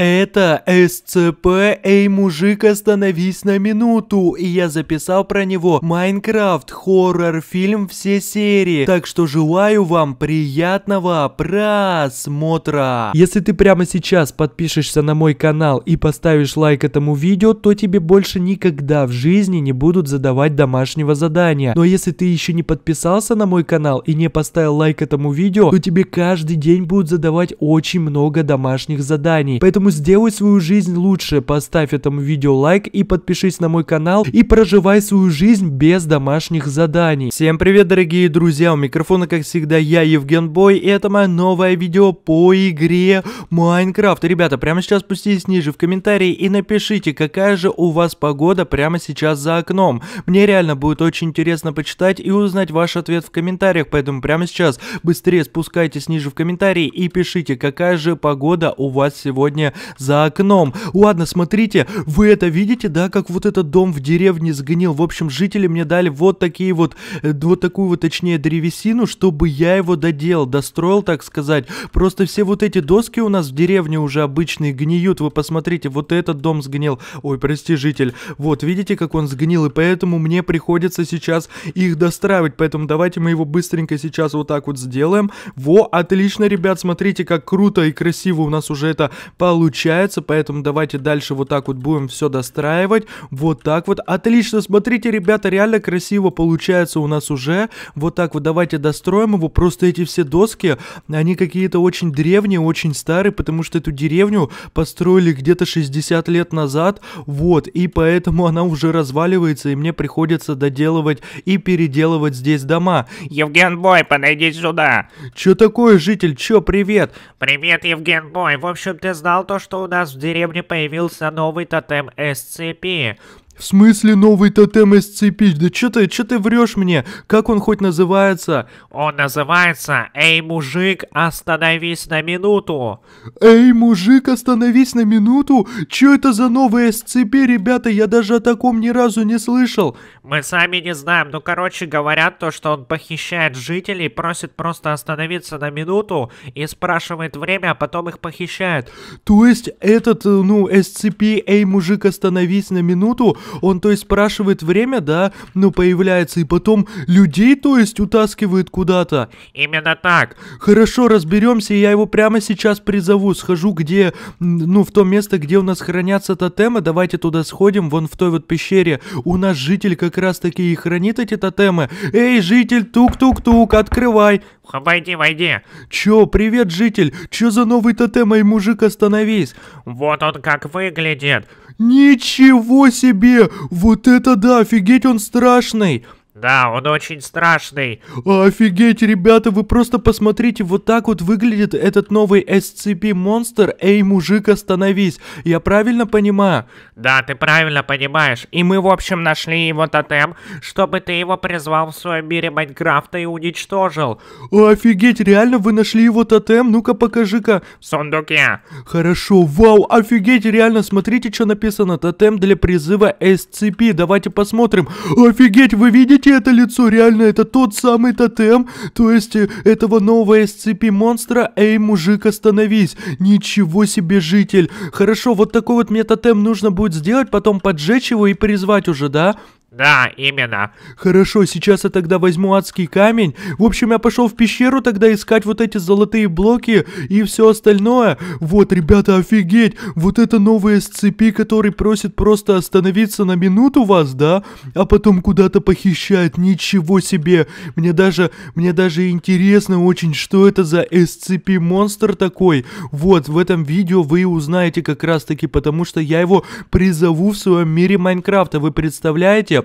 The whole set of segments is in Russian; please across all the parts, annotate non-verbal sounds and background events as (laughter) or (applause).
Это SCP «Эй, мужик, остановись на минуту!» И я записал про него Майнкрафт, хоррор, фильм, все серии. Так что желаю вам приятного просмотра! Если ты прямо сейчас подпишешься на мой канал и поставишь лайк этому видео, то тебе больше никогда в жизни не будут задавать домашнего задания. Но если ты еще не подписался на мой канал и не поставил лайк этому видео, то тебе каждый день будут задавать очень много домашних заданий. Поэтому Поэтому сделай свою жизнь лучше, поставь этому видео лайк и подпишись на мой канал и проживай свою жизнь без домашних заданий. Всем привет, дорогие друзья, у микрофона как всегда я, Евген Бой, и это мое новое видео по игре Майнкрафт. Ребята, прямо сейчас спуститесь ниже в комментарии и напишите, какая же у вас погода прямо сейчас за окном. Мне реально будет очень интересно почитать и узнать ваш ответ в комментариях, поэтому прямо сейчас быстрее спускайтесь ниже в комментарии и пишите, какая же погода у вас сегодня за окном. Ладно, смотрите, вы это видите, да, как вот этот дом в деревне сгнил. В общем, жители мне дали вот такие вот, э, вот такую вот, точнее, древесину, чтобы я его доделал, достроил, так сказать. Просто все вот эти доски у нас в деревне уже обычные гниют. Вы посмотрите, вот этот дом сгнил. Ой, прости, житель. Вот, видите, как он сгнил, и поэтому мне приходится сейчас их достраивать. Поэтому давайте мы его быстренько сейчас вот так вот сделаем. Во, отлично, ребят, смотрите, как круто и красиво у нас уже это получилось получается, поэтому давайте дальше вот так вот будем все достраивать. Вот так вот. Отлично, смотрите, ребята, реально красиво получается у нас уже. Вот так вот давайте достроим его. Просто эти все доски, они какие-то очень древние, очень старые, потому что эту деревню построили где-то 60 лет назад. Вот, и поэтому она уже разваливается, и мне приходится доделывать и переделывать здесь дома. Евген Бой, подойди сюда. Чё такое, житель? Чё, привет? Привет, Евген Бой. В общем, ты знал то, что у нас в деревне появился новый тотем SCP. В смысле новый тотем SCP? Да чё ты, чё ты врешь мне? Как он хоть называется? Он называется «Эй, мужик, остановись на минуту». Эй, мужик, остановись на минуту? Чё это за новый SCP, ребята? Я даже о таком ни разу не слышал. Мы сами не знаем. Ну, короче, говорят то, что он похищает жителей, просит просто остановиться на минуту и спрашивает время, а потом их похищает. То есть этот, э, ну, SCP «Эй, мужик, остановись на минуту» Он, то есть, спрашивает время, да, ну, появляется, и потом людей, то есть, утаскивает куда-то. Именно так. Хорошо, разберемся, я его прямо сейчас призову, схожу где, ну, в то место, где у нас хранятся тотемы, давайте туда сходим, вон в той вот пещере. У нас житель как раз-таки и хранит эти тотемы. Эй, житель, тук-тук-тук, открывай. Войди, войди. Чё, привет, житель? Чё за новый тотем, мой мужик, остановись? Вот он как выглядит. Ничего себе! Вот это да, офигеть он страшный! Да, он очень страшный. Офигеть, ребята, вы просто посмотрите, вот так вот выглядит этот новый SCP-монстр. Эй, мужик, остановись. Я правильно понимаю? Да, ты правильно понимаешь. И мы, в общем, нашли его тотем, чтобы ты его призвал в своем мире Майнкрафта и уничтожил. Офигеть, реально вы нашли его тотем? Ну-ка, покажи-ка. В сундуке. Хорошо, вау, офигеть, реально, смотрите, что написано. Тотем для призыва SCP. Давайте посмотрим. Офигеть, вы видите? Смотрите это лицо, реально это тот самый тотем, то есть э, этого нового SCP монстра. Эй, мужик, остановись. Ничего себе житель. Хорошо, вот такой вот мне тотем нужно будет сделать, потом поджечь его и призвать уже, да? Да, именно. Хорошо, сейчас я тогда возьму адский камень. В общем, я пошел в пещеру тогда искать вот эти золотые блоки и все остальное. Вот, ребята, офигеть. Вот это новые SCP, который просит просто остановиться на минуту вас, да? А потом куда-то похищает. Ничего себе. Мне даже, мне даже интересно очень, что это за SCP-монстр такой. Вот, в этом видео вы узнаете как раз таки, потому что я его призову в своем мире Майнкрафта. Вы представляете?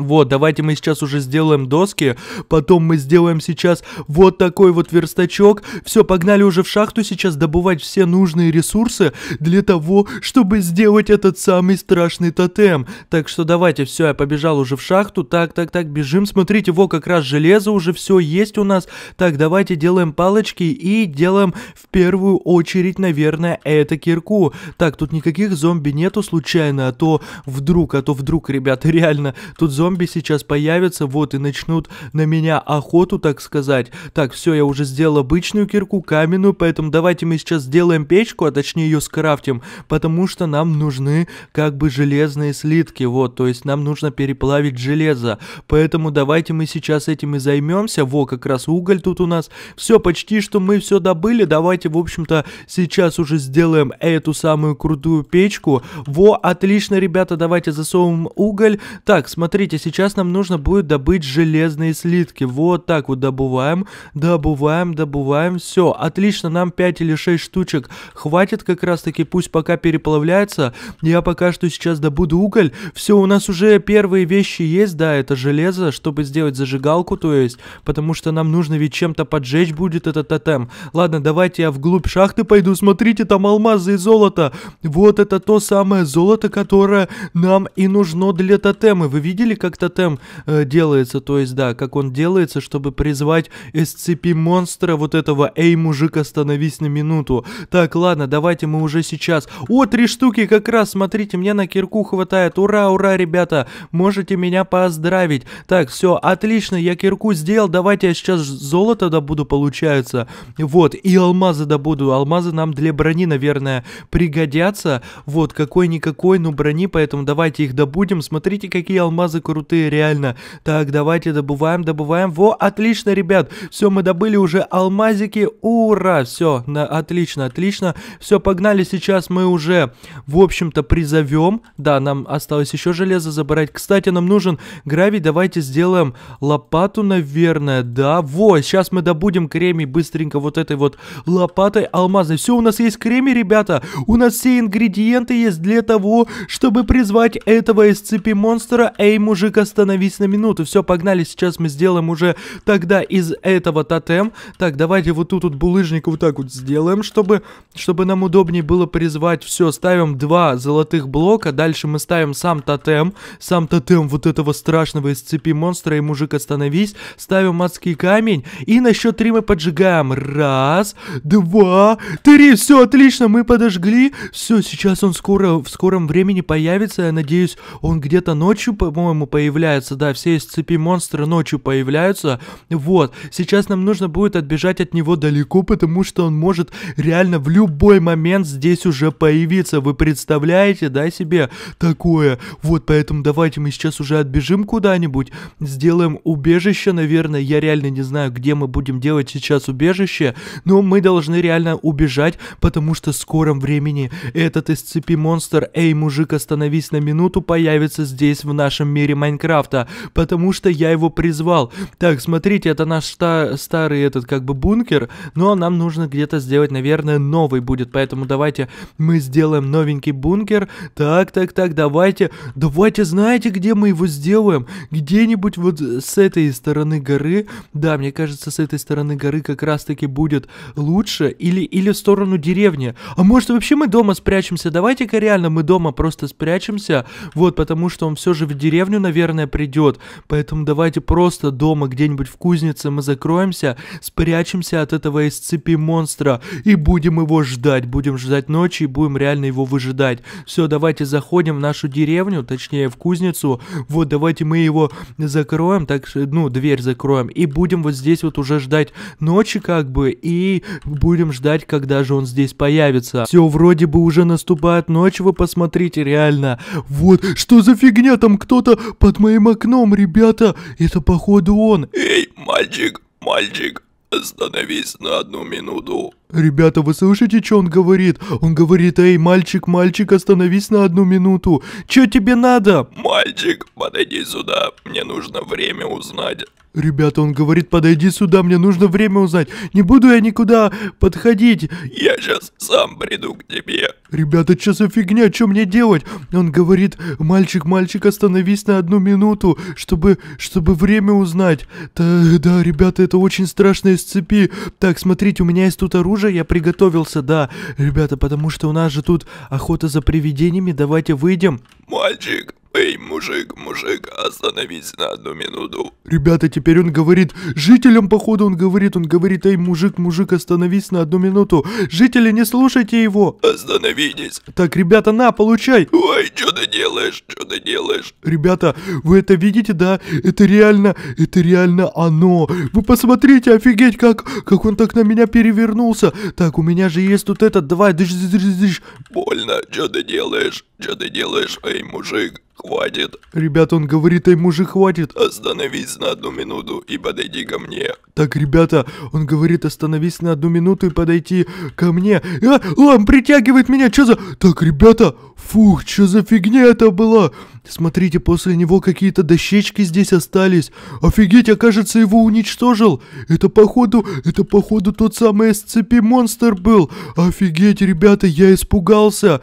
Вот, давайте мы сейчас уже сделаем доски, потом мы сделаем сейчас вот такой вот верстачок. Все, погнали уже в шахту сейчас добывать все нужные ресурсы для того, чтобы сделать этот самый страшный тотем. Так что давайте, все, я побежал уже в шахту. Так, так, так, бежим. Смотрите, во, как раз железо уже все есть у нас. Так, давайте делаем палочки и делаем в первую очередь, наверное, это кирку. Так, тут никаких зомби нету случайно, а то вдруг, а то вдруг, ребята, (laughs) реально, тут зомби зомби сейчас появятся, вот, и начнут на меня охоту, так сказать. Так, все, я уже сделал обычную кирку, каменную, поэтому давайте мы сейчас сделаем печку, а точнее ее скрафтим, потому что нам нужны как бы железные слитки, вот, то есть нам нужно переплавить железо. Поэтому давайте мы сейчас этим и займемся. Во, как раз уголь тут у нас. Все, почти что мы все добыли. Давайте, в общем-то, сейчас уже сделаем эту самую крутую печку. Во, отлично, ребята, давайте засовываем уголь. Так, смотрите, смотрите, сейчас нам нужно будет добыть железные слитки. Вот так вот добываем, добываем, добываем. Все, отлично, нам 5 или 6 штучек хватит как раз-таки. Пусть пока переплавляется. Я пока что сейчас добуду уголь. Все, у нас уже первые вещи есть. Да, это железо, чтобы сделать зажигалку, то есть. Потому что нам нужно ведь чем-то поджечь будет этот тотем. Ладно, давайте я вглубь шахты пойду. Смотрите, там алмазы и золото. Вот это то самое золото, которое нам и нужно для тотема. Вы видели, как тотем э, делается, то есть, да, как он делается, чтобы призвать SCP-монстра, вот этого «Эй, мужик, остановись на минуту». Так, ладно, давайте мы уже сейчас... О, три штуки как раз, смотрите, мне на кирку хватает. Ура, ура, ребята, можете меня поздравить. Так, все, отлично, я кирку сделал, давайте я сейчас золото добуду, получается. Вот, и алмазы добуду, алмазы нам для брони, наверное, пригодятся. Вот, какой-никакой, ну, брони, поэтому давайте их добудем. Смотрите, какие алмазы крутые, реально. Так, давайте добываем, добываем. Во, отлично, ребят. Все, мы добыли уже алмазики. Ура! Все, на, отлично, отлично. Все, погнали. Сейчас мы уже, в общем-то, призовем. Да, нам осталось еще железо забрать. Кстати, нам нужен гравий. Давайте сделаем лопату, наверное. Да, во, сейчас мы добудем кремий быстренько вот этой вот лопатой алмазной. Все, у нас есть кремий, ребята. У нас все ингредиенты есть для того, чтобы призвать этого из монстра. Эй, мужик мужик, остановись на минуту, все, погнали, сейчас мы сделаем уже тогда из этого тотем. Так, давайте вот тут вот булыжник вот так вот сделаем, чтобы, чтобы нам удобнее было призвать. Все, ставим два золотых блока, дальше мы ставим сам тотем, сам тотем вот этого страшного из цепи монстра, и мужик, остановись, ставим адский камень, и на счет три мы поджигаем. Раз, два, три, все, отлично, мы подожгли. Все, сейчас он скоро, в скором времени появится, я надеюсь, он где-то ночью, по-моему, появляются, да, все из цепи монстры ночью появляются. Вот, сейчас нам нужно будет отбежать от него далеко, потому что он может реально в любой момент здесь уже появиться. Вы представляете, да, себе такое? Вот, поэтому давайте мы сейчас уже отбежим куда-нибудь, сделаем убежище, наверное. Я реально не знаю, где мы будем делать сейчас убежище, но мы должны реально убежать, потому что в скором времени этот из цепи монстр, эй, мужик, остановись на минуту, появится здесь в нашем мире Майнкрафта, потому что я его призвал. Так, смотрите, это наш старый этот как бы бункер, но нам нужно где-то сделать, наверное, новый будет, поэтому давайте мы сделаем новенький бункер. Так, так, так, давайте, давайте, знаете, где мы его сделаем? Где-нибудь вот с этой стороны горы, да, мне кажется, с этой стороны горы как раз-таки будет лучше, или, или в сторону деревни. А может вообще мы дома спрячемся? Давайте-ка реально мы дома просто спрячемся, вот, потому что он все же в деревню, наверное, наверное, придет, поэтому давайте просто дома где-нибудь в кузнице мы закроемся, спрячемся от этого из цепи монстра и будем его ждать, будем ждать ночи и будем реально его выжидать. Все, давайте заходим в нашу деревню, точнее в кузницу, вот давайте мы его закроем, так, ну, дверь закроем и будем вот здесь вот уже ждать ночи как бы и будем ждать, когда же он здесь появится. Все, вроде бы уже наступает ночь, вы посмотрите, реально. Вот, что за фигня, там кто-то под моим окном, ребята! Это походу он!» «Эй, мальчик, мальчик, остановись на одну минуту!» «Ребята, вы слышите, что он говорит? Он говорит, эй, мальчик, мальчик, остановись на одну минуту. Чё тебе надо?» «Мальчик, подойди сюда, мне нужно время узнать». «Ребята, он говорит, подойди сюда, мне нужно время узнать. Не буду я никуда подходить». «Я сейчас сам приду к тебе». «Ребята, что за фигня, что мне делать?» Он говорит, мальчик, мальчик, остановись на одну минуту, чтобы, чтобы время узнать. Да, да, ребята, это очень страшно из цепи. Так, смотрите, у меня есть тут оружие уже я приготовился, да. Ребята, потому что у нас же тут охота за привидениями. Давайте выйдем. Мальчик, Эй, мужик, мужик, остановись на одну минуту. Ребята, теперь он говорит, жителям, походу, он говорит, он говорит, эй, мужик, мужик, остановись на одну минуту. Жители, не слушайте его. Остановитесь. Так, ребята, на, получай. Ой, что ты делаешь, что ты делаешь? Ребята, вы это видите, да? Это реально, это реально оно. Вы посмотрите, офигеть, как, как он так на меня перевернулся. Так, у меня же есть тут этот, давай, дыш, дыш, дыш. Больно, что ты делаешь, что ты делаешь, эй, мужик? Хватит. Ребята, он говорит, а ему же хватит. Остановись на одну минуту и подойди ко мне. Так, ребята, он говорит, остановись на одну минуту и подойти ко мне. А, он притягивает меня, что за... Так, ребята, фух, что за фигня это была? Смотрите, после него какие-то дощечки здесь остались. Офигеть, окажется, его уничтожил. Это походу, это походу тот самый SCP-монстр был. Офигеть, ребята, я испугался.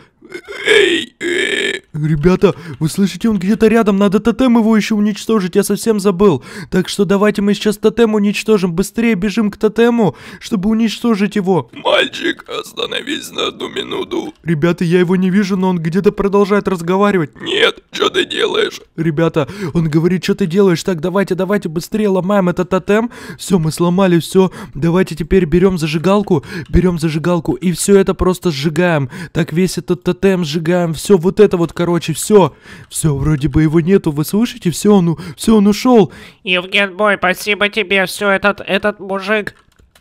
Эй, эй. Ребята, вы слышите, он где-то рядом, надо тотем его еще уничтожить, я совсем забыл. Так что давайте мы сейчас тотем уничтожим, быстрее бежим к тотему, чтобы уничтожить его. Мальчик, остановись на одну минуту. Ребята, я его не вижу, но он где-то продолжает разговаривать. Нет, что ты делаешь? Ребята, он говорит, что ты делаешь, так давайте, давайте быстрее ломаем этот тотем. Все, мы сломали все, давайте теперь берем зажигалку, берем зажигалку и все это просто сжигаем. Так весь этот тотем тотем сжигаем, все вот это вот, короче, все. Все, вроде бы его нету, вы слышите? Все, ну, все, он ушел. Евген Бой, спасибо тебе, все, этот, этот мужик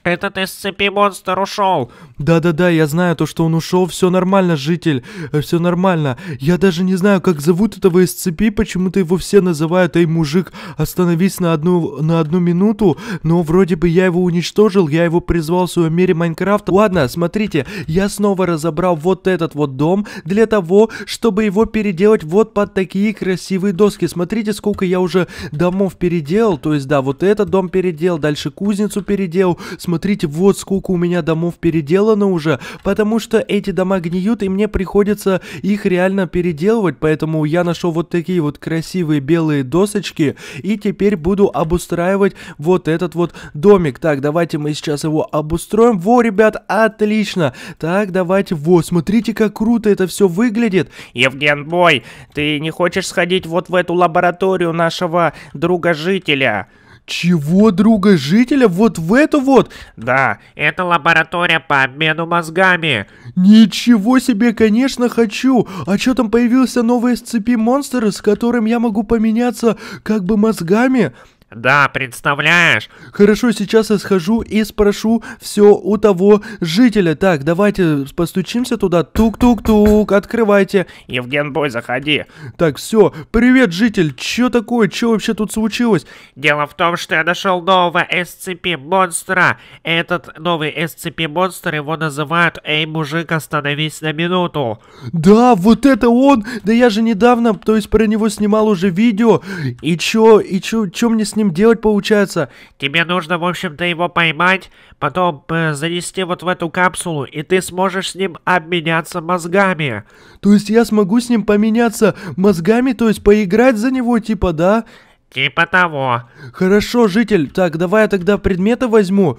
этот SCP-монстр ушел. Да-да-да, я знаю то, что он ушел. Все нормально, житель. Э, все нормально. Я даже не знаю, как зовут этого SCP. Почему-то его все называют. Эй, мужик, остановись на одну, на одну минуту. Но вроде бы я его уничтожил. Я его призвал в своем мире Майнкрафта. Ладно, смотрите. Я снова разобрал вот этот вот дом для того, чтобы его переделать вот под такие красивые доски. Смотрите, сколько я уже домов переделал. То есть, да, вот этот дом переделал. Дальше кузницу переделал. Смотрите смотрите, вот сколько у меня домов переделано уже, потому что эти дома гниют, и мне приходится их реально переделывать, поэтому я нашел вот такие вот красивые белые досочки, и теперь буду обустраивать вот этот вот домик. Так, давайте мы сейчас его обустроим. Во, ребят, отлично! Так, давайте, во, смотрите, как круто это все выглядит. Евген Бой, ты не хочешь сходить вот в эту лабораторию нашего друга-жителя? Чего друга жителя? Вот в эту вот? Да, это лаборатория по обмену мозгами. Ничего себе, конечно, хочу. А чё там появился новый SCP-монстр, с которым я могу поменяться как бы мозгами? Да, представляешь? Хорошо, сейчас я схожу и спрошу все у того жителя. Так, давайте постучимся туда. Тук-тук-тук, открывайте. Евген Бой, заходи. Так, все. Привет, житель. Че такое? Че вообще тут случилось? Дело в том, что я нашел нового SCP-монстра. Этот новый SCP-монстр, его называют «Эй, мужик, остановись на минуту». Да, вот это он! Да я же недавно, то есть про него снимал уже видео. И чё, и чё, чё мне снимать? с ним делать получается? Тебе нужно, в общем-то, его поймать, потом э, занести вот в эту капсулу, и ты сможешь с ним обменяться мозгами. То есть я смогу с ним поменяться мозгами, то есть поиграть за него, типа, да? Типа того. Хорошо, житель. Так, давай я тогда предметы возьму.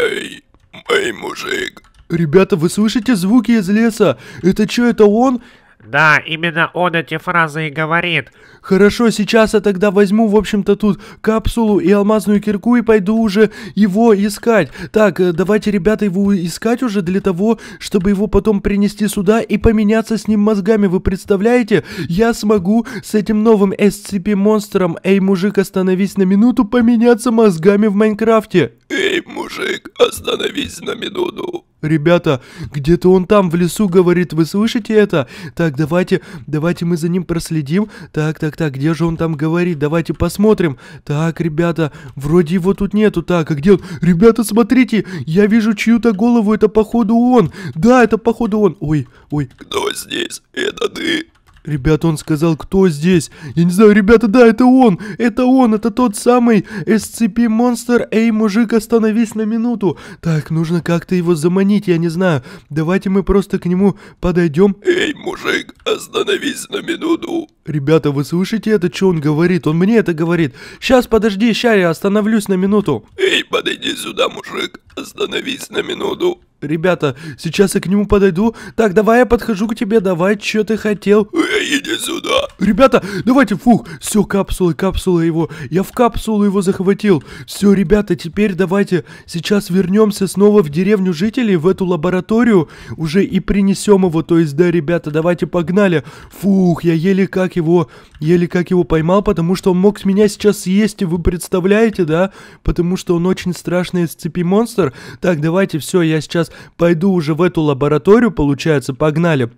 Эй, мой мужик. Ребята, вы слышите звуки из леса? Это что, это он? Да, именно он эти фразы и говорит. Хорошо, сейчас я тогда возьму, в общем-то, тут капсулу и алмазную кирку и пойду уже его искать. Так, э, давайте, ребята, его искать уже для того, чтобы его потом принести сюда и поменяться с ним мозгами. Вы представляете? Я смогу с этим новым SCP-монстром, эй, мужик, остановись на минуту, поменяться мозгами в Майнкрафте. «Эй, мужик, остановись на минуту!» «Ребята, где-то он там в лесу говорит, вы слышите это? Так, давайте, давайте мы за ним проследим. Так, так, так, где же он там говорит? Давайте посмотрим. Так, ребята, вроде его тут нету. Так, а где он? Ребята, смотрите, я вижу чью-то голову, это походу он. Да, это походу он. Ой, ой. Кто здесь? Это ты? Ребята, он сказал, кто здесь? Я не знаю, ребята, да, это он! Это он, это тот самый SCP-монстр! Эй, мужик, остановись на минуту! Так, нужно как-то его заманить, я не знаю. Давайте мы просто к нему подойдем. Эй, мужик, остановись на минуту! Ребята, вы слышите это, что он говорит? Он мне это говорит. Сейчас, подожди, сейчас я остановлюсь на минуту. Эй, подойди сюда, мужик, остановись на минуту. Ребята, сейчас я к нему подойду. Так, давай я подхожу к тебе, давай, что ты хотел? Эй, иди сюда. Ребята, давайте, фух, все, капсулы, капсулы его. Я в капсулу его захватил. Все, ребята, теперь давайте сейчас вернемся снова в деревню жителей, в эту лабораторию уже и принесем его. То есть, да, ребята, давайте погнали. Фух, я еле как его, еле как его поймал, потому что он мог с меня сейчас съесть, и вы представляете, да? Потому что он очень страшный из цепи монстр. Так, давайте, все, я сейчас сейчас пойду уже в эту лабораторию, получается, погнали.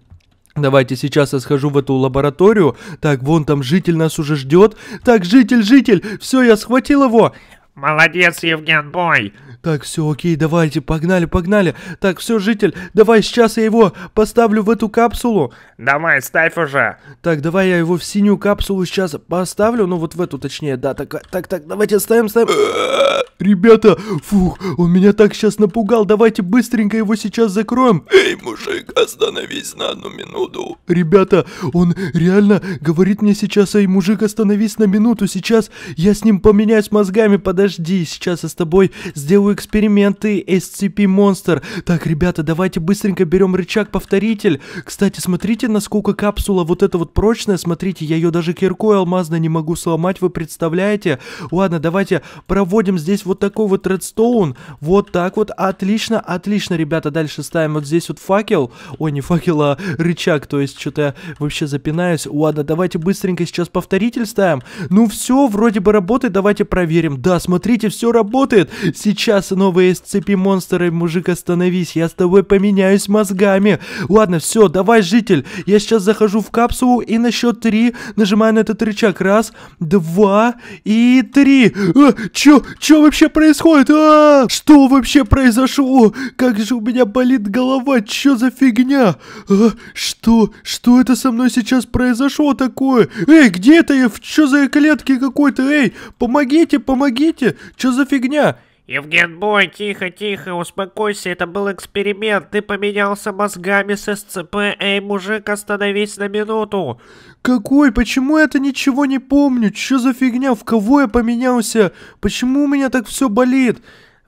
Давайте сейчас я схожу в эту лабораторию. Так, вон там житель нас уже ждет. Так, житель, житель, все, я схватил его. Молодец, Евген Бой. Так, все, окей, давайте, погнали, погнали. Так, все, житель, давай сейчас я его поставлю в эту капсулу. Давай, ставь уже. Так, давай я его в синюю капсулу сейчас поставлю, ну вот в эту точнее, да, так, так, так, давайте ставим, ставим. Ребята, фух, он меня так сейчас напугал, давайте быстренько его сейчас закроем. Эй, мужик, остановись на одну минуту. Ребята, он реально говорит мне сейчас, эй, мужик, остановись на минуту, сейчас я с ним поменяюсь мозгами, подожди, сейчас я с тобой сделаю эксперименты SCP-монстр. Так, ребята, давайте быстренько берем рычаг-повторитель. Кстати, смотрите, насколько капсула вот эта вот прочная. Смотрите, я ее даже киркой алмазной не могу сломать, вы представляете? Ладно, давайте проводим здесь вот такой вот редстоун. Вот так вот, отлично, отлично, ребята. Дальше ставим вот здесь вот факел. Ой, не факел, а рычаг, то есть что-то я вообще запинаюсь. Ладно, давайте быстренько сейчас повторитель ставим. Ну все, вроде бы работает, давайте проверим. Да, смотрите, все работает. Сейчас раз новые с цепи монстры, мужик, остановись, я с тобой поменяюсь мозгами. Ладно, все, давай, житель, я сейчас захожу в капсулу и на счет три нажимаю на этот рычаг. Раз, два и три. А, чё, чё вообще происходит? А, что вообще произошло? Как же у меня болит голова, чё за фигня? А, что, что это со мной сейчас произошло такое? Эй, где это я? Чё за клетки какой-то? Эй, помогите, помогите! Чё за фигня? «Евгенбой, тихо, тихо, успокойся, это был эксперимент, ты поменялся мозгами с СЦП, эй, мужик, остановись на минуту!» «Какой? Почему я это ничего не помню? Чё за фигня? В кого я поменялся? Почему у меня так все болит?»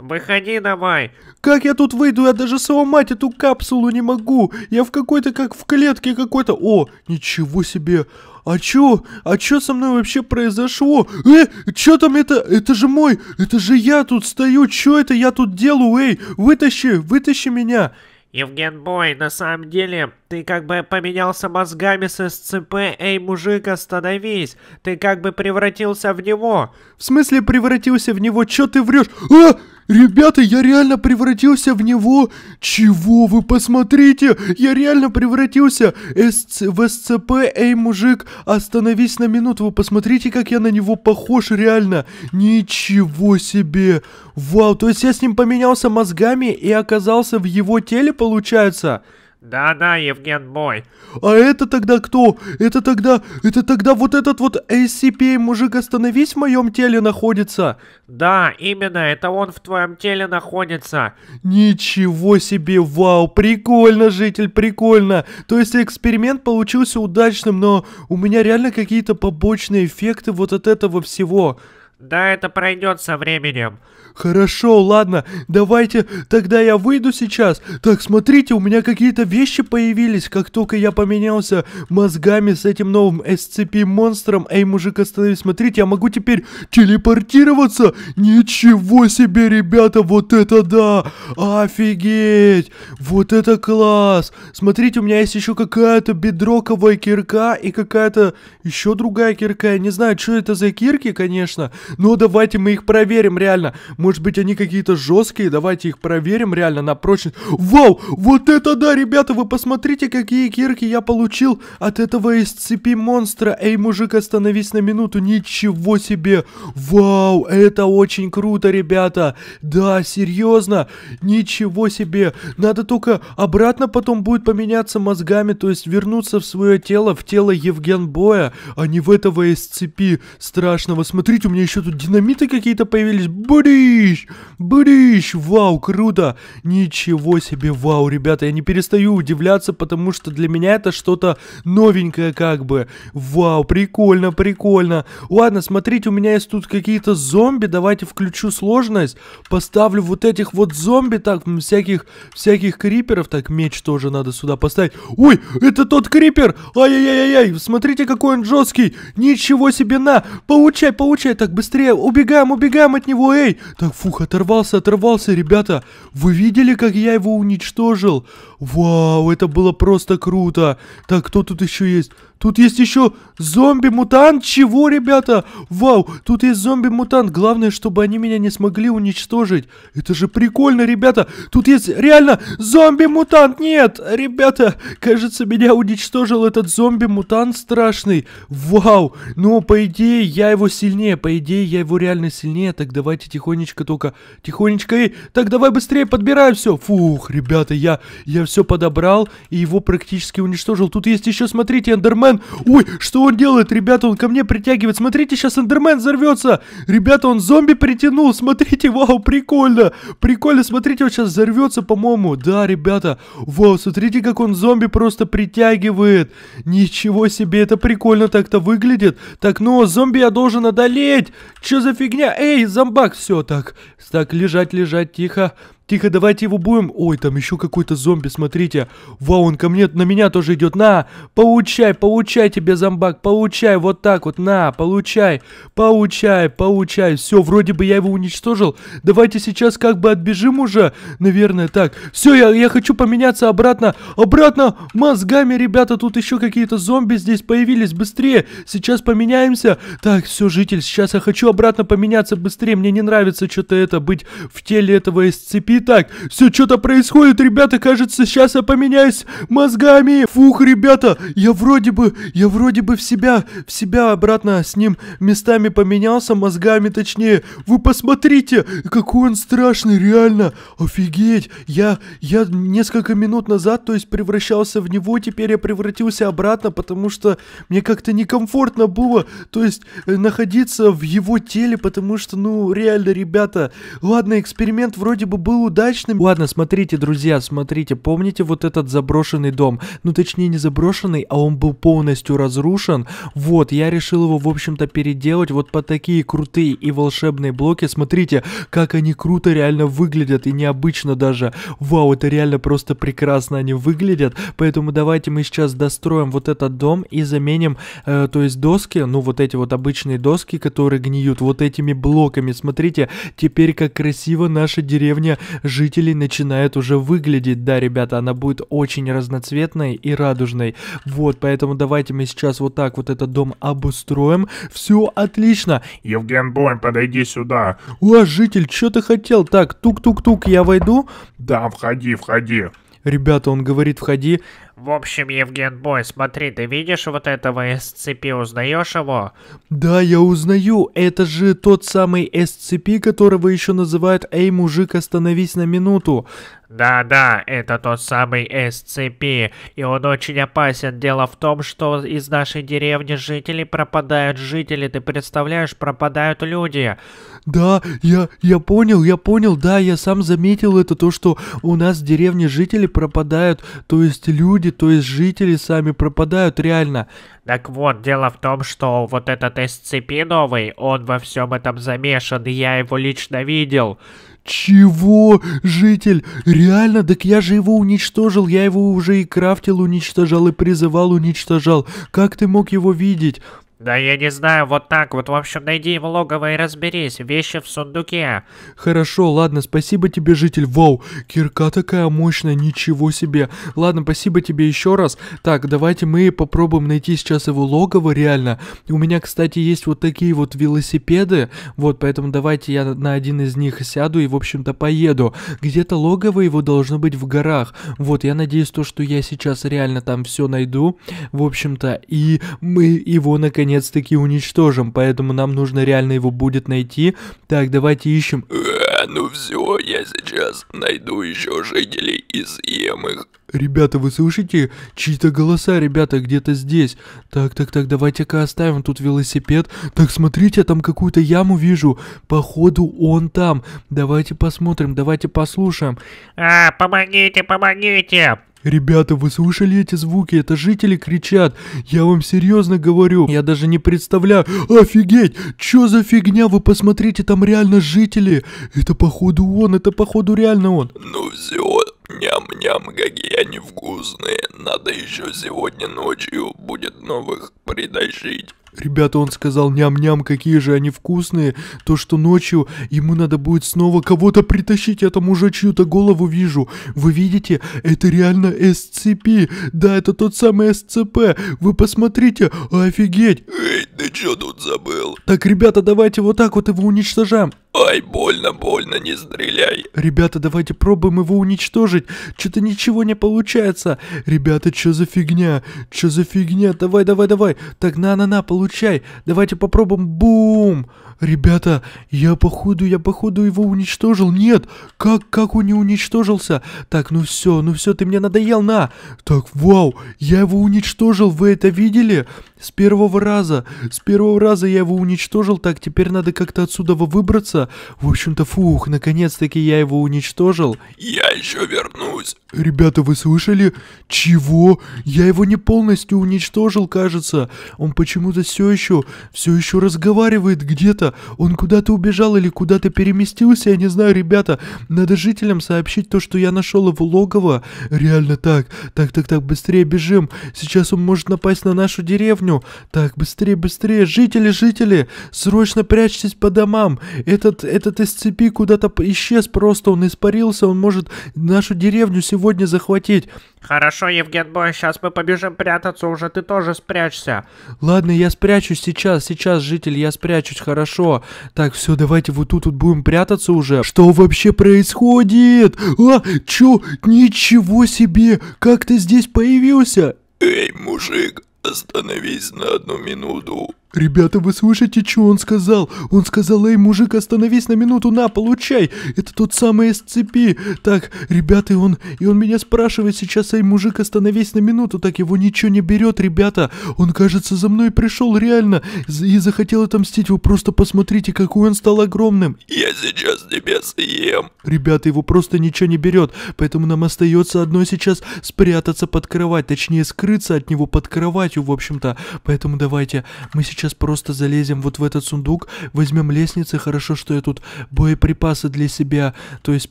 Выходи давай. Как я тут выйду? Я даже сломать эту капсулу не могу. Я в какой-то, как в клетке какой-то. О, ничего себе. А чё? А чё со мной вообще произошло? Э, чё там это? Это же мой, это же я тут стою. Чё это я тут делаю? Эй, вытащи, вытащи меня. Евген Бой, на самом деле, ты как бы поменялся мозгами с СЦП, эй, мужик, остановись, ты как бы превратился в него. В смысле превратился в него, чё ты врешь? А! Ребята, я реально превратился в него. Чего вы посмотрите? Я реально превратился С в СЦП. Эй, мужик, остановись на минуту. Вы посмотрите, как я на него похож реально. Ничего себе. Вау, то есть я с ним поменялся мозгами и оказался в его теле, получается? Да-да, Евген мой. А это тогда кто? Это тогда... Это тогда вот этот вот SCP мужик остановись в моем теле находится. Да, именно, это он в твоем теле находится. Ничего себе, вау, прикольно, житель, прикольно. То есть эксперимент получился удачным, но у меня реально какие-то побочные эффекты вот от этого всего. Да, это пройдет со временем. «Хорошо, ладно, давайте, тогда я выйду сейчас. Так, смотрите, у меня какие-то вещи появились, как только я поменялся мозгами с этим новым SCP-монстром. Эй, мужик, остановись, смотрите, я могу теперь телепортироваться? Ничего себе, ребята, вот это да! Офигеть! Вот это класс! Смотрите, у меня есть еще какая-то бедроковая кирка и какая-то еще другая кирка. Я не знаю, что это за кирки, конечно, но давайте мы их проверим реально. Может быть, они какие-то жесткие, давайте их проверим реально на прочность. Вау, вот это да, ребята, вы посмотрите, какие кирки я получил от этого scp монстра. Эй, мужик, остановись на минуту, ничего себе. Вау, это очень круто, ребята. Да, серьезно, ничего себе. Надо только обратно потом будет поменяться мозгами, то есть вернуться в свое тело, в тело Евгенбоя, а не в этого SCP страшного. Смотрите, у меня еще тут динамиты какие-то появились. Блин! Бриш, Брыщ! Вау, круто! Ничего себе, вау, ребята, я не перестаю удивляться, потому что для меня это что-то новенькое как бы. Вау, прикольно, прикольно. Ладно, смотрите, у меня есть тут какие-то зомби, давайте включу сложность, поставлю вот этих вот зомби, так, всяких, всяких криперов, так, меч тоже надо сюда поставить. Ой, это тот крипер! Ай-яй-яй-яй, смотрите, какой он жесткий! Ничего себе, на! Получай, получай, так, быстрее, убегаем, убегаем от него, эй! Так, фух, оторвался, оторвался, ребята. Вы видели, как я его уничтожил? Вау, это было просто круто. Так, кто тут еще есть? Тут есть еще зомби-мутант. Чего, ребята? Вау, тут есть зомби-мутант. Главное, чтобы они меня не смогли уничтожить. Это же прикольно, ребята. Тут есть реально зомби-мутант. Нет, ребята, кажется, меня уничтожил этот зомби-мутант страшный. Вау, но по идее я его сильнее. По идее я его реально сильнее. Так давайте тихонечко только, тихонечко и... Так давай быстрее подбираем все. Фух, ребята, я, я все подобрал и его практически уничтожил. Тут есть еще, смотрите, Эндермен. Ой, что он делает? Ребята, он ко мне притягивает. Смотрите, сейчас Эндермен взорвется. Ребята, он зомби притянул. Смотрите, вау, прикольно. Прикольно, смотрите, он сейчас взорвется, по-моему. Да, ребята. Вау, смотрите, как он зомби просто притягивает. Ничего себе, это прикольно так-то выглядит. Так, ну, зомби я должен одолеть. Че за фигня? Эй, зомбак, все так. Так, лежать, лежать, тихо. Тихо, давайте его будем. Ой, там еще какой-то зомби, смотрите. Вау, он ко мне, на меня тоже идет. На, получай, получай тебе, зомбак, получай, вот так вот, на, получай, получай, получай. Все, вроде бы я его уничтожил. Давайте сейчас как бы отбежим уже, наверное, так. Все, я, я хочу поменяться обратно, обратно мозгами, ребята. Тут еще какие-то зомби здесь появились, быстрее. Сейчас поменяемся. Так, все, житель, сейчас я хочу обратно поменяться быстрее. Мне не нравится что-то это, быть в теле этого из Итак, все что-то происходит, ребята, кажется, сейчас я поменяюсь мозгами. Фух, ребята, я вроде бы, я вроде бы в себя, в себя обратно с ним местами поменялся, мозгами точнее. Вы посмотрите, какой он страшный, реально. Офигеть, я, я несколько минут назад, то есть превращался в него, теперь я превратился обратно, потому что мне как-то некомфортно было, то есть э, находиться в его теле, потому что, ну, реально, ребята, ладно, эксперимент вроде бы был удачным. Ладно, смотрите, друзья, смотрите, помните вот этот заброшенный дом? Ну, точнее, не заброшенный, а он был полностью разрушен. Вот, я решил его, в общем-то, переделать вот по такие крутые и волшебные блоки. Смотрите, как они круто реально выглядят и необычно даже. Вау, это реально просто прекрасно они выглядят. Поэтому давайте мы сейчас достроим вот этот дом и заменим, э, то есть доски, ну, вот эти вот обычные доски, которые гниют вот этими блоками. Смотрите, теперь как красиво наша деревня жителей начинает уже выглядеть. Да, ребята, она будет очень разноцветной и радужной. Вот, поэтому давайте мы сейчас вот так вот этот дом обустроим. Все отлично. Евген Бонь, подойди сюда. О, житель, что ты хотел? Так, тук-тук-тук, я войду? Да, входи, входи. Ребята, он говорит, входи. В общем, Евген Бой, смотри, ты видишь вот этого SCP, узнаешь его? Да, я узнаю, это же тот самый SCP, которого еще называют «Эй, мужик, остановись на минуту». Да-да, это тот самый SCP, и он очень опасен. Дело в том, что из нашей деревни жители пропадают жители, ты представляешь, пропадают люди. Да, я, я понял, я понял, да, я сам заметил это, то, что у нас в деревне жители пропадают, то есть люди, то есть жители сами пропадают, реально. Так вот, дело в том, что вот этот SCP новый, он во всем этом замешан, я его лично видел. «Чего? Житель? Реально? Так я же его уничтожил, я его уже и крафтил, уничтожал, и призывал, уничтожал. Как ты мог его видеть?» Да я не знаю, вот так вот. В общем, найди его логово и разберись. Вещи в сундуке. Хорошо, ладно, спасибо тебе, житель. Вау, кирка такая мощная, ничего себе. Ладно, спасибо тебе еще раз. Так, давайте мы попробуем найти сейчас его логово, реально. У меня, кстати, есть вот такие вот велосипеды. Вот, поэтому давайте я на один из них сяду и, в общем-то, поеду. Где-то логово его должно быть в горах. Вот, я надеюсь, то, что я сейчас реально там все найду. В общем-то, и мы его наконец наконец-таки уничтожим, поэтому нам нужно реально его будет найти. Так, давайте ищем. Э, ну все, я сейчас найду еще жителей и съем их. Ребята, вы слышите? Чьи-то голоса, ребята, где-то здесь. Так, так, так, давайте-ка оставим тут велосипед. Так, смотрите, я там какую-то яму вижу. Походу, он там. Давайте посмотрим, давайте послушаем. А, помогите, помогите! Ребята, вы слышали эти звуки? Это жители кричат. Я вам серьезно говорю. Я даже не представляю. Офигеть! Чё за фигня? Вы посмотрите, там реально жители. Это походу он, это походу реально он. Ну все, ням-ням, какие они вкусные. Надо еще сегодня ночью будет новых притащить. Ребята, он сказал, ням-ням, какие же они вкусные. То, что ночью ему надо будет снова кого-то притащить, я там уже чью-то голову вижу. Вы видите, это реально SCP. Да, это тот самый SCP. Вы посмотрите, офигеть. Эй, ты чё тут забыл? Так, ребята, давайте вот так вот его уничтожаем. Ай, больно, больно, не стреляй. Ребята, давайте пробуем его уничтожить. Что-то ничего не получается. Ребята, что за фигня? Что за фигня? Давай, давай, давай. Так, на-на-на, получай. Давайте попробуем. Бум! Ребята, я походу, я походу его уничтожил. Нет, как, как он не уничтожился? Так, ну все, ну все, ты мне надоел, на. Так, вау, я его уничтожил, вы это видели? С первого раза, с первого раза я его уничтожил, так теперь надо как-то отсюда выбраться. В общем-то, фух, наконец-таки я его уничтожил. Я еще вернусь. Ребята, вы слышали? Чего? Я его не полностью уничтожил, кажется. Он почему-то все еще, все еще разговаривает где-то. Он куда-то убежал или куда-то переместился, я не знаю, ребята. Надо жителям сообщить то, что я нашел его логово. Реально так. Так, так, так, быстрее бежим. Сейчас он может напасть на нашу деревню башню. Так, быстрее, быстрее, жители, жители, срочно прячьтесь по домам. Этот, этот из куда-то исчез просто, он испарился, он может нашу деревню сегодня захватить. Хорошо, Евген Бой, сейчас мы побежим прятаться уже, ты тоже спрячься. Ладно, я спрячусь сейчас, сейчас, житель, я спрячусь, хорошо. Так, все, давайте вот тут вот будем прятаться уже. Что вообще происходит? А, чё? Ничего себе! Как ты здесь появился? Эй, мужик, Остановись на одну минуту. «Ребята, вы слышите, что он сказал? Он сказал, эй, мужик, остановись на минуту, на, получай! Это тот самый SCP. Так, ребята, он, и он меня спрашивает сейчас, эй, мужик, остановись на минуту, так его ничего не берет, ребята! Он, кажется, за мной пришел реально и захотел отомстить, вы просто посмотрите, какой он стал огромным! Я сейчас тебя съем!» Ребята, его просто ничего не берет, поэтому нам остается одно сейчас спрятаться под кровать, точнее, скрыться от него под кроватью, в общем-то, поэтому давайте, мы сейчас сейчас просто залезем вот в этот сундук, возьмем лестницы, хорошо, что я тут боеприпасы для себя, то есть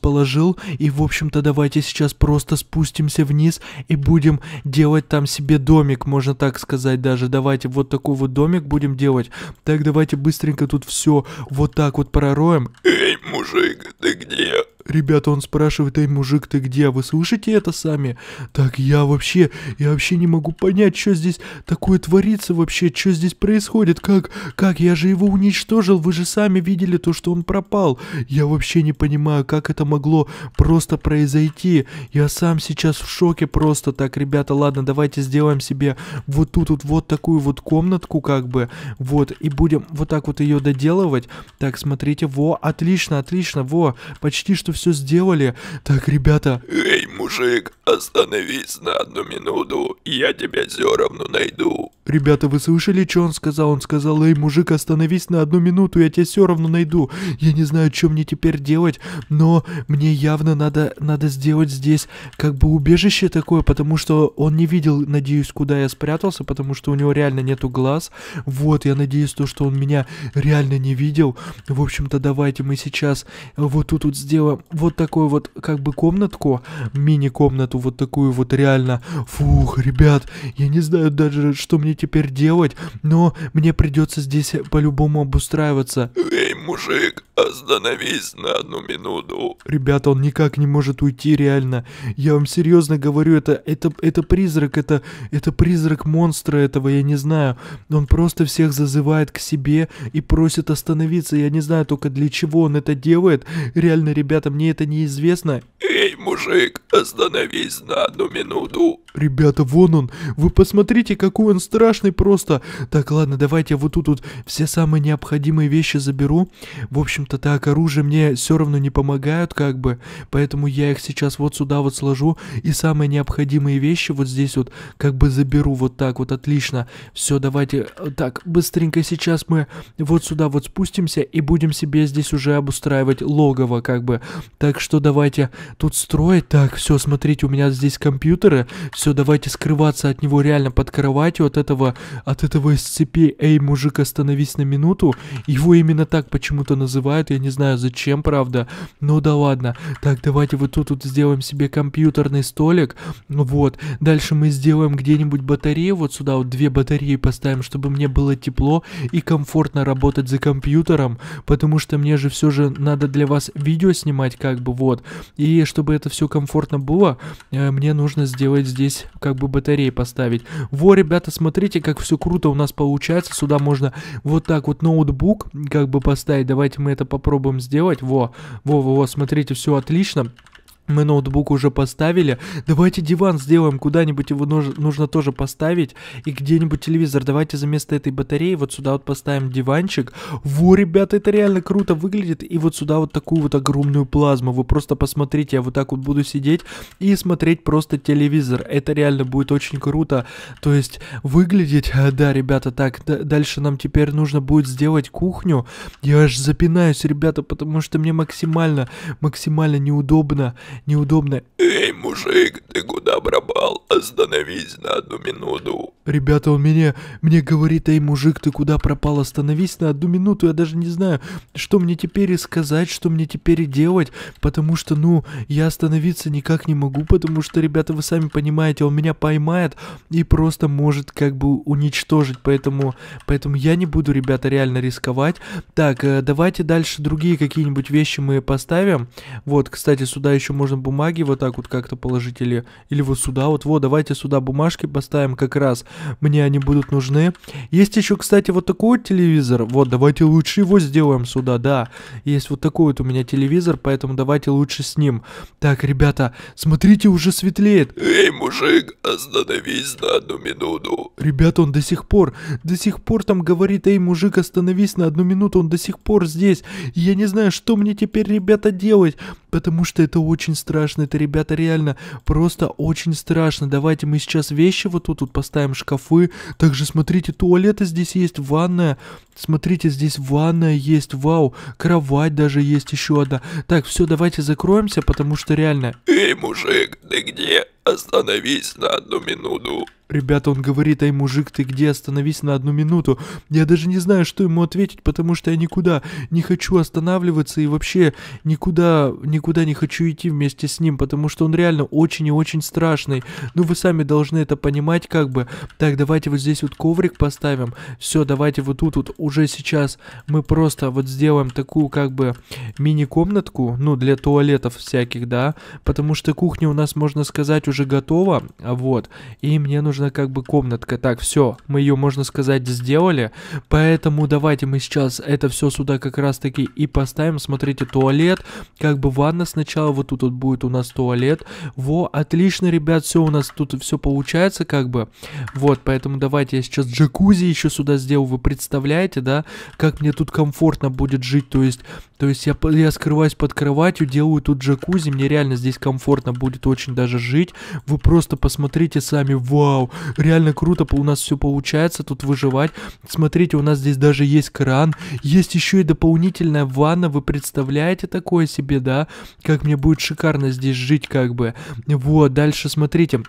положил, и в общем-то давайте сейчас просто спустимся вниз и будем делать там себе домик, можно так сказать даже, давайте вот такой вот домик будем делать, так давайте быстренько тут все вот так вот пророем. Эй, мужик, ты где? Ребята, он спрашивает, эй, мужик, ты где? Вы слышите это сами? Так я вообще, я вообще не могу понять, что здесь такое творится вообще, что здесь происходит, как, как, я же его уничтожил, вы же сами видели то, что он пропал. Я вообще не понимаю, как это могло просто произойти. Я сам сейчас в шоке просто. Так, ребята, ладно, давайте сделаем себе вот тут вот, вот такую вот комнатку, как бы, вот, и будем вот так вот ее доделывать. Так, смотрите, во, отлично, отлично, во, почти что что все сделали. Так, ребята... Эй, мужик, остановись на одну минуту, я тебя все равно найду. Ребята, вы слышали, что он сказал? Он сказал, эй, мужик, остановись на одну минуту, я тебя все равно найду. Я не знаю, что мне теперь делать, но мне явно надо, надо сделать здесь как бы убежище такое, потому что он не видел, надеюсь, куда я спрятался, потому что у него реально нету глаз. Вот, я надеюсь, то, что он меня реально не видел. В общем-то, давайте мы сейчас вот тут вот сделаем вот такой вот как бы комнатку, мини-комнату, вот такую вот реально. Фух, ребят, я не знаю даже, что мне теперь делать, но мне придется здесь по-любому обустраиваться. Эй, мужик, остановись на одну минуту. Ребята, он никак не может уйти, реально. Я вам серьезно говорю, это, это, это призрак, это, это призрак монстра этого, я не знаю. Он просто всех зазывает к себе и просит остановиться. Я не знаю только для чего он это делает. Реально, ребята, мне это неизвестно мужик, остановись на одну минуту. Ребята, вон он. Вы посмотрите, какой он страшный просто. Так, ладно, давайте вот тут вот все самые необходимые вещи заберу. В общем-то, так, оружие мне все равно не помогают, как бы. Поэтому я их сейчас вот сюда вот сложу. И самые необходимые вещи вот здесь вот как бы заберу. Вот так вот, отлично. Все, давайте. Э, так, быстренько сейчас мы вот сюда вот спустимся и будем себе здесь уже обустраивать логово, как бы. Так что давайте тут устроить. Так, все, смотрите, у меня здесь компьютеры. Все, давайте скрываться от него реально под кроватью, от этого, от этого SCP. Эй, мужик, остановись на минуту. Его именно так почему-то называют, я не знаю зачем, правда. Ну да ладно. Так, давайте вот тут вот сделаем себе компьютерный столик. Вот. Дальше мы сделаем где-нибудь батарею, вот сюда вот две батареи поставим, чтобы мне было тепло и комфортно работать за компьютером, потому что мне же все же надо для вас видео снимать, как бы, вот. И чтобы это это все комфортно было, э, мне нужно сделать здесь как бы батареи поставить. Во, ребята, смотрите, как все круто у нас получается. Сюда можно вот так вот ноутбук как бы поставить. Давайте мы это попробуем сделать. Во, во, во, во смотрите, все отлично. Мы ноутбук уже поставили. Давайте диван сделаем куда-нибудь, его нужно, нужно тоже поставить. И где-нибудь телевизор. Давайте за место этой батареи вот сюда вот поставим диванчик. Во, ребята, это реально круто выглядит. И вот сюда вот такую вот огромную плазму. Вы просто посмотрите, я вот так вот буду сидеть и смотреть просто телевизор. Это реально будет очень круто. То есть выглядеть, э, да, ребята, так. Дальше нам теперь нужно будет сделать кухню. Я аж запинаюсь, ребята, потому что мне максимально, максимально неудобно неудобно. Эй, «Мужик, ты куда пропал? Остановись на одну минуту!» Ребята, он меня, мне говорит, эй, мужик, ты куда пропал? Остановись на одну минуту, я даже не знаю, что мне теперь сказать, что мне теперь делать, потому что, ну, я остановиться никак не могу, потому что, ребята, вы сами понимаете, он меня поймает и просто может как бы уничтожить, поэтому, поэтому я не буду, ребята, реально рисковать. Так, э, давайте дальше другие какие-нибудь вещи мы поставим. Вот, кстати, сюда еще можно бумаги вот так вот как-то как-то положители. Или вот сюда, вот, вот, давайте сюда бумажки поставим как раз. Мне они будут нужны. Есть еще, кстати, вот такой вот телевизор. Вот, давайте лучше его сделаем сюда, да. Есть вот такой вот у меня телевизор, поэтому давайте лучше с ним. Так, ребята, смотрите, уже светлеет. Эй, мужик, остановись на одну минуту. Ребята, он до сих пор, до сих пор там говорит, эй, мужик, остановись на одну минуту, он до сих пор здесь. Я не знаю, что мне теперь, ребята, делать потому что это очень страшно. Это, ребята, реально просто очень страшно. Давайте мы сейчас вещи вот тут вот поставим, шкафы. Также, смотрите, туалеты здесь есть, ванная. Смотрите, здесь ванная есть, вау. Кровать даже есть еще одна. Так, все, давайте закроемся, потому что реально... Эй, мужик, ты где? Остановись на одну минуту. Ребята, он говорит, ай, мужик, ты где? Остановись на одну минуту. Я даже не знаю, что ему ответить, потому что я никуда не хочу останавливаться и вообще никуда, никуда не хочу идти вместе с ним, потому что он реально очень и очень страшный. Ну, вы сами должны это понимать, как бы. Так, давайте вот здесь вот коврик поставим. Все, давайте вот тут вот уже сейчас мы просто вот сделаем такую, как бы, мини-комнатку, ну, для туалетов всяких, да, потому что кухня у нас, можно сказать, уже готова, вот, и мне нужна как бы комнатка. Так, все, мы ее, можно сказать, сделали, поэтому давайте мы сейчас это все сюда как раз-таки и поставим. Смотрите, туалет, как бы ванна сначала, вот тут вот будет у нас туалет. Во, отлично, ребят, все у нас тут все получается как бы. Вот, поэтому давайте я сейчас джакузи еще сюда сделал, вы представляете, да, как мне тут комфортно будет жить, то есть то есть я, я скрываюсь под кроватью, делаю тут джакузи, мне реально здесь комфортно будет очень даже жить. Вы просто посмотрите сами, вау, реально круто, у нас все получается тут выживать. Смотрите, у нас здесь даже есть кран, есть еще и дополнительная ванна, вы представляете такое себе, да? Как мне будет шикарно здесь жить как бы. Вот, дальше смотрите. Смотрите.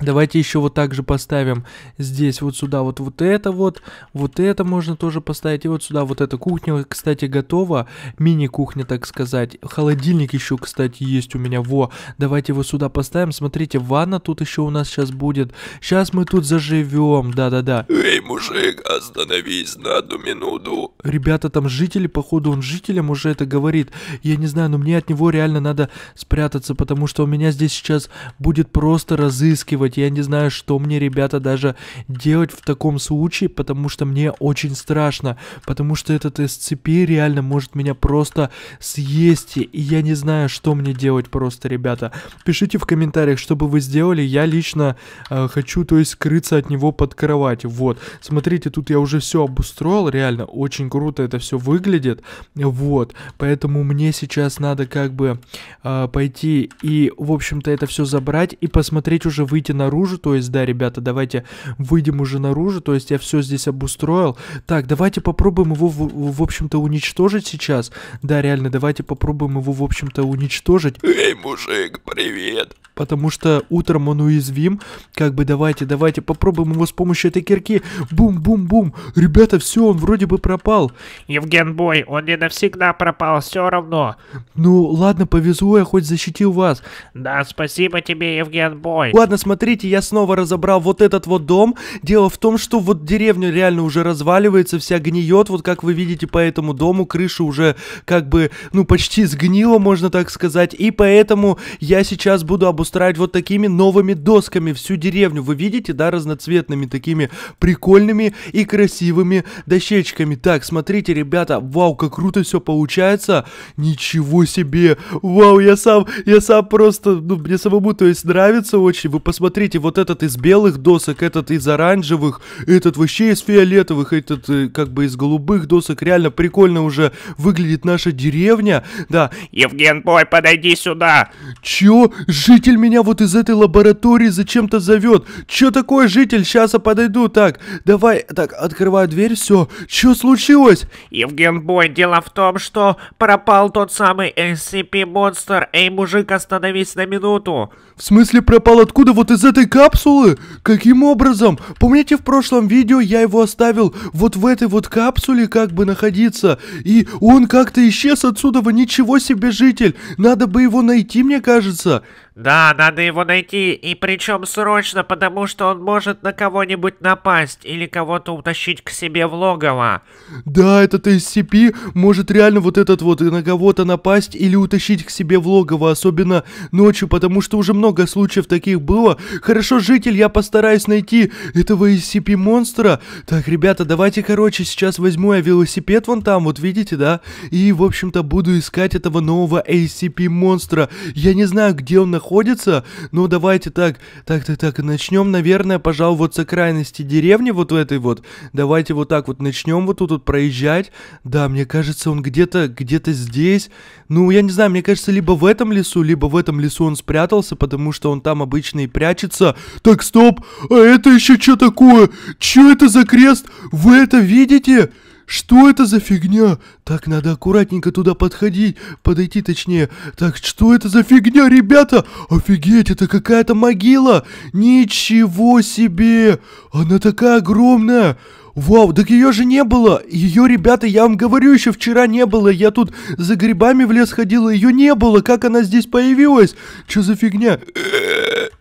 Давайте еще вот так же поставим здесь вот сюда вот вот это вот, вот это можно тоже поставить, и вот сюда вот эта кухня, кстати, готова, мини-кухня, так сказать. Холодильник еще, кстати, есть у меня, во, давайте его сюда поставим, смотрите, ванна тут еще у нас сейчас будет, сейчас мы тут заживем, да-да-да. Эй, мужик, остановись на одну минуту. Ребята, там жители, походу он жителям уже это говорит, я не знаю, но мне от него реально надо спрятаться, потому что у меня здесь сейчас будет просто разыскивать реагировать. Я не знаю, что мне, ребята, даже делать в таком случае, потому что мне очень страшно. Потому что этот SCP реально может меня просто съесть. И я не знаю, что мне делать просто, ребята. Пишите в комментариях, что бы вы сделали. Я лично э, хочу, то есть, скрыться от него под кровать. Вот. Смотрите, тут я уже все обустроил. Реально, очень круто это все выглядит. Вот. Поэтому мне сейчас надо как бы э, пойти и, в общем-то, это все забрать и посмотреть уже выйти наружу, то есть, да, ребята, давайте выйдем уже наружу, то есть я все здесь обустроил. Так, давайте попробуем его, в, в общем-то, уничтожить сейчас. Да, реально, давайте попробуем его, в общем-то, уничтожить. Эй, мужик, привет потому что утром он уязвим. Как бы давайте, давайте, попробуем его с помощью этой кирки. Бум-бум-бум. Ребята, все, он вроде бы пропал. Евген Бой, он не навсегда пропал, все равно. Ну, ладно, повезу я хоть защитил вас. Да, спасибо тебе, Евген Бой. Ладно, смотрите, я снова разобрал вот этот вот дом. Дело в том, что вот деревня реально уже разваливается, вся гниет. Вот как вы видите по этому дому, крыша уже как бы, ну, почти сгнила, можно так сказать. И поэтому я сейчас буду обустраивать обустраивать вот такими новыми досками всю деревню. Вы видите, да, разноцветными такими прикольными и красивыми дощечками. Так, смотрите, ребята, вау, как круто все получается. Ничего себе. Вау, я сам, я сам просто, ну, мне самому, то есть, нравится очень. Вы посмотрите, вот этот из белых досок, этот из оранжевых, этот вообще из фиолетовых, этот э, как бы из голубых досок. Реально прикольно уже выглядит наша деревня. Да. Евген, бой, подойди сюда. Чё? Житель житель меня вот из этой лаборатории зачем-то зовет. Че такое, житель? Сейчас я подойду. Так, давай, так, открываю дверь, все. Че случилось? Евген Бой, дело в том, что пропал тот самый SCP-монстр. Эй, мужик, остановись на минуту. В смысле пропал откуда? Вот из этой капсулы? Каким образом? Помните в прошлом видео я его оставил вот в этой вот капсуле как бы находиться. И он как-то исчез отсюда. Ничего себе, житель. Надо бы его найти, мне кажется. Да, надо его найти, и причем срочно, потому что он может на кого-нибудь напасть или кого-то утащить к себе в логово. Да, этот SCP может реально вот этот вот и на кого-то напасть или утащить к себе в логово, особенно ночью, потому что уже много случаев таких было. Хорошо, житель, я постараюсь найти этого SCP-монстра. Так, ребята, давайте, короче, сейчас возьму я велосипед вон там, вот видите, да? И, в общем-то, буду искать этого нового SCP-монстра. Я не знаю, где он находится находится. Ну, давайте так, так, так, так, начнем, наверное, пожалуй, вот с окраинности деревни, вот в этой вот. Давайте вот так вот начнем вот тут вот проезжать. Да, мне кажется, он где-то, где-то здесь. Ну, я не знаю, мне кажется, либо в этом лесу, либо в этом лесу он спрятался, потому что он там обычно и прячется. Так, стоп, а это еще что такое? Что это за крест? Вы это видите? Что это за фигня? Так, надо аккуратненько туда подходить, подойти точнее. Так, что это за фигня, ребята? Офигеть, это какая-то могила! Ничего себе! Она такая огромная! Вау, так ее же не было. Ее, ребята, я вам говорю, еще вчера не было. Я тут за грибами в лес ходила, ее не было. Как она здесь появилась? Что за фигня?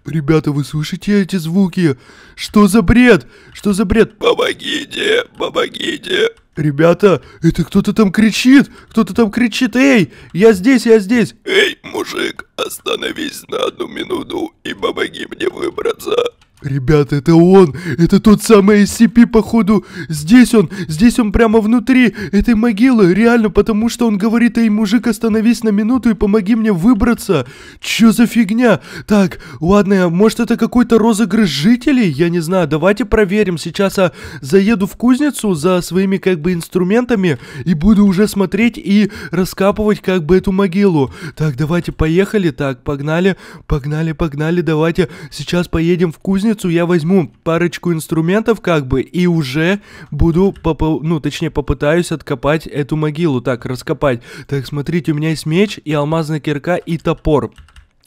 «Ребята, вы слышите эти звуки? Что за бред? Что за бред? Помогите! Помогите!» «Ребята, это кто-то там кричит! Кто-то там кричит! Эй, я здесь, я здесь!» «Эй, мужик, остановись на одну минуту и помоги мне выбраться!» Ребята, это он! Это тот самый SCP, походу! Здесь он! Здесь он прямо внутри этой могилы! Реально, потому что он говорит, эй, мужик, остановись на минуту и помоги мне выбраться! Чё за фигня? Так, ладно, может это какой-то розыгрыш жителей? Я не знаю, давайте проверим. Сейчас я заеду в кузницу за своими как бы инструментами и буду уже смотреть и раскапывать как бы эту могилу. Так, давайте поехали, так, погнали, погнали, погнали, давайте сейчас поедем в кузницу улицу, я возьму парочку инструментов как бы и уже буду, попо... ну точнее попытаюсь откопать эту могилу. Так, раскопать. Так, смотрите, у меня есть меч и алмазная кирка и топор.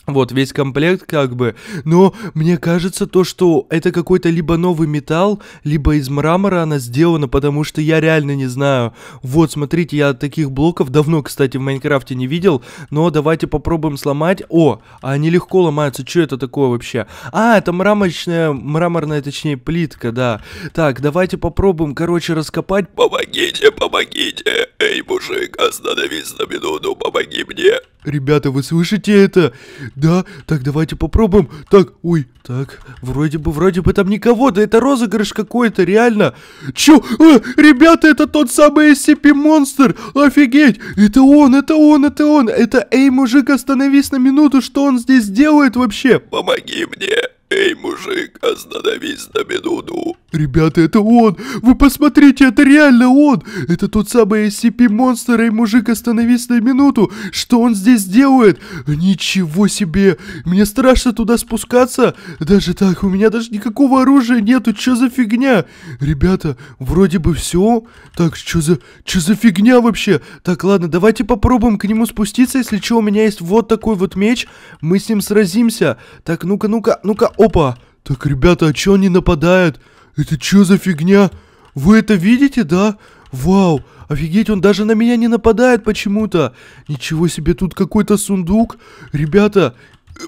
Вот, весь комплект как бы. Но мне кажется то, что это какой-то либо новый металл, либо из мрамора она сделана, потому что я реально не знаю. Вот, смотрите, я таких блоков давно, кстати, в Майнкрафте не видел. Но давайте попробуем сломать. О, они легко ломаются. Что это такое вообще? А, это мраморная, мраморная, точнее, плитка, да. Так, давайте попробуем, короче, раскопать. Помогите, помогите. Эй, мужик, остановись на минуту, помоги мне. Ребята, вы слышите это? да, так, давайте попробуем. Так, ой, так, вроде бы, вроде бы там никого, да это розыгрыш какой-то, реально. Чё, а, ребята, это тот самый SCP-монстр, офигеть, это он, это он, это он, это, эй, мужик, остановись на минуту, что он здесь делает вообще? Помоги мне. Эй, мужик, остановись на минуту. Ребята, это он. Вы посмотрите, это реально он. Это тот самый SCP-монстр. Эй, мужик, остановись на минуту. Что он здесь делает? Ничего себе. Мне страшно туда спускаться. Даже так, у меня даже никакого оружия нету. Что за фигня? Ребята, вроде бы все. Так, что за, что за фигня вообще? Так, ладно, давайте попробуем к нему спуститься. Если чё, у меня есть вот такой вот меч. Мы с ним сразимся. Так, ну-ка, ну-ка, ну-ка. Опа! Так, ребята, а чё они нападают? Это чё за фигня? Вы это видите, да? Вау! Офигеть, он даже на меня не нападает почему-то. Ничего себе, тут какой-то сундук. Ребята,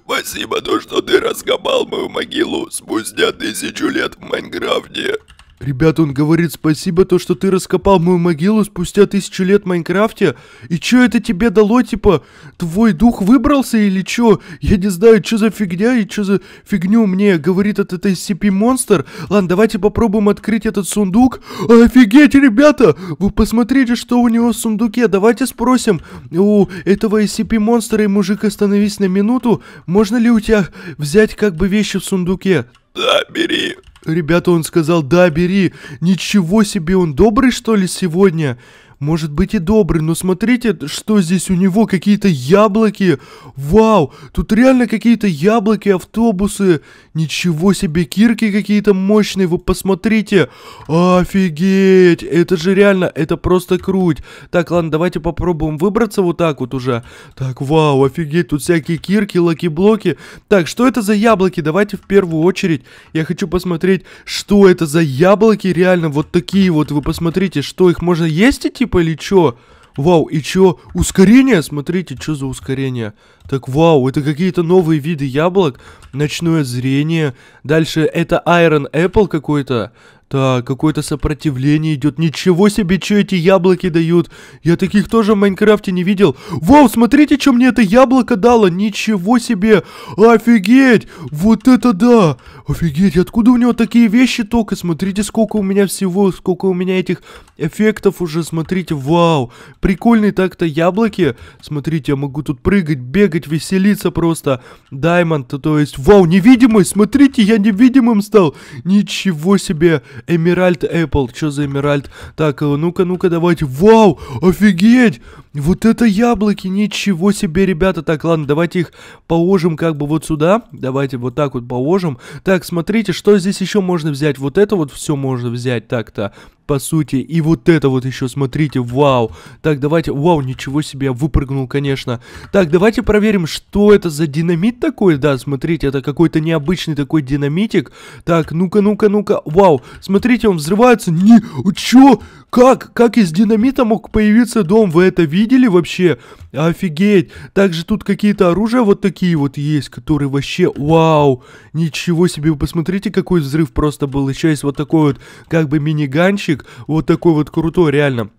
спасибо то, что ты разгобал мою могилу спустя тысячу лет в Майнкрафте. Ребята, он говорит, спасибо то, что ты раскопал мою могилу спустя тысячу лет в Майнкрафте. И чё это тебе дало, типа, твой дух выбрался или чё? Я не знаю, чё за фигня и чё за фигню мне говорит этот SCP-монстр. Ладно, давайте попробуем открыть этот сундук. Офигеть, ребята! Вы посмотрите, что у него в сундуке. Давайте спросим у этого SCP-монстра и мужик, остановись на минуту. Можно ли у тебя взять как бы вещи в сундуке? Да, бери. Ребята, он сказал, да, бери. Ничего себе, он добрый, что ли, сегодня? Может быть и добрый, но смотрите, что здесь у него, какие-то яблоки. Вау, тут реально какие-то яблоки, автобусы. Ничего себе, кирки какие-то мощные, вы посмотрите. Офигеть, это же реально, это просто круть. Так, ладно, давайте попробуем выбраться вот так вот уже. Так, вау, офигеть, тут всякие кирки, лаки-блоки. Так, что это за яблоки? Давайте в первую очередь, я хочу посмотреть, что это за яблоки, реально, вот такие вот, вы посмотрите, что их можно есть идти? типа или чё? Вау, и чё? Ускорение? Смотрите, чё за ускорение? Так, вау, это какие-то новые виды яблок, ночное зрение. Дальше это Iron Apple какой-то. Так, какое-то сопротивление идет. Ничего себе, что эти яблоки дают. Я таких тоже в Майнкрафте не видел. Вау, смотрите, что мне это яблоко дало. Ничего себе. Офигеть. Вот это да. Офигеть, откуда у него такие вещи только? Смотрите, сколько у меня всего, сколько у меня этих эффектов уже, смотрите, вау. Прикольные так-то яблоки. Смотрите, я могу тут прыгать, бегать, веселиться просто. Даймонд, то есть, вау, невидимость, смотрите, я невидимым стал. Ничего себе, Эмеральд Apple, что за Эмеральд? Так, э, ну-ка, ну-ка, давайте, вау, офигеть. Вот это яблоки, ничего себе, ребята. Так, ладно, давайте их положим как бы вот сюда. Давайте вот так вот положим. Так, так, смотрите, что здесь еще можно взять. Вот это вот все можно взять так-то по сути. И вот это вот еще, смотрите, вау. Так, давайте, вау, ничего себе, я выпрыгнул, конечно. Так, давайте проверим, что это за динамит такой. Да, смотрите, это какой-то необычный такой динамитик. Так, ну-ка, ну-ка, ну-ка, вау. Смотрите, он взрывается. Не, чё? Как? Как из динамита мог появиться дом? Вы это видели вообще? Офигеть. Также тут какие-то оружия вот такие вот есть, которые вообще, вау. Ничего себе, вы посмотрите, какой взрыв просто был. Еще есть вот такой вот, как бы, миниганчик домик. Вот такой вот крутой, реально.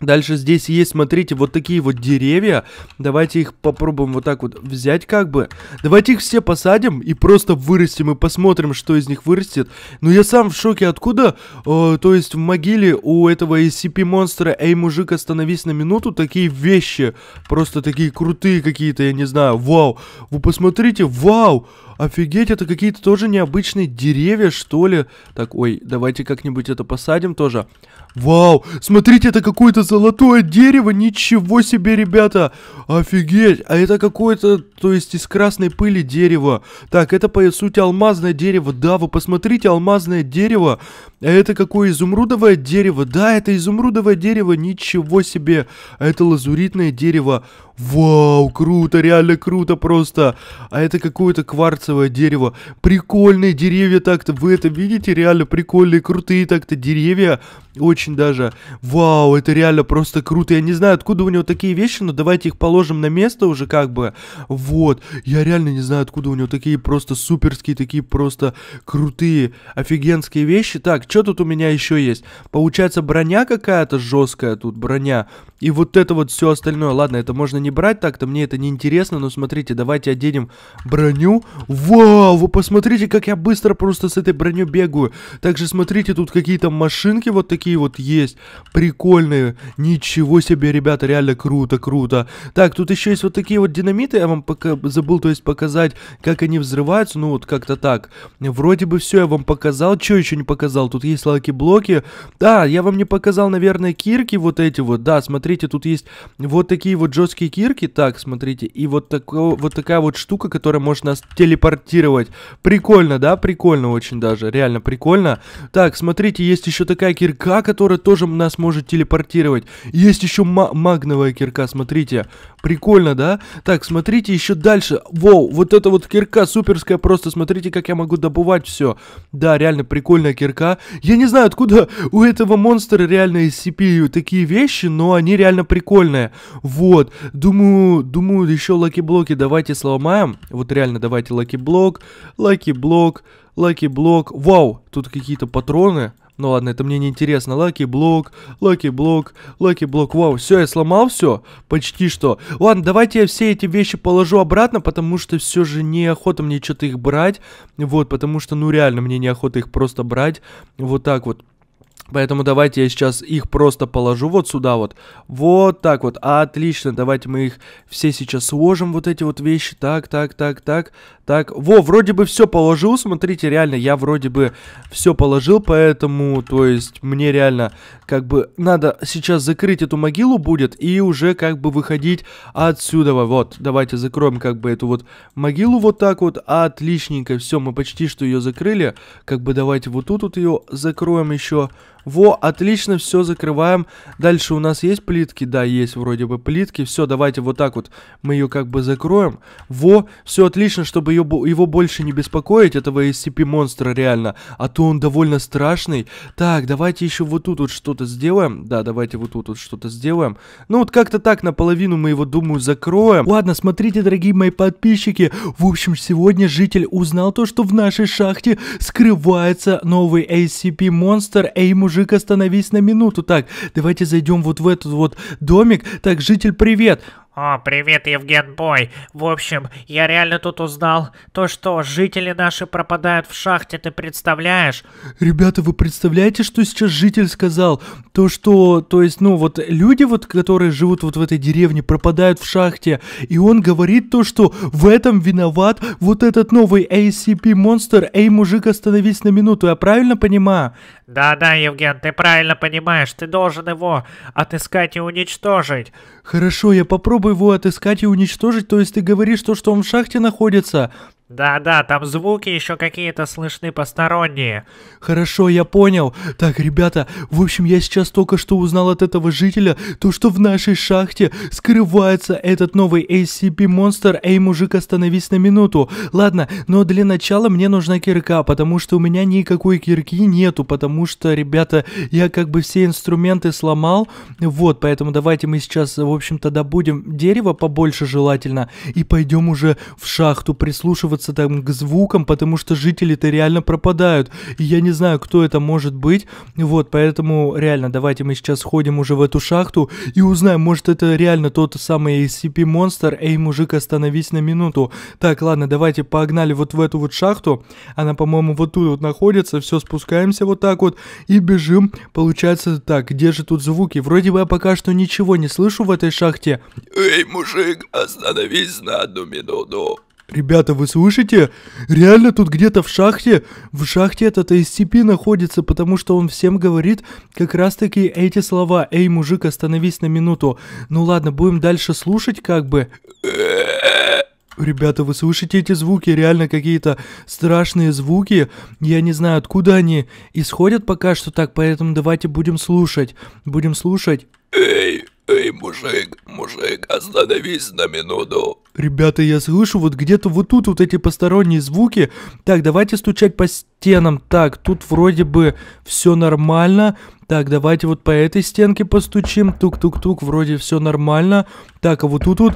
Дальше здесь есть, смотрите, вот такие вот деревья. Давайте их попробуем вот так вот взять как бы. Давайте их все посадим и просто вырастим и посмотрим, что из них вырастет. Но я сам в шоке, откуда? Э, то есть в могиле у этого SCP-монстра «Эй, мужик, остановись на минуту» такие вещи. Просто такие крутые какие-то, я не знаю. Вау! Вы посмотрите, вау! Офигеть, это какие-то тоже необычные деревья, что ли? Так, ой, давайте как-нибудь это посадим тоже. Вау, смотрите, это какое-то золотое дерево, ничего себе, ребята. Офигеть, а это какое-то, то есть из красной пыли дерево. Так, это по сути алмазное дерево, да, вы посмотрите, алмазное дерево. А это какое изумрудовое дерево, да, это изумрудовое дерево, ничего себе. А это лазуритное дерево. Вау, круто, реально круто просто. А это какое-то кварцевое дерево. Прикольные деревья так-то. Вы это видите? Реально прикольные, крутые так-то деревья. Очень даже. Вау, это реально просто круто. Я не знаю, откуда у него такие вещи, но давайте их положим на место уже как бы. Вот. Я реально не знаю, откуда у него такие просто суперские, такие просто крутые, офигенские вещи. Так, что тут у меня еще есть? Получается, броня какая-то жесткая тут, броня. И вот это вот все остальное. Ладно, это можно не брать так-то, мне это не интересно, но смотрите, давайте оденем броню. Вау, вы посмотрите, как я быстро просто с этой броней бегаю. Также смотрите, тут какие-то машинки вот такие вот есть. Прикольные. Ничего себе, ребята, реально круто, круто. Так, тут еще есть вот такие вот динамиты, я вам пока забыл, то есть показать, как они взрываются, ну вот как-то так. Вроде бы все я вам показал, что еще не показал? Тут есть лаки-блоки. Да, я вам не показал, наверное, кирки вот эти вот, да, смотрите смотрите, тут есть вот такие вот жесткие кирки, так, смотрите, и вот, такого, вот такая вот штука, которая может нас телепортировать. Прикольно, да? Прикольно очень даже, реально прикольно. Так, смотрите, есть еще такая кирка, которая тоже нас может телепортировать. Есть еще магновая кирка, смотрите. Прикольно, да? Так, смотрите еще дальше. Воу, вот это вот кирка суперская, просто смотрите, как я могу добывать все. Да, реально прикольная кирка. Я не знаю, откуда у этого монстра реально SCP такие вещи, но они реально прикольные. Вот, думаю, думаю, еще лаки-блоки давайте сломаем. Вот реально, давайте лаки-блок, лаки-блок, лаки-блок. Вау, тут какие-то патроны. Ну ладно, это мне не интересно. Лаки блок, лаки блок, лаки блок. Вау, все, я сломал все? Почти что. Ладно, давайте я все эти вещи положу обратно, потому что все же неохота мне что-то их брать. Вот, потому что, ну реально, мне неохота их просто брать. Вот так вот. Поэтому давайте я сейчас их просто положу вот сюда вот. Вот так вот. Отлично. Давайте мы их все сейчас сложим, вот эти вот вещи. Так, так, так, так. Так, во, вроде бы все положил, смотрите, реально, я вроде бы все положил, поэтому, то есть, мне реально, как бы, надо сейчас закрыть эту могилу будет и уже, как бы, выходить отсюда, вот, давайте закроем, как бы, эту вот могилу вот так вот, отличненько, все, мы почти что ее закрыли, как бы, давайте вот тут вот ее закроем еще, во, отлично, все закрываем, дальше у нас есть плитки, да, есть вроде бы плитки, все, давайте вот так вот мы ее, как бы, закроем, во, все отлично, чтобы ее, его больше не беспокоить, этого SCP-монстра реально, а то он довольно страшный. Так, давайте еще вот тут вот что-то сделаем. Да, давайте вот тут вот что-то сделаем. Ну вот как-то так, наполовину мы его, думаю, закроем. Ладно, смотрите, дорогие мои подписчики. В общем, сегодня житель узнал то, что в нашей шахте скрывается новый SCP-монстр. Эй, мужик, остановись на минуту. Так, давайте зайдем вот в этот вот домик. Так, житель, привет. Привет! О, привет, Евген Бой. В общем, я реально тут узнал то, что жители наши пропадают в шахте, ты представляешь? Ребята, вы представляете, что сейчас житель сказал? То, что, то есть, ну, вот люди вот, которые живут вот в этой деревне, пропадают в шахте, и он говорит то, что в этом виноват вот этот новый ACP монстр. Эй, мужик, остановись на минуту, я правильно понимаю? Да-да, Евген, ты правильно понимаешь, ты должен его отыскать и уничтожить. Хорошо, я попробую его отыскать и уничтожить, то есть ты говоришь то, что он в шахте находится? Да-да, там звуки еще какие-то слышны посторонние. Хорошо, я понял. Так, ребята, в общем, я сейчас только что узнал от этого жителя, то, что в нашей шахте скрывается этот новый SCP-монстр. Эй, мужик, остановись на минуту. Ладно, но для начала мне нужна кирка, потому что у меня никакой кирки нету, потому что, ребята, я как бы все инструменты сломал. Вот, поэтому давайте мы сейчас, в общем-то, добудем дерево побольше желательно и пойдем уже в шахту прислушиваться прислушиваться там к звукам, потому что жители-то реально пропадают. И я не знаю, кто это может быть. Вот, поэтому реально, давайте мы сейчас сходим уже в эту шахту и узнаем, может это реально тот самый SCP-монстр. Эй, мужик, остановись на минуту. Так, ладно, давайте погнали вот в эту вот шахту. Она, по-моему, вот тут вот находится. Все, спускаемся вот так вот и бежим. Получается, так, где же тут звуки? Вроде бы я пока что ничего не слышу в этой шахте. Эй, мужик, остановись на одну минуту. Ребята, вы слышите? Реально тут где-то в шахте, в шахте этот SCP находится, потому что он всем говорит как раз-таки эти слова. Эй, мужик, остановись на минуту. Ну ладно, будем дальше слушать как бы. Ребята, вы слышите эти звуки? Реально какие-то страшные звуки. Я не знаю, откуда они исходят пока что так, поэтому давайте будем слушать. Будем слушать. Эй! Эй, мужик, мужик, остановись на минуту. Ребята, я слышу вот где-то вот тут вот эти посторонние звуки. Так, давайте стучать по стенам. Так, тут вроде бы все нормально. Так, давайте вот по этой стенке постучим. Тук-тук-тук, вроде все нормально. Так, а вот тут вот...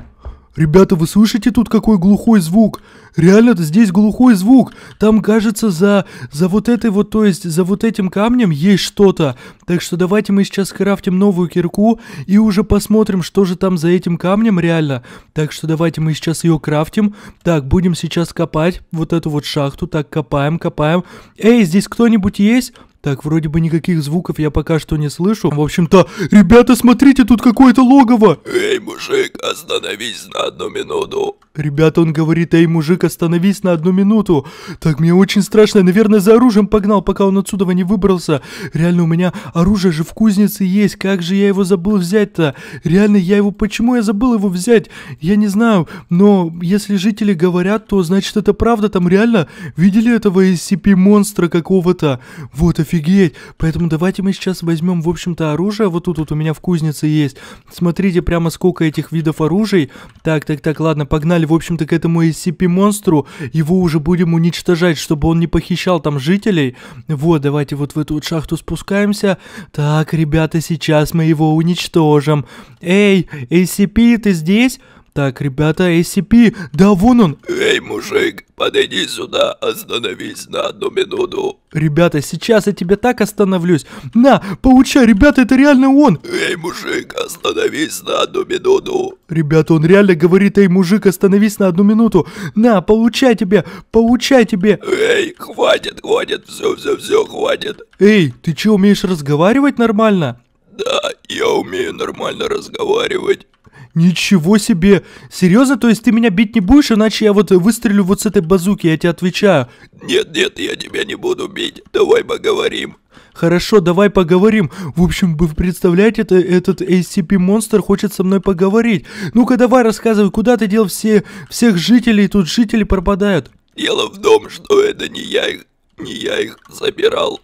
«Ребята, вы слышите тут какой глухой звук? Реально здесь глухой звук. Там, кажется, за, за вот этой вот, то есть за вот этим камнем есть что-то. Так что давайте мы сейчас крафтим новую кирку и уже посмотрим, что же там за этим камнем реально. Так что давайте мы сейчас ее крафтим. Так, будем сейчас копать вот эту вот шахту. Так, копаем, копаем. Эй, здесь кто-нибудь есть?» Так, вроде бы никаких звуков я пока что не слышу. В общем-то, ребята, смотрите, тут какое-то логово. Эй, мужик, остановись на одну минуту. «Ребята, он говорит, эй, мужик, остановись на одну минуту! Так мне очень страшно, наверное, за оружием погнал, пока он отсюда не выбрался! Реально, у меня оружие же в кузнице есть, как же я его забыл взять-то? Реально, я его... Почему я забыл его взять? Я не знаю, но если жители говорят, то значит это правда, там реально видели этого SCP-монстра какого-то? Вот, офигеть! Поэтому давайте мы сейчас возьмем, в общем-то, оружие, вот тут вот у меня в кузнице есть. Смотрите прямо сколько этих видов оружий. Так, так, так, ладно, погнали в общем-то, к этому SCP-монстру. Его уже будем уничтожать, чтобы он не похищал там жителей. Вот, давайте вот в эту вот шахту спускаемся. Так, ребята, сейчас мы его уничтожим. Эй, SCP, ты здесь? Так, ребята, SCP, да вон он. Эй, мужик, подойди сюда, остановись на одну минуту. Ребята, сейчас я тебе так остановлюсь. На, получай, ребята, это реально он. Эй, мужик, остановись на одну минуту. Ребята, он реально говорит, эй, мужик, остановись на одну минуту. На, получай тебе, получай тебе. Эй, хватит, хватит, все, все, все, хватит. Эй, ты че, умеешь разговаривать нормально? Да, я умею нормально разговаривать. Ничего себе! Серьезно? То есть ты меня бить не будешь, иначе я вот выстрелю вот с этой базуки, я тебе отвечаю. Нет, нет, я тебя не буду бить. Давай поговорим. Хорошо, давай поговорим. В общем, вы представляете, это, этот SCP-монстр хочет со мной поговорить. Ну-ка давай рассказывай, куда ты дел все, всех жителей, тут жители пропадают. Дело в том, что это не я их, не я их забирал.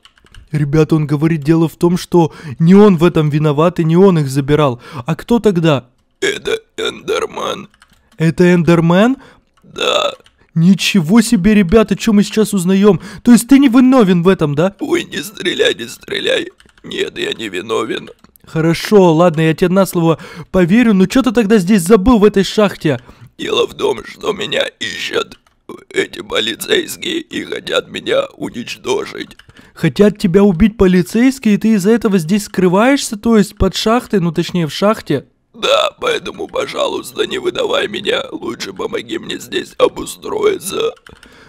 Ребята, он говорит, дело в том, что не он в этом виноват и не он их забирал. А кто тогда? Эндермен. Это Эндермен? Да. Ничего себе, ребята, что мы сейчас узнаем? То есть ты не виновен в этом, да? Ой, не стреляй, не стреляй. Нет, я не виновен. Хорошо, ладно, я тебе на слово поверю, но что ты тогда здесь забыл в этой шахте? Дело в том, что меня ищут эти полицейские и хотят меня уничтожить. Хотят тебя убить полицейские, и ты из-за этого здесь скрываешься, то есть под шахтой, ну точнее в шахте? Да, поэтому, пожалуйста, не выдавай меня. Лучше помоги мне здесь обустроиться.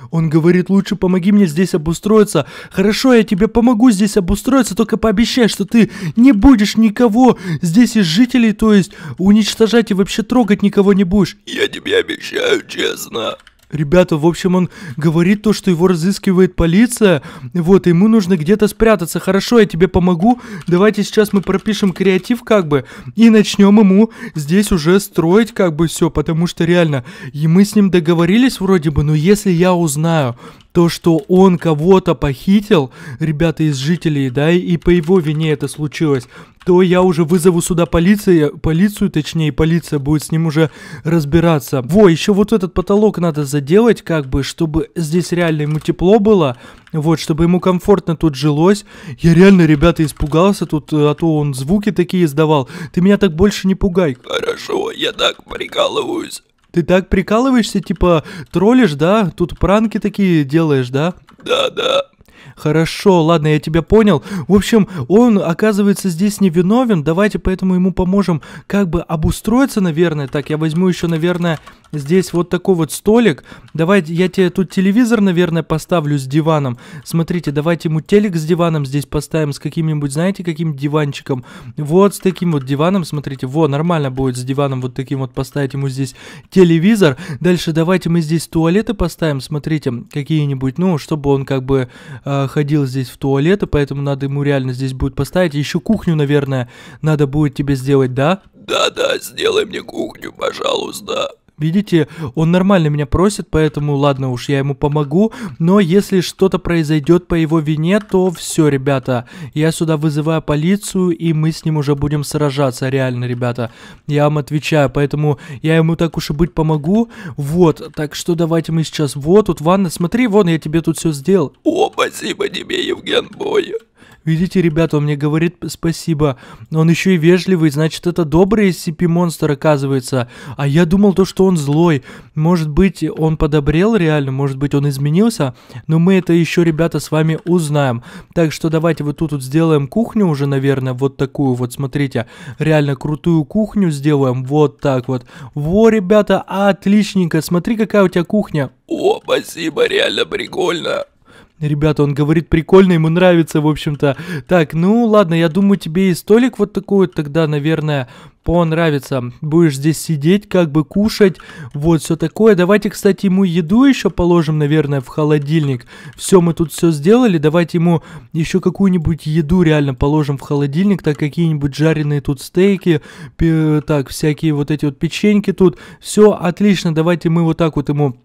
Он говорит, лучше помоги мне здесь обустроиться. Хорошо, я тебе помогу здесь обустроиться, только пообещай, что ты не будешь никого здесь из жителей, то есть уничтожать и вообще трогать никого не будешь. Я тебе обещаю, честно. Ребята, в общем, он говорит то, что его разыскивает полиция. Вот, ему нужно где-то спрятаться. Хорошо, я тебе помогу. Давайте сейчас мы пропишем креатив, как бы, и начнем ему здесь уже строить, как бы, все, потому что реально, и мы с ним договорились вроде бы, но если я узнаю то, что он кого-то похитил, ребята из жителей, да, и по его вине это случилось, то я уже вызову сюда полицию, полицию, точнее, полиция будет с ним уже разбираться. Во, еще вот этот потолок надо заделать, как бы, чтобы здесь реально ему тепло было, вот, чтобы ему комфортно тут жилось. Я реально, ребята, испугался тут, а то он звуки такие издавал. Ты меня так больше не пугай. Хорошо, я так прикалываюсь. Ты так прикалываешься, типа, троллишь, да? Тут пранки такие делаешь, да? Да, да. Хорошо, ладно, я тебя понял. В общем, он оказывается здесь невиновен. Давайте поэтому ему поможем как бы обустроиться, наверное. Так, я возьму еще, наверное, здесь вот такой вот столик. Давайте, я тебе тут телевизор, наверное, поставлю с диваном. Смотрите, давайте ему телек с диваном здесь поставим, с каким-нибудь, знаете, каким диванчиком. Вот с таким вот диваном, смотрите, во, нормально будет с диваном вот таким вот поставить ему здесь телевизор. Дальше давайте мы здесь туалеты поставим, смотрите, какие-нибудь, ну, чтобы он как бы э, ходил здесь в туалет и поэтому надо ему реально здесь будет поставить. Еще кухню, наверное, надо будет тебе сделать, да? Да-да, сделай мне кухню, пожалуйста. Видите, он нормально меня просит, поэтому ладно уж, я ему помогу. Но если что-то произойдет по его вине, то все, ребята. Я сюда вызываю полицию, и мы с ним уже будем сражаться, реально, ребята. Я вам отвечаю, поэтому я ему так уж и быть помогу. Вот, так что давайте мы сейчас... Вот тут ванна, смотри, вон я тебе тут все сделал. О, спасибо тебе, Евген Боя. Видите, ребята, он мне говорит спасибо. Он еще и вежливый, значит, это добрый SCP-монстр, оказывается. А я думал то, что он злой. Может быть, он подобрел реально, может быть, он изменился. Но мы это еще, ребята, с вами узнаем. Так что давайте вот тут вот сделаем кухню уже, наверное, вот такую вот, смотрите. Реально крутую кухню сделаем, вот так вот. Во, ребята, отличненько. Смотри, какая у тебя кухня. О, спасибо, реально прикольно. Ребята, он говорит прикольно, ему нравится, в общем-то. Так, ну ладно, я думаю, тебе и столик вот такой вот тогда, наверное, понравится. Будешь здесь сидеть, как бы кушать, вот все такое. Давайте, кстати, ему еду еще положим, наверное, в холодильник. Все, мы тут все сделали, давайте ему еще какую-нибудь еду реально положим в холодильник, так какие-нибудь жареные тут стейки, так, всякие вот эти вот печеньки тут. Все, отлично, давайте мы вот так вот ему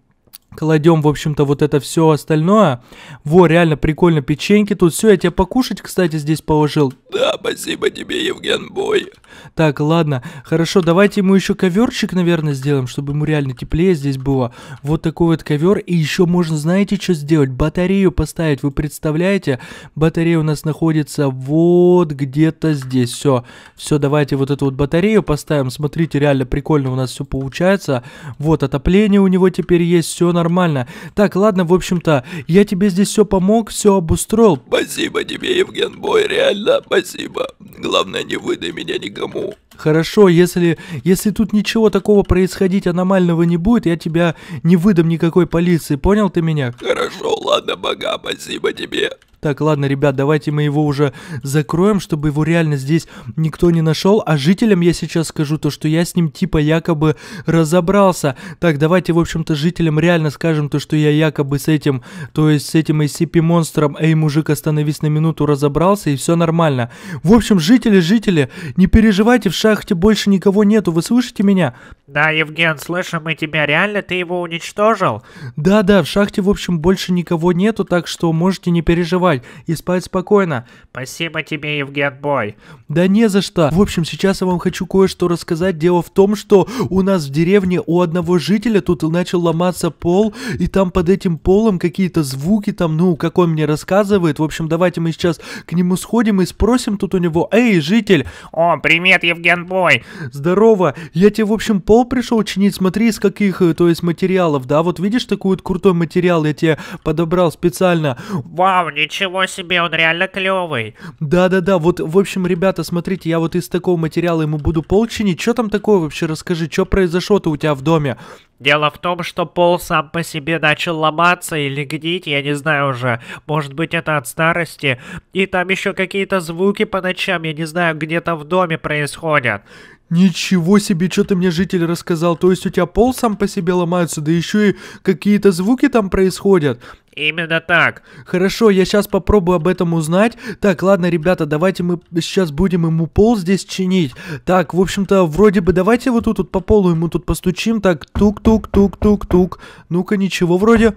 Кладем, в общем-то, вот это все остальное. Во, реально прикольно, печеньки тут. Все, я тебе покушать, кстати, здесь положил. Да, спасибо тебе, Евген Бой. Так, ладно. Хорошо, давайте ему еще коверчик, наверное, сделаем, чтобы ему реально теплее здесь было. Вот такой вот ковер. И еще можно, знаете, что сделать? Батарею поставить. Вы представляете? Батарея у нас находится вот где-то здесь. Все. Все, давайте вот эту вот батарею поставим. Смотрите, реально прикольно у нас все получается. Вот, отопление у него теперь есть. Все нормально нормально. Так, ладно, в общем-то, я тебе здесь все помог, все обустроил. Спасибо тебе, Евген Бой, реально, спасибо. Главное, не выдай меня никому. Хорошо, если, если тут ничего такого происходить аномального не будет, я тебя не выдам никакой полиции, понял ты меня? Хорошо, ладно, бога, спасибо тебе. Так, ладно, ребят, давайте мы его уже закроем, чтобы его реально здесь никто не нашел. А жителям я сейчас скажу то, что я с ним типа якобы разобрался. Так, давайте, в общем-то, жителям реально скажем то, что я якобы с этим, то есть с этим SCP-монстром, эй, мужик, остановись на минуту, разобрался, и все нормально. В общем, жители, жители, не переживайте, в шахте больше никого нету, вы слышите меня? Да, Евген, слышим мы тебя, реально ты его уничтожил? Да-да, в шахте, в общем, больше никого нету, так что можете не переживать домой и спать спокойно. Спасибо тебе, Евген Бой. Да не за что. В общем, сейчас я вам хочу кое-что рассказать. Дело в том, что у нас в деревне у одного жителя тут начал ломаться пол, и там под этим полом какие-то звуки там, ну, как он мне рассказывает. В общем, давайте мы сейчас к нему сходим и спросим тут у него. Эй, житель! О, привет, Евген Бой! Здорово! Я тебе, в общем, пол пришел чинить. Смотри, из каких, э, то есть, материалов, да? Вот видишь, такой вот крутой материал я тебе подобрал специально. Вау, ничего Ничего себе, он реально клевый. Да-да-да, вот, в общем, ребята, смотрите, я вот из такого материала ему буду полчинить. Что там такое вообще? Расскажи, что произошло-то у тебя в доме? Дело в том, что пол сам по себе начал ломаться или гнить, я не знаю уже. Может быть, это от старости. И там еще какие-то звуки по ночам, я не знаю, где-то в доме происходят. Ничего себе, что ты мне житель рассказал. То есть у тебя пол сам по себе ломается, да еще и какие-то звуки там происходят. Именно так. Хорошо, я сейчас попробую об этом узнать. Так, ладно, ребята, давайте мы сейчас будем ему пол здесь чинить. Так, в общем-то, вроде бы давайте вот тут вот по полу ему тут постучим. Так, тук-тук-тук-тук-тук. Ну-ка, ничего вроде.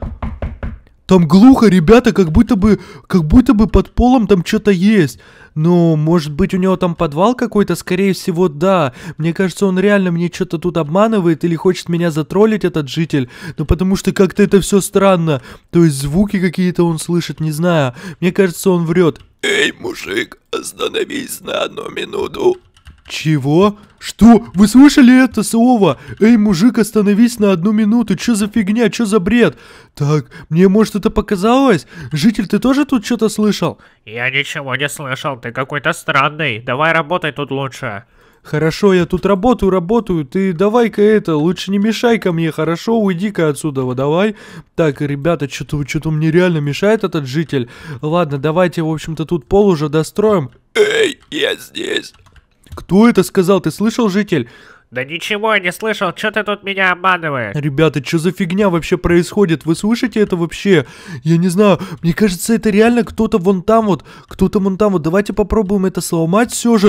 Там глухо, ребята, как будто бы, как будто бы под полом там что-то есть. Ну, может быть, у него там подвал какой-то? Скорее всего, да. Мне кажется, он реально мне что-то тут обманывает или хочет меня затроллить, этот житель. Ну, потому что как-то это все странно. То есть звуки какие-то он слышит, не знаю. Мне кажется, он врет. Эй, мужик, остановись на одну минуту. Чего? Что? Вы слышали это слово? Эй, мужик, остановись на одну минуту. Что за фигня? Что за бред? Так, мне, может, это показалось? Житель, ты тоже тут что-то слышал? Я ничего не слышал. Ты какой-то странный. Давай работай тут лучше. Хорошо, я тут работаю, работаю. Ты давай-ка это, лучше не мешай ко мне, хорошо? Уйди-ка отсюда, давай. Так, ребята, что-то что мне реально мешает этот житель. Ладно, давайте, в общем-то, тут пол уже достроим. Эй, я здесь. Кто это сказал? Ты слышал, житель? Да ничего я не слышал, что ты тут меня обманываешь? Ребята, что за фигня вообще происходит? Вы слышите это вообще? Я не знаю, мне кажется, это реально кто-то вон там вот, кто-то вон там вот. Давайте попробуем это сломать все же.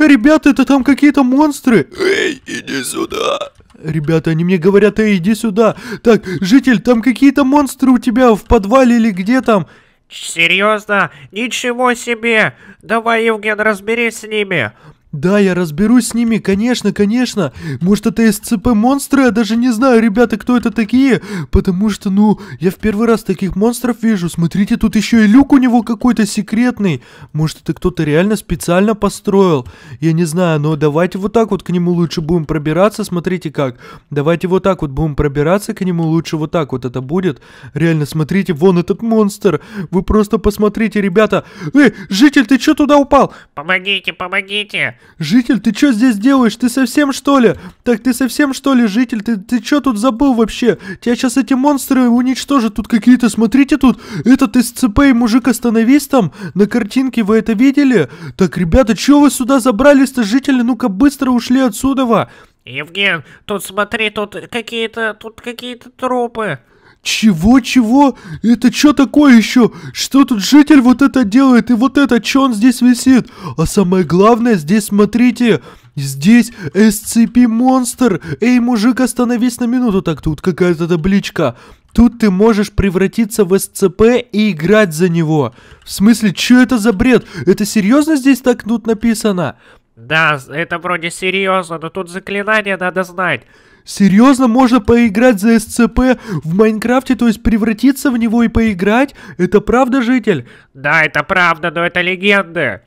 А, ребята, это там какие-то монстры. Эй, иди сюда. Ребята, они мне говорят, эй, иди сюда. Так, житель, там какие-то монстры у тебя в подвале или где там? Серьезно? Ничего себе! Давай, Евген, разберись с ними. Да, я разберусь с ними, конечно, конечно. Может, это СЦП-монстры? Я даже не знаю, ребята, кто это такие. Потому что, ну, я в первый раз таких монстров вижу. Смотрите, тут еще и люк у него какой-то секретный. Может, это кто-то реально специально построил? Я не знаю, но давайте вот так вот к нему лучше будем пробираться. Смотрите как. Давайте вот так вот будем пробираться к нему. Лучше вот так вот это будет. Реально, смотрите, вон этот монстр. Вы просто посмотрите, ребята. Эй, житель, ты что туда упал? Помогите, помогите. «Житель, ты что здесь делаешь? Ты совсем что ли? Так ты совсем что ли, житель? Ты, ты что тут забыл вообще? Тебя сейчас эти монстры уничтожат. Тут какие-то, смотрите тут, этот СЦП и мужик остановись там. На картинке вы это видели? Так, ребята, что вы сюда забрались-то, жители? Ну-ка быстро ушли отсюда, ва!» Евген, тут смотри, тут какие-то, тут какие-то трупы. «Чего-чего? Это что такое еще? Что тут житель вот это делает? И вот это, что он здесь висит? А самое главное, здесь смотрите, здесь SCP-монстр! Эй, мужик, остановись на минуту, так тут какая-то табличка. Тут ты можешь превратиться в СЦП и играть за него. В смысле, что это за бред? Это серьезно здесь так тут написано?» Да, это вроде серьезно, но тут заклинание надо знать. Серьезно, можно поиграть за СЦП в Майнкрафте, то есть превратиться в него и поиграть? Это правда, житель? Да, это правда, но это легенды.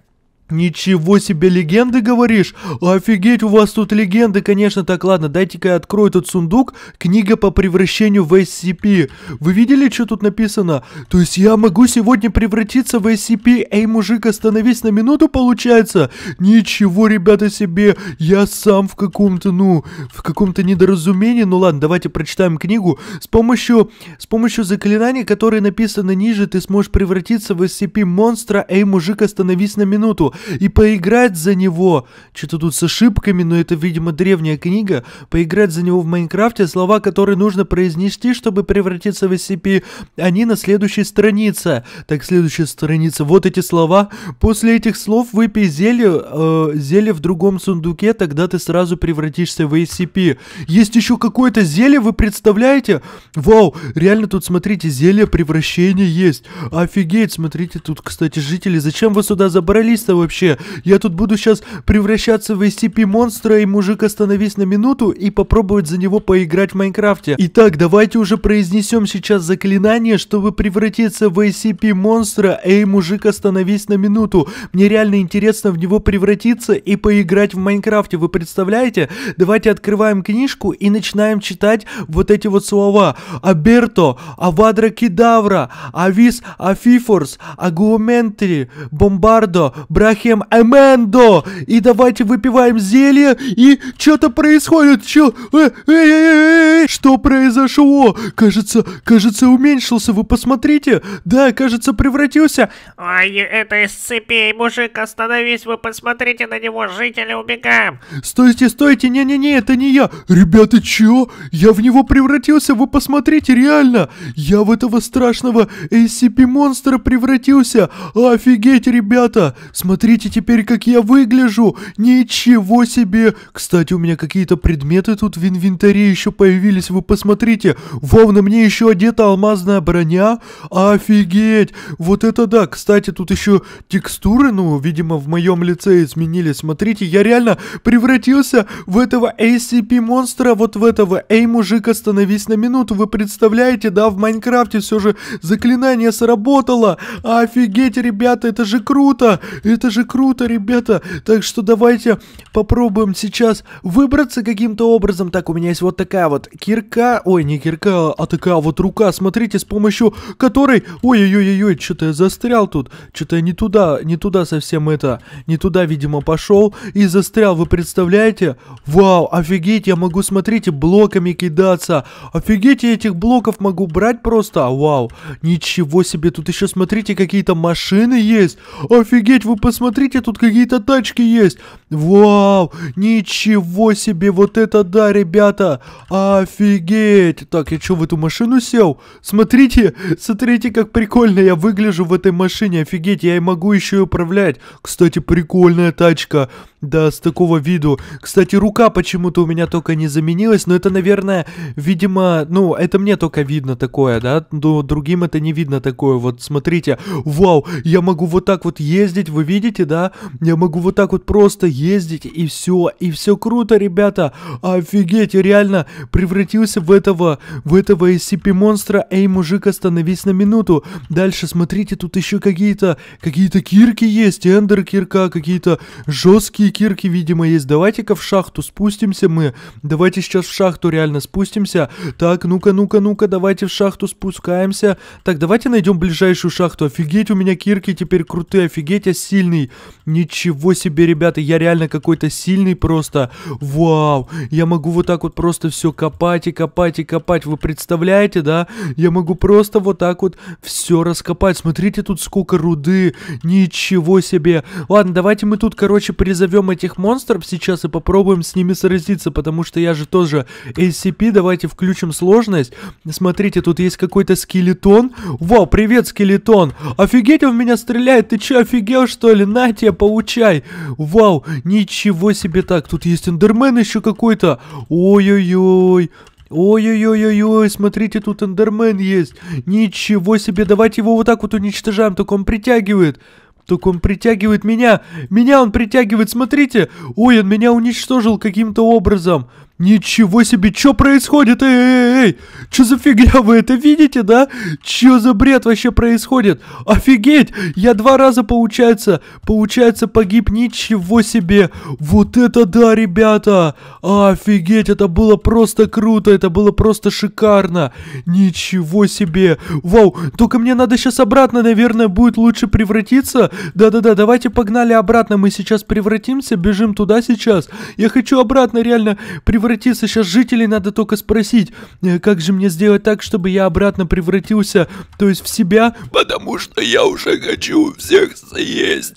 Ничего себе, легенды говоришь? Офигеть, у вас тут легенды, конечно, так ладно, дайте-ка я открою этот сундук. Книга по превращению в SCP. Вы видели, что тут написано? То есть я могу сегодня превратиться в SCP? Эй, мужик, остановись на минуту, получается? Ничего, ребята, себе, я сам в каком-то, ну, в каком-то недоразумении. Ну ладно, давайте прочитаем книгу. С помощью, с помощью заклинаний, которые написаны ниже, ты сможешь превратиться в SCP-монстра. Эй, мужик, остановись на минуту и поиграть за него. Что-то тут с ошибками, но это, видимо, древняя книга. Поиграть за него в Майнкрафте, слова, которые нужно произнести, чтобы превратиться в SCP, они а на следующей странице. Так, следующая страница, вот эти слова. После этих слов выпей зелье, э, зелье в другом сундуке, тогда ты сразу превратишься в SCP. Есть еще какое-то зелье, вы представляете? Вау, реально тут, смотрите, зелье превращения есть. Офигеть, смотрите, тут, кстати, жители, зачем вы сюда забрались-то? вообще? Я тут буду сейчас превращаться в SCP-монстра, и мужик остановись на минуту и попробовать за него поиграть в Майнкрафте. Итак, давайте уже произнесем сейчас заклинание, чтобы превратиться в SCP-монстра. Эй, мужик, остановись на минуту. Мне реально интересно в него превратиться и поиграть в Майнкрафте. Вы представляете? Давайте открываем книжку и начинаем читать вот эти вот слова. Аберто, Авадра Кедавра, Авис, Афифорс, Агументри, Бомбардо, Бра Ахем Эмендо. И давайте выпиваем зелье. И что-то происходит. Чё? Э, э, э, э, что произошло? Кажется, кажется, уменьшился. Вы посмотрите. Да, кажется, превратился. Ай, это из цепей. Мужик, остановись. Вы посмотрите на него. Жители, убегаем. Стойте, стойте. Не-не-не, это не я. Ребята, чё? Я в него превратился. Вы посмотрите, реально. Я в этого страшного SCP-монстра превратился. Офигеть, ребята. Смотрите. Смотрите теперь, как я выгляжу! Ничего себе! Кстати, у меня какие-то предметы тут в инвентаре еще появились, вы посмотрите! Вов, мне еще одета алмазная броня! Офигеть! Вот это да! Кстати, тут еще текстуры, ну, видимо, в моем лице изменились. Смотрите, я реально превратился в этого ACP-монстра, вот в этого. Эй, мужик, остановись на минуту, вы представляете, да, в Майнкрафте все же заклинание сработало! Офигеть, ребята, это же круто! Это же круто, ребята. Так что давайте попробуем сейчас выбраться каким-то образом. Так, у меня есть вот такая вот кирка. Ой, не кирка, а такая вот рука. Смотрите, с помощью которой... Ой-ой-ой-ой, что-то я застрял тут. Что-то я не туда, не туда совсем это... Не туда, видимо, пошел и застрял. Вы представляете? Вау, офигеть, я могу, смотрите, блоками кидаться. Офигеть, я этих блоков могу брать просто. Вау, ничего себе. Тут еще, смотрите, какие-то машины есть. Офигеть, вы посмотрите смотрите, тут какие-то тачки есть. Вау, ничего себе, вот это да, ребята. Офигеть. Так, я что, в эту машину сел? Смотрите, смотрите, как прикольно я выгляжу в этой машине. Офигеть, я и могу еще и управлять. Кстати, прикольная тачка. Да, с такого виду. Кстати, рука почему-то у меня только не заменилась, но это, наверное, видимо, ну, это мне только видно такое, да? Но другим это не видно такое. Вот, смотрите. Вау, я могу вот так вот ездить, вы видите? Смотрите, да, я могу вот так вот просто ездить, и все, и все круто, ребята. Офигеть, я реально превратился в этого, в этого SCP-монстра. Эй, мужик, остановись на минуту. Дальше, смотрите, тут еще какие-то, какие-то кирки есть, эндер кирка, какие-то жесткие кирки, видимо, есть. Давайте-ка в шахту спустимся мы. Давайте сейчас в шахту реально спустимся. Так, ну-ка, ну-ка, ну-ка, давайте в шахту спускаемся. Так, давайте найдем ближайшую шахту. Офигеть, у меня кирки теперь крутые, офигеть, я сильный сильный. Ничего себе, ребята, я реально какой-то сильный просто. Вау, я могу вот так вот просто все копать и копать и копать. Вы представляете, да? Я могу просто вот так вот все раскопать. Смотрите тут сколько руды. Ничего себе. Ладно, давайте мы тут, короче, призовем этих монстров сейчас и попробуем с ними сразиться, потому что я же тоже SCP. Давайте включим сложность. Смотрите, тут есть какой-то скелетон. Вау, привет, скелетон. Офигеть, он меня стреляет. Ты че, офигел, что ли? хрена тебе, получай! Вау, ничего себе так, тут есть эндермен еще какой-то! Ой-ой-ой! Ой-ой-ой-ой, смотрите, тут эндермен есть. Ничего себе, давайте его вот так вот уничтожаем, только он притягивает. Только он притягивает меня. Меня он притягивает, смотрите. Ой, он меня уничтожил каким-то образом. Ничего себе, что происходит? Эй, эй, эй, что за фигня (laughs) вы это видите, да? Что за бред вообще происходит? Офигеть, я два раза, получается, получается погиб, ничего себе. Вот это да, ребята. Офигеть, это было просто круто, это было просто шикарно. Ничего себе. Вау, только мне надо сейчас обратно, наверное, будет лучше превратиться. Да-да-да, давайте погнали обратно, мы сейчас превратимся, бежим туда сейчас. Я хочу обратно реально превратиться превратиться. Сейчас жителей надо только спросить, э, как же мне сделать так, чтобы я обратно превратился, то есть в себя, потому что я уже хочу всех съесть.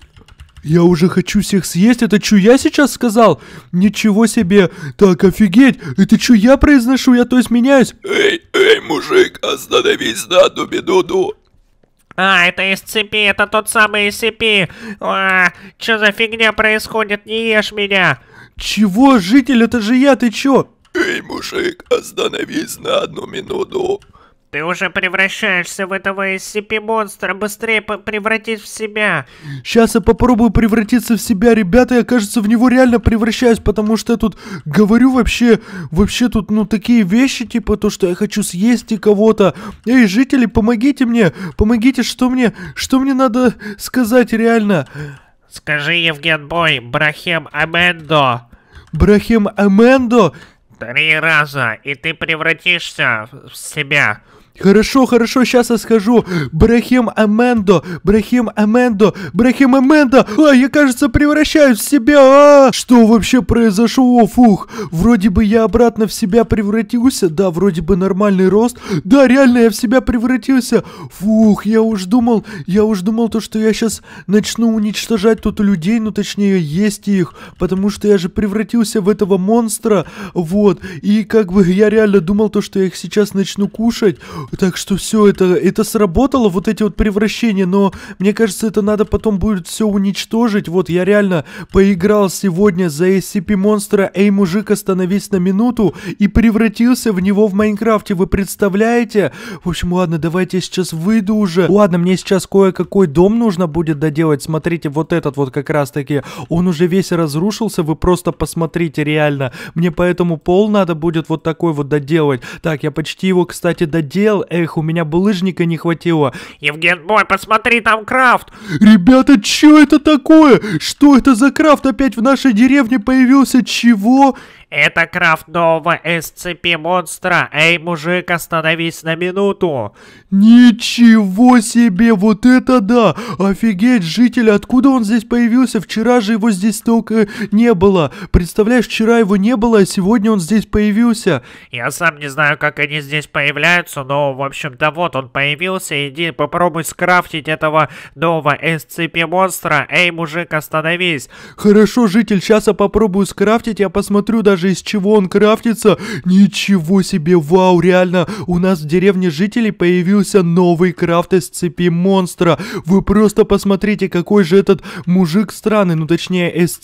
Я уже хочу всех съесть, это чё я сейчас сказал? Ничего себе, так офигеть, это чё я произношу, я то есть меняюсь? Эй, эй, мужик, остановись на одну минуту, а, это SCP, это тот самый SCP. А, что за фигня происходит? Не ешь меня. Чего, житель, это же я, ты чё? Эй, мужик, остановись на одну минуту. Ты уже превращаешься в этого SCP-монстра, быстрее превратись в себя. Сейчас я попробую превратиться в себя, ребята, я, кажется, в него реально превращаюсь, потому что я тут говорю вообще, вообще тут, ну, такие вещи, типа то, что я хочу съесть и кого-то. Эй, жители, помогите мне, помогите, что мне, что мне надо сказать реально? Скажи, Евген Бой, Брахем Амендо. Брахем Амендо? Три раза, и ты превратишься в себя. Хорошо, хорошо, сейчас я схожу. Брахим Амендо, Брахим Амендо, Брахим Амендо. А, я, кажется, превращаюсь в себя. А, что вообще произошло? Фух, вроде бы я обратно в себя превратился. Да, вроде бы нормальный рост. Да, реально я в себя превратился. Фух, я уж думал, я уж думал то, что я сейчас начну уничтожать тут людей, ну точнее есть их, потому что я же превратился в этого монстра. Вот, и как бы я реально думал то, что я их сейчас начну кушать. Так что все это, это сработало, вот эти вот превращения, но мне кажется, это надо потом будет все уничтожить. Вот я реально поиграл сегодня за SCP монстра «Эй, мужик, остановись на минуту» и превратился в него в Майнкрафте, вы представляете? В общем, ладно, давайте я сейчас выйду уже. Ладно, мне сейчас кое-какой дом нужно будет доделать, смотрите, вот этот вот как раз таки, он уже весь разрушился, вы просто посмотрите реально. Мне поэтому пол надо будет вот такой вот доделать. Так, я почти его, кстати, доделал улетел. Эх, у меня булыжника не хватило. Евген, бой, посмотри, там крафт! Ребята, что это такое? Что это за крафт опять в нашей деревне появился? Чего? Это крафт нового SCP монстра. Эй, мужик, остановись на минуту. Ничего себе, вот это да! Офигеть, житель, откуда он здесь появился? Вчера же его здесь только не было. Представляешь, вчера его не было, а сегодня он здесь появился. Я сам не знаю, как они здесь появляются, но, в общем-то, вот он появился. Иди попробуй скрафтить этого нового SCP монстра. Эй, мужик, остановись. Хорошо, житель, сейчас я попробую скрафтить, я посмотрю даже даже из чего он крафтится. Ничего себе, вау, реально, у нас в деревне жителей появился новый крафт из цепи монстра. Вы просто посмотрите, какой же этот мужик странный, ну точнее из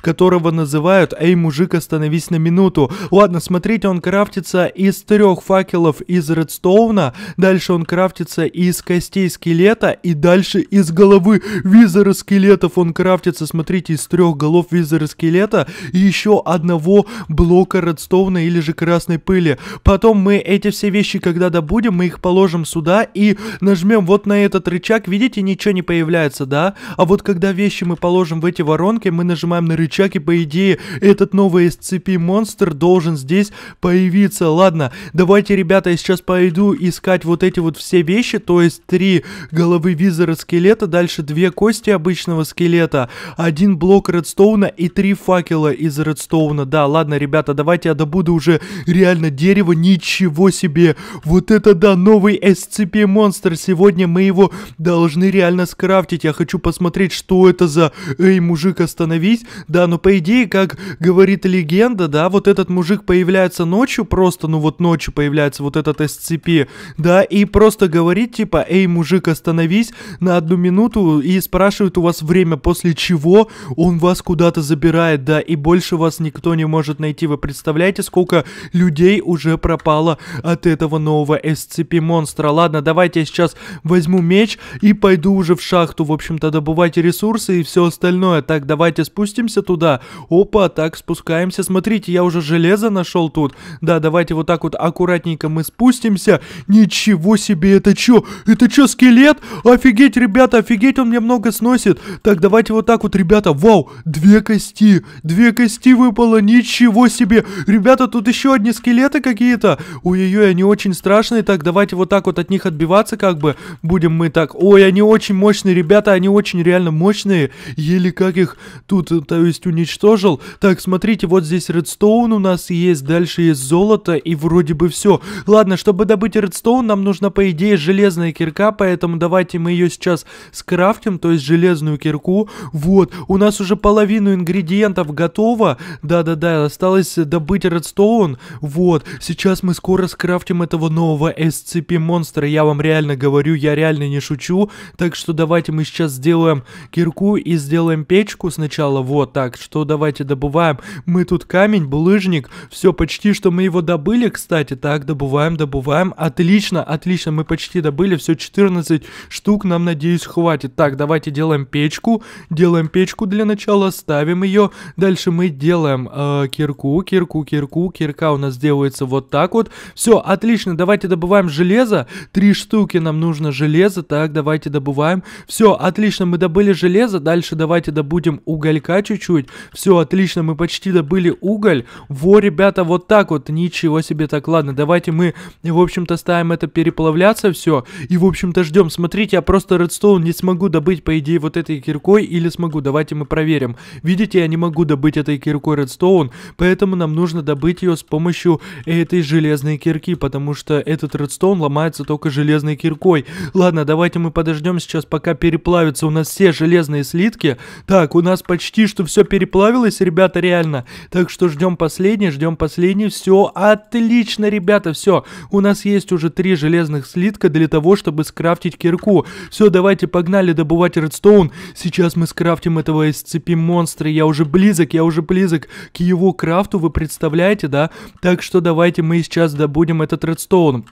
которого называют «Эй, мужик, остановись на минуту». Ладно, смотрите, он крафтится из трех факелов из редстоуна, дальше он крафтится из костей скелета и дальше из головы визора скелетов он крафтится, смотрите, из трех голов визора скелета и еще одного одного блока редстоуна или же красной пыли. Потом мы эти все вещи, когда добудем, мы их положим сюда и нажмем вот на этот рычаг. Видите, ничего не появляется, да? А вот когда вещи мы положим в эти воронки, мы нажимаем на рычаг и по идее этот новый SCP монстр должен здесь появиться. Ладно, давайте, ребята, я сейчас пойду искать вот эти вот все вещи, то есть три головы визора скелета, дальше две кости обычного скелета, один блок редстоуна и три факела из редстоуна, да ладно, ребята, давайте я добуду уже реально дерево, ничего себе. Вот это да, новый SCP монстр, сегодня мы его должны реально скрафтить. Я хочу посмотреть, что это за... Эй, мужик, остановись. Да, ну по идее, как говорит легенда, да, вот этот мужик появляется ночью, просто, ну вот ночью появляется вот этот SCP, да, и просто говорит типа, эй, мужик, остановись на одну минуту и спрашивает у вас время, после чего он вас куда-то забирает, да, и больше вас никто не может найти. Вы представляете, сколько людей уже пропало от этого нового SCP-монстра? Ладно, давайте я сейчас возьму меч и пойду уже в шахту. В общем-то, добывать ресурсы и все остальное. Так, давайте спустимся туда. Опа, так, спускаемся. Смотрите, я уже железо нашел тут. Да, давайте вот так вот аккуратненько мы спустимся. Ничего себе, это чё? Это чё, скелет? Офигеть, ребята, офигеть, он мне много сносит. Так, давайте вот так вот, ребята. Вау, две кости. Две кости выпало, ничего Ничего себе! Ребята, тут еще одни скелеты какие-то. Ой-ой-ой, они очень страшные. Так, давайте вот так вот от них отбиваться как бы. Будем мы так. Ой, они очень мощные, ребята. Они очень реально мощные. Еле как их тут, то есть, уничтожил. Так, смотрите, вот здесь редстоун у нас есть. Дальше есть золото. И вроде бы все. Ладно, чтобы добыть редстоун, нам нужно, по идее, железная кирка. Поэтому давайте мы ее сейчас скрафтим. То есть, железную кирку. Вот. У нас уже половину ингредиентов готово. Да-да-да, Exile. Э, осталось добыть Redstone. Вот, сейчас мы скоро скрафтим этого нового SCP-монстра. Я вам реально говорю, я реально не шучу. Так что давайте мы сейчас сделаем кирку и сделаем печку сначала. Вот так, что давайте добываем. Мы тут камень, булыжник. Все, почти что мы его добыли, кстати. Так, добываем, добываем. Отлично, отлично, мы почти добыли. Все, 14 штук нам, надеюсь, хватит. Так, давайте делаем печку. Делаем печку для начала, ставим ее. Дальше мы делаем э, кирку, кирку, кирку, кирка у нас делается вот так вот. Все, отлично, давайте добываем железо. Три штуки нам нужно железа, так, давайте добываем. Все, отлично, мы добыли железо, дальше давайте добудем уголька чуть-чуть. Все, отлично, мы почти добыли уголь. Во, ребята, вот так вот, ничего себе так, ладно, давайте мы, в общем-то, ставим это переплавляться все. И, в общем-то, ждем. Смотрите, я просто редстоун не смогу добыть, по идее, вот этой киркой или смогу. Давайте мы проверим. Видите, я не могу добыть этой киркой редстоун поэтому нам нужно добыть ее с помощью этой железной кирки, потому что этот редстоун ломается только железной киркой. Ладно, давайте мы подождем сейчас, пока переплавится у нас все железные слитки. Так, у нас почти что все переплавилось, ребята, реально. Так что ждем последний, ждем последний. Все, отлично, ребята, все. У нас есть уже три железных слитка для того, чтобы скрафтить кирку. Все, давайте погнали добывать редстоун. Сейчас мы скрафтим этого из монстра. Я уже близок, я уже близок к его его крафту, вы представляете, да? Так что давайте мы сейчас добудем этот редстоун.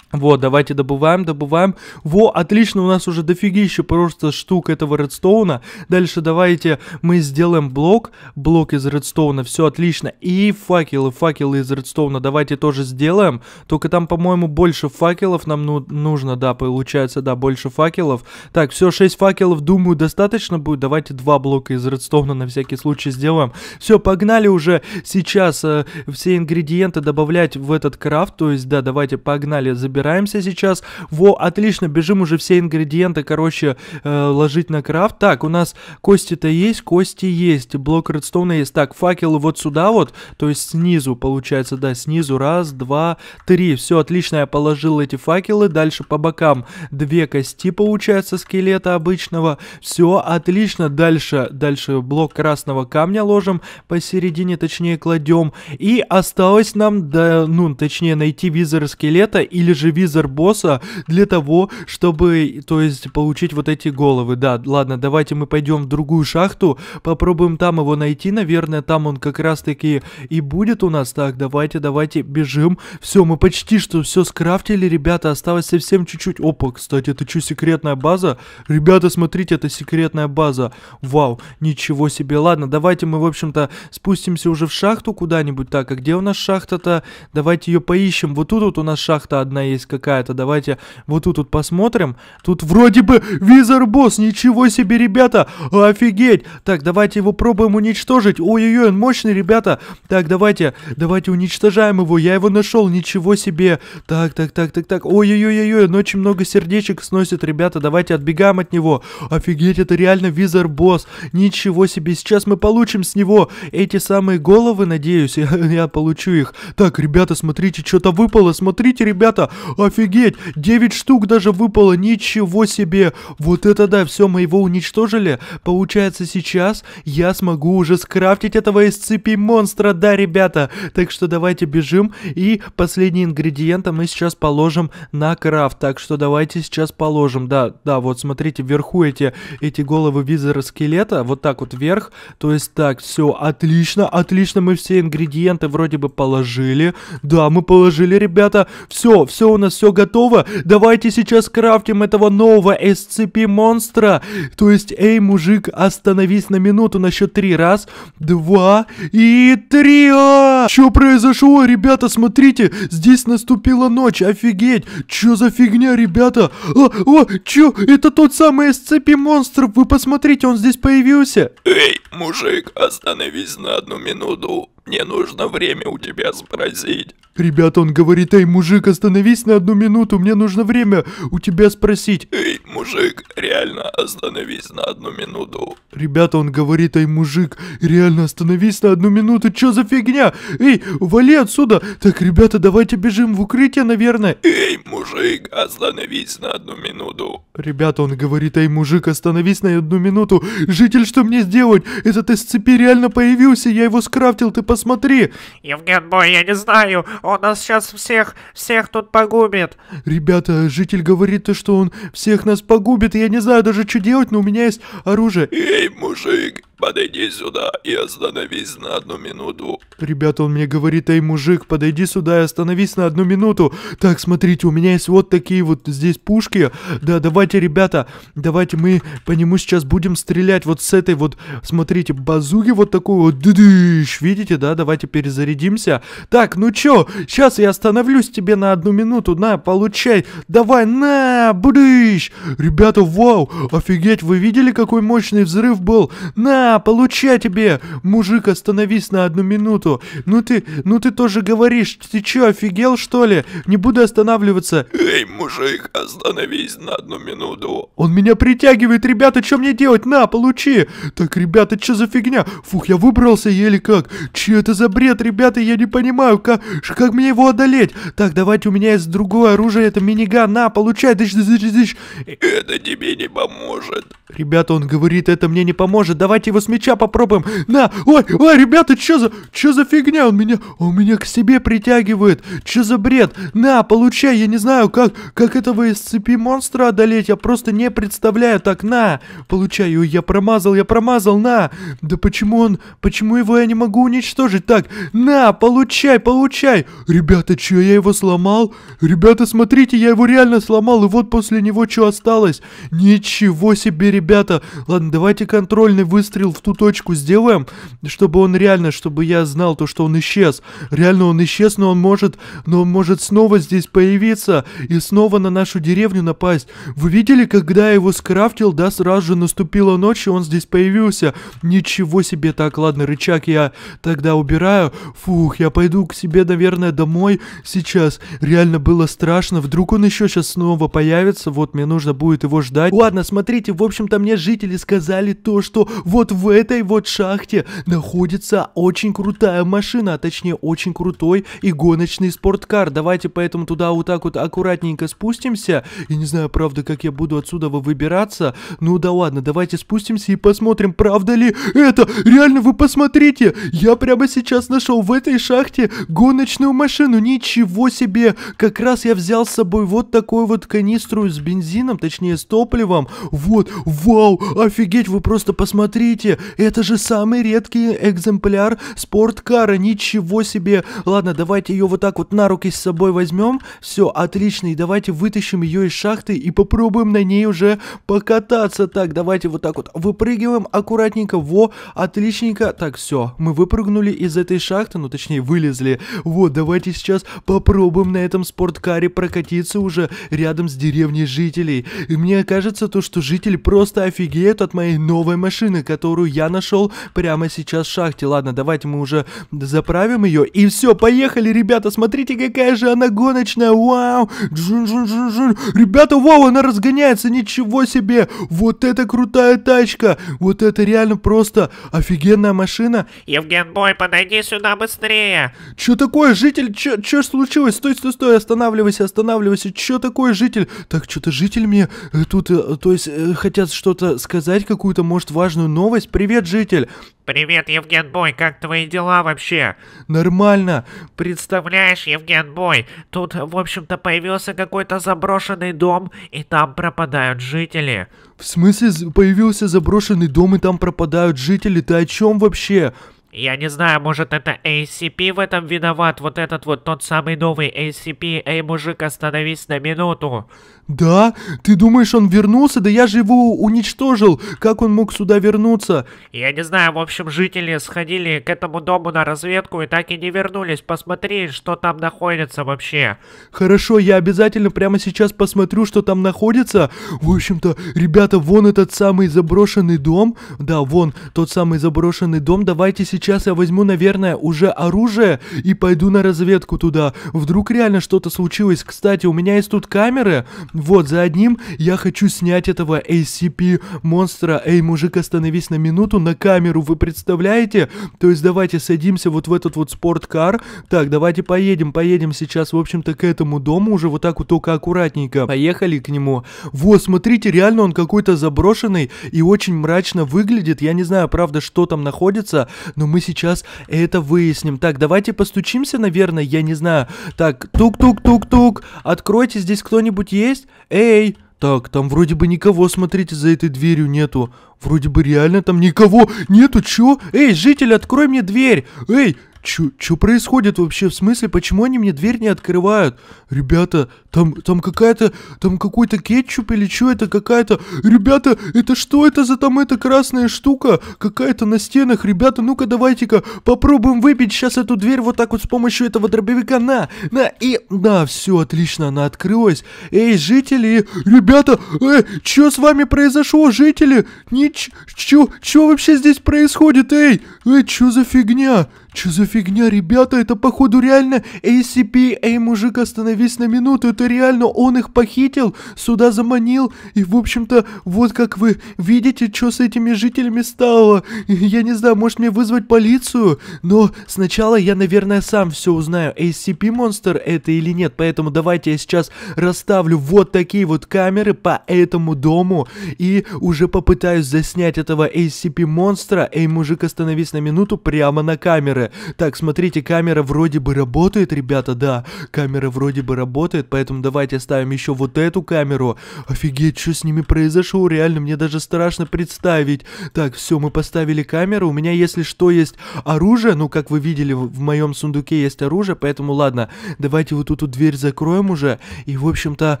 Вот, давайте добываем, добываем. Во, отлично, у нас уже дофигища просто штук этого редстоуна. Дальше давайте мы сделаем блок, блок из редстоуна, все отлично. И факелы, факелы из редстоуна давайте тоже сделаем. Только там, по-моему, больше факелов нам ну нужно, да, получается, да, больше факелов. Так, все, 6 факелов, думаю, достаточно будет. Давайте два блока из редстоуна на всякий случай сделаем. Все, погнали уже сейчас э, все ингредиенты добавлять в этот крафт. То есть, да, давайте погнали, забираем собираемся сейчас. Во, отлично, бежим уже все ингредиенты, короче, э, ложить на крафт. Так, у нас кости-то есть, кости есть, блок редстоуна есть. Так, факелы вот сюда вот, то есть снизу, получается, да, снизу. Раз, два, три. Все, отлично, я положил эти факелы. Дальше по бокам две кости, получается, скелета обычного. Все, отлично. Дальше, дальше блок красного камня ложим посередине, точнее, кладем. И осталось нам, да, ну, точнее, найти визор скелета или же визор босса для того, чтобы, то есть, получить вот эти головы. Да, ладно, давайте мы пойдем в другую шахту, попробуем там его найти, наверное, там он как раз-таки и будет у нас. Так, давайте, давайте, бежим. Все, мы почти что все скрафтили, ребята, осталось совсем чуть-чуть. Опа, кстати, это что, секретная база? Ребята, смотрите, это секретная база. Вау, ничего себе. Ладно, давайте мы, в общем-то, спустимся уже в шахту куда-нибудь. Так, а где у нас шахта-то? Давайте ее поищем. Вот тут вот у нас шахта одна есть жесть какая-то. Давайте вот тут вот посмотрим. Тут вроде бы Визер Босс, ничего себе, ребята, офигеть. Так, давайте его пробуем уничтожить. Ой-ой-ой, он мощный, ребята. Так, давайте, давайте уничтожаем его. Я его нашел, ничего себе. Так, так, так, так, так. Ой-ой-ой-ой, он очень много сердечек сносит, ребята. Давайте отбегаем от него. Офигеть, это реально Визер Босс. Ничего себе, сейчас мы получим с него эти самые головы, надеюсь. Я, (laughs) я получу их. Так, ребята, смотрите, что-то выпало. Смотрите, ребята, Офигеть, 9 штук даже выпало, ничего себе. Вот это да, все, мы его уничтожили. Получается, сейчас я смогу уже скрафтить этого из цепи монстра, да, ребята. Так что давайте бежим, и последние ингредиенты а мы сейчас положим на крафт. Так что давайте сейчас положим, да, да, вот смотрите, вверху эти, эти головы визора скелета, вот так вот вверх. То есть так, все, отлично, отлично, мы все ингредиенты вроде бы положили. Да, мы положили, ребята, все, все у нас все готово. Давайте сейчас крафтим этого нового SCP монстра. То есть, эй, мужик, остановись на минуту на счет три. Раз, два и три. А! Что произошло, ребята? Смотрите, здесь наступила ночь. Офигеть. Что за фигня, ребята? О, а, о, чё? Это тот самый SCP монстр. Вы посмотрите, он здесь появился. Эй, мужик, остановись на одну минуту. Мне нужно время у тебя спросить. Ребята, он говорит, эй, мужик, остановись на одну минуту, мне нужно время у тебя спросить. Эй, мужик, реально остановись на одну минуту. Ребята, он говорит, эй, мужик, реально остановись на одну минуту, чё за фигня? Эй, вали отсюда. Так, ребята, давайте бежим в укрытие, наверное. Эй, мужик, остановись на одну минуту. Ребята, он говорит, эй, мужик, остановись на одну минуту. Житель, что мне сделать? Этот из реально появился, я его скрафтил, ты посмотри!» «Евген мой, я не знаю, он нас сейчас всех, всех тут погубит!» «Ребята, житель говорит, что он всех нас погубит, я не знаю даже, что делать, но у меня есть оружие!» «Эй, мужик, подойди сюда и остановись на одну минуту. Ребята, он мне говорит, эй, мужик, подойди сюда и остановись на одну минуту. Так, смотрите, у меня есть вот такие вот здесь пушки. Да, давайте, ребята, давайте мы по нему сейчас будем стрелять вот с этой вот, смотрите, базуги вот такой вот. Дыдыщ, видите, да, давайте перезарядимся. Так, ну чё, сейчас я остановлюсь тебе на одну минуту, на, получай. Давай, на, будыщ. Ребята, вау, офигеть, вы видели, какой мощный взрыв был? На, «На, получай тебе! Мужик, остановись на одну минуту! Ну ты, ну ты тоже говоришь, ты чё, офигел что ли? Не буду останавливаться!» «Эй, мужик, остановись на одну минуту!» «Он меня притягивает, ребята, что мне делать? На, получи!» «Так, ребята, чё за фигня? Фух, я выбрался еле как! Чё это за бред, ребята, я не понимаю, как, как мне его одолеть? Так, давайте, у меня есть другое оружие, это миниган, на, получай! Дыш, дыш, дыш, дыш. «Это тебе не поможет!» «Ребята, он говорит, это мне не поможет, давайте его с меча попробуем. На, ой, ой, ребята, что за, что за фигня? Он меня, он меня к себе притягивает. Что за бред? На, получай, я не знаю, как, как этого из цепи монстра одолеть. Я просто не представляю. Так, на, получай, ой, я промазал, я промазал, на. Да почему он, почему его я не могу уничтожить? Так, на, получай, получай. Ребята, что, я его сломал? Ребята, смотрите, я его реально сломал, и вот после него что осталось? Ничего себе, ребята. Ладно, давайте контрольный выстрел выстрел в ту точку сделаем, чтобы он реально, чтобы я знал то, что он исчез. Реально он исчез, но он может, но он может снова здесь появиться и снова на нашу деревню напасть. Вы видели, когда я его скрафтил, да, сразу же наступила ночь, и он здесь появился. Ничего себе так, ладно, рычаг я тогда убираю. Фух, я пойду к себе, наверное, домой сейчас. Реально было страшно, вдруг он еще сейчас снова появится, вот мне нужно будет его ждать. Ладно, смотрите, в общем-то мне жители сказали то, что вот в этой вот шахте находится очень крутая машина, а точнее очень крутой и гоночный спорткар. Давайте поэтому туда вот так вот аккуратненько спустимся. И не знаю, правда, как я буду отсюда выбираться. Ну да ладно, давайте спустимся и посмотрим, правда ли это. Реально, вы посмотрите. Я прямо сейчас нашел в этой шахте гоночную машину. Ничего себе. Как раз я взял с собой вот такую вот канистру с бензином, точнее с топливом. Вот, вау, офигеть, вы просто посмотрите Смотрите, это же самый редкий экземпляр спорткара. Ничего себе. Ладно, давайте ее вот так вот на руки с собой возьмем. Все, отлично. И давайте вытащим ее из шахты и попробуем на ней уже покататься. Так, давайте вот так вот выпрыгиваем аккуратненько. Во, отличненько. Так, все, мы выпрыгнули из этой шахты, ну точнее вылезли. Вот, давайте сейчас попробуем на этом спорткаре прокатиться уже рядом с деревней жителей. И мне кажется то, что жители просто офигеют от моей новой машины, которая которую я нашел прямо сейчас в шахте. Ладно, давайте мы уже заправим ее. И все, поехали, ребята. Смотрите, какая же она гоночная. Вау! Джун -джун -джун -джун. Ребята, вау, она разгоняется. Ничего себе! Вот это крутая тачка! Вот это реально просто офигенная машина. Евген Бой, подойди сюда быстрее. Че такое, житель? Че, че случилось? Стой, стой, стой, останавливайся, останавливайся. Че такое, житель? Так, что-то житель мне тут, э, то есть, э, хотят что-то сказать, какую-то, может, важную новость. Кось, привет, житель! Привет, Евген Бой, как твои дела вообще? Нормально. Представляешь, Евген Бой, тут, в общем-то, появился какой-то заброшенный дом, и там пропадают жители. В смысле, появился заброшенный дом, и там пропадают жители? Ты о чем вообще? Я не знаю, может это ACP в этом виноват, вот этот вот тот самый новый ACP. Эй, мужик, остановись на минуту. Да? Ты думаешь, он вернулся? Да я же его уничтожил. Как он мог сюда вернуться? Я не знаю. В общем, жители сходили к этому дому на разведку и так и не вернулись. Посмотри, что там находится вообще. Хорошо, я обязательно прямо сейчас посмотрю, что там находится. В общем-то, ребята, вон этот самый заброшенный дом. Да, вон тот самый заброшенный дом. Давайте сейчас я возьму, наверное, уже оружие и пойду на разведку туда. Вдруг реально что-то случилось. Кстати, у меня есть тут камеры. Вот за одним я хочу снять этого ACP-монстра. Эй, мужик, остановись на минуту на камеру, вы представляете? То есть давайте садимся вот в этот вот спорткар. Так, давайте поедем, поедем сейчас, в общем-то, к этому дому уже вот так вот только аккуратненько. Поехали к нему. Вот, смотрите, реально он какой-то заброшенный и очень мрачно выглядит. Я не знаю, правда, что там находится, но мы сейчас это выясним. Так, давайте постучимся, наверное, я не знаю. Так, тук-тук-тук-тук. Откройте, здесь кто-нибудь есть? «Эй!» «Так, там вроде бы никого, смотрите, за этой дверью нету. Вроде бы реально там никого нету, чё? Эй, житель, открой мне дверь! Эй, Чё, чё происходит вообще? В смысле, почему они мне дверь не открывают? Ребята, там, там какая-то, там какой-то кетчуп или что это какая-то? Ребята, это что это за там эта красная штука? Какая-то на стенах, ребята, ну-ка давайте-ка попробуем выбить сейчас эту дверь вот так вот с помощью этого дробовика. На, на, и, да, все отлично, она открылась. Эй, жители, ребята, э, чё с вами произошло, жители? Ни, ч чё, чё вообще здесь происходит, эй? Эй, чё за фигня? Чё за фигня, ребята? Это походу реально ACP. Эй, мужик, остановись на минуту. Это реально он их похитил, сюда заманил. И, в общем-то, вот как вы видите, что с этими жителями стало. Я не знаю, может мне вызвать полицию? Но сначала я, наверное, сам все узнаю, ACP монстр это или нет. Поэтому давайте я сейчас расставлю вот такие вот камеры по этому дому. И уже попытаюсь за надо снять этого SCP-монстра. Эй, мужик, остановись на минуту прямо на камеры. Так, смотрите, камера вроде бы работает, ребята, да. Камера вроде бы работает, поэтому давайте ставим еще вот эту камеру. Офигеть, что с ними произошло, реально, мне даже страшно представить. Так, все, мы поставили камеру. У меня, если что, есть оружие. Ну, как вы видели, в моем сундуке есть оружие, поэтому ладно. Давайте вот эту дверь закроем уже. И, в общем-то,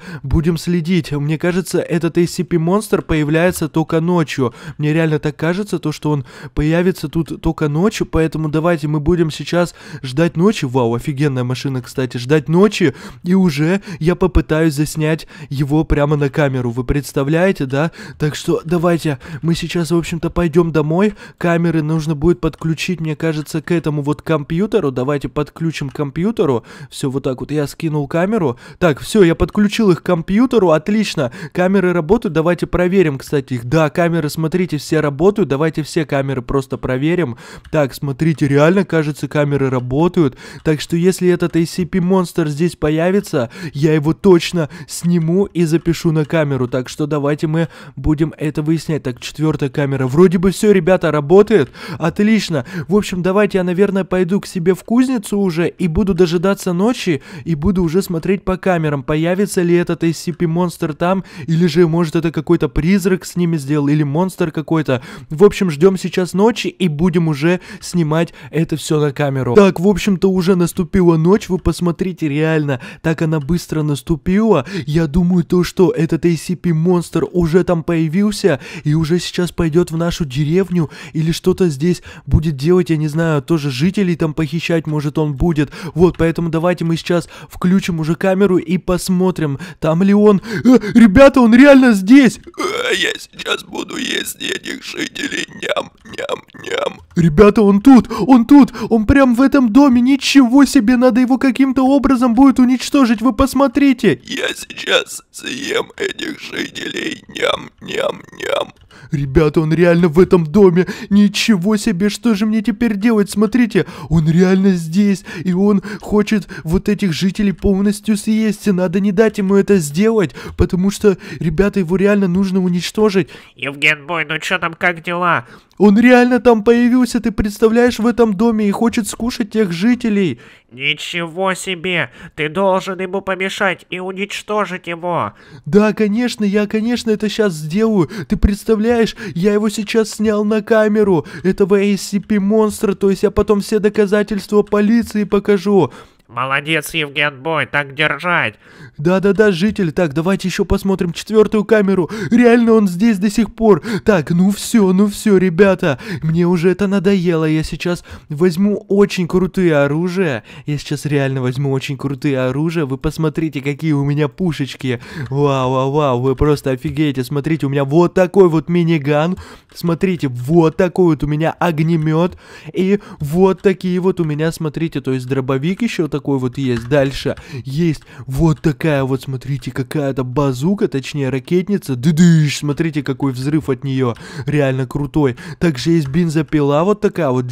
будем следить. Мне кажется, этот SCP-монстр появляется только ночью мне реально так кажется, то, что он появится тут только ночью, поэтому давайте мы будем сейчас ждать ночи. Вау, офигенная машина, кстати, ждать ночи, и уже я попытаюсь заснять его прямо на камеру. Вы представляете, да? Так что давайте, мы сейчас, в общем-то, пойдем домой. Камеры нужно будет подключить, мне кажется, к этому вот компьютеру. Давайте подключим к компьютеру. Все, вот так вот я скинул камеру. Так, все, я подключил их к компьютеру, отлично. Камеры работают, давайте проверим, кстати, их. Да, камеры, смотрите смотрите, все работают, давайте все камеры просто проверим. Так, смотрите, реально, кажется, камеры работают. Так что если этот ACP-монстр здесь появится, я его точно сниму и запишу на камеру. Так что давайте мы будем это выяснять. Так, четвертая камера. Вроде бы все, ребята, работает. Отлично. В общем, давайте я, наверное, пойду к себе в кузницу уже и буду дожидаться ночи и буду уже смотреть по камерам, появится ли этот SCP-монстр там, или же, может, это какой-то призрак с ними сделал, или монстр монстр какой-то. В общем, ждем сейчас ночи и будем уже снимать это все на камеру. Так, в общем-то, уже наступила ночь, вы посмотрите, реально, так она быстро наступила. Я думаю, то, что этот ACP-монстр уже там появился и уже сейчас пойдет в нашу деревню или что-то здесь будет делать, я не знаю, тоже жителей там похищать, может, он будет. Вот, поэтому давайте мы сейчас включим уже камеру и посмотрим, там ли он. Э, ребята, он реально здесь! Э, я сейчас буду есть соседних жителей. Ням, ням, ням. Ребята, он тут, он тут, он прям в этом доме. Ничего себе, надо его каким-то образом будет уничтожить, вы посмотрите. Я сейчас съем этих жителей. Ням, ням, ням. Ребята, он реально в этом доме. Ничего себе, что же мне теперь делать? Смотрите, он реально здесь. И он хочет вот этих жителей полностью съесть. И надо не дать ему это сделать. Потому что, ребята, его реально нужно уничтожить. Евген Бой, ну что там, как дела? Он реально там появился, ты представляешь, в этом доме и хочет скушать тех жителей. Ничего себе! Ты должен ему помешать и уничтожить его! Да, конечно, я, конечно, это сейчас сделаю. Ты представляешь, я его сейчас снял на камеру, этого SCP-монстра, то есть я потом все доказательства полиции покажу. Молодец, Евген Бой, так держать. Да-да-да, житель, так, давайте еще посмотрим четвертую камеру. Реально он здесь до сих пор. Так, ну все, ну все, ребята, мне уже это надоело. Я сейчас возьму очень крутые оружия. Я сейчас реально возьму очень крутые оружия. Вы посмотрите, какие у меня пушечки. Вау, вау, вау, вы просто офигеете. Смотрите, у меня вот такой вот миниган. Смотрите, вот такой вот у меня огнемет. И вот такие вот у меня, смотрите, то есть дробовик еще такой такой вот есть. Дальше есть вот такая вот, смотрите, какая-то базука, точнее ракетница. Дыдыш, смотрите, какой взрыв от нее. Реально крутой. Также есть бензопила вот такая вот.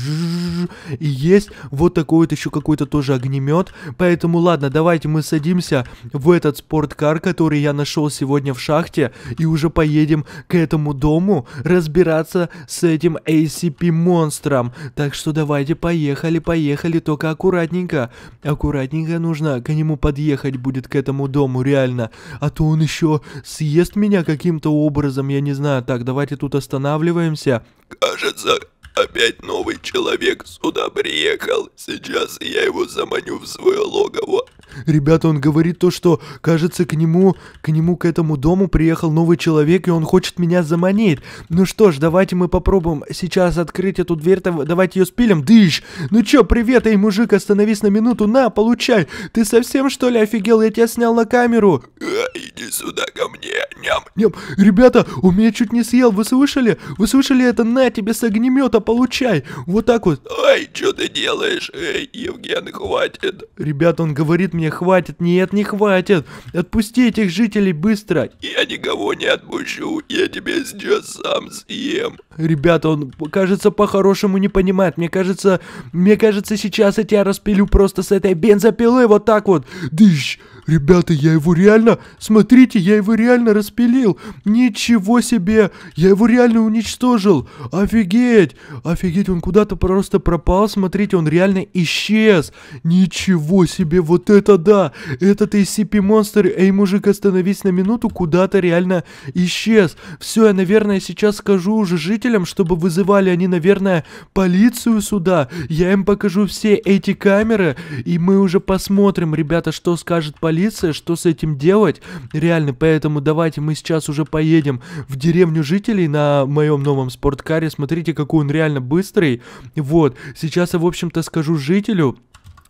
И есть вот такой вот еще какой-то тоже огнемет. Поэтому ладно, давайте мы садимся в этот спорткар, который я нашел сегодня в шахте. И уже поедем к этому дому разбираться с этим ACP-монстром. Так что давайте поехали, поехали, только аккуратненько. Аккуратненько аккуратненько нужно к нему подъехать будет к этому дому, реально. А то он еще съест меня каким-то образом, я не знаю. Так, давайте тут останавливаемся. Кажется, опять новый человек сюда приехал. Сейчас я его заманю в свое логово. Ребята, он говорит то, что, кажется, к нему, к нему, к этому дому приехал новый человек, и он хочет меня заманить. Ну что ж, давайте мы попробуем сейчас открыть эту дверь, давайте ее спилим. Дыщ! Ну чё, привет, эй, мужик, остановись на минуту, на, получай. Ты совсем, что ли, офигел? Я тебя снял на камеру. Э, иди сюда ко мне, ням, ням. Ребята, у меня чуть не съел, вы слышали? Вы слышали это? На, тебе с огнемета, получай. Вот так вот. Ай, что ты делаешь? Эй, Евген, хватит. Ребята, он говорит мне хватит, нет, не хватит. Отпусти этих жителей быстро. Я никого не отпущу, я тебе сейчас сам съем. Ребята, он, кажется, по-хорошему не понимает. Мне кажется, мне кажется, сейчас я тебя распилю просто с этой бензопилы, вот так вот. Дыщ. Ребята, я его реально... Смотрите, я его реально распилил. Ничего себе! Я его реально уничтожил. Офигеть! Офигеть, он куда-то просто пропал. Смотрите, он реально исчез. Ничего себе, вот это да! Этот SCP-монстр, эй, мужик, остановись на минуту, куда-то реально исчез. Все, я, наверное, сейчас скажу уже жителям, чтобы вызывали они, наверное, полицию сюда. Я им покажу все эти камеры, и мы уже посмотрим, ребята, что скажет полиция полиция, что с этим делать? Реально, поэтому давайте мы сейчас уже поедем в деревню жителей на моем новом спорткаре. Смотрите, какой он реально быстрый. Вот, сейчас я, в общем-то, скажу жителю,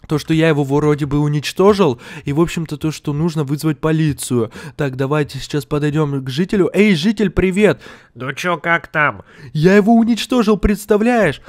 то, что я его вроде бы уничтожил, и, в общем-то, то, что нужно вызвать полицию. Так, давайте сейчас подойдем к жителю. Эй, житель, привет! Ну чё, как там? Я его уничтожил, представляешь?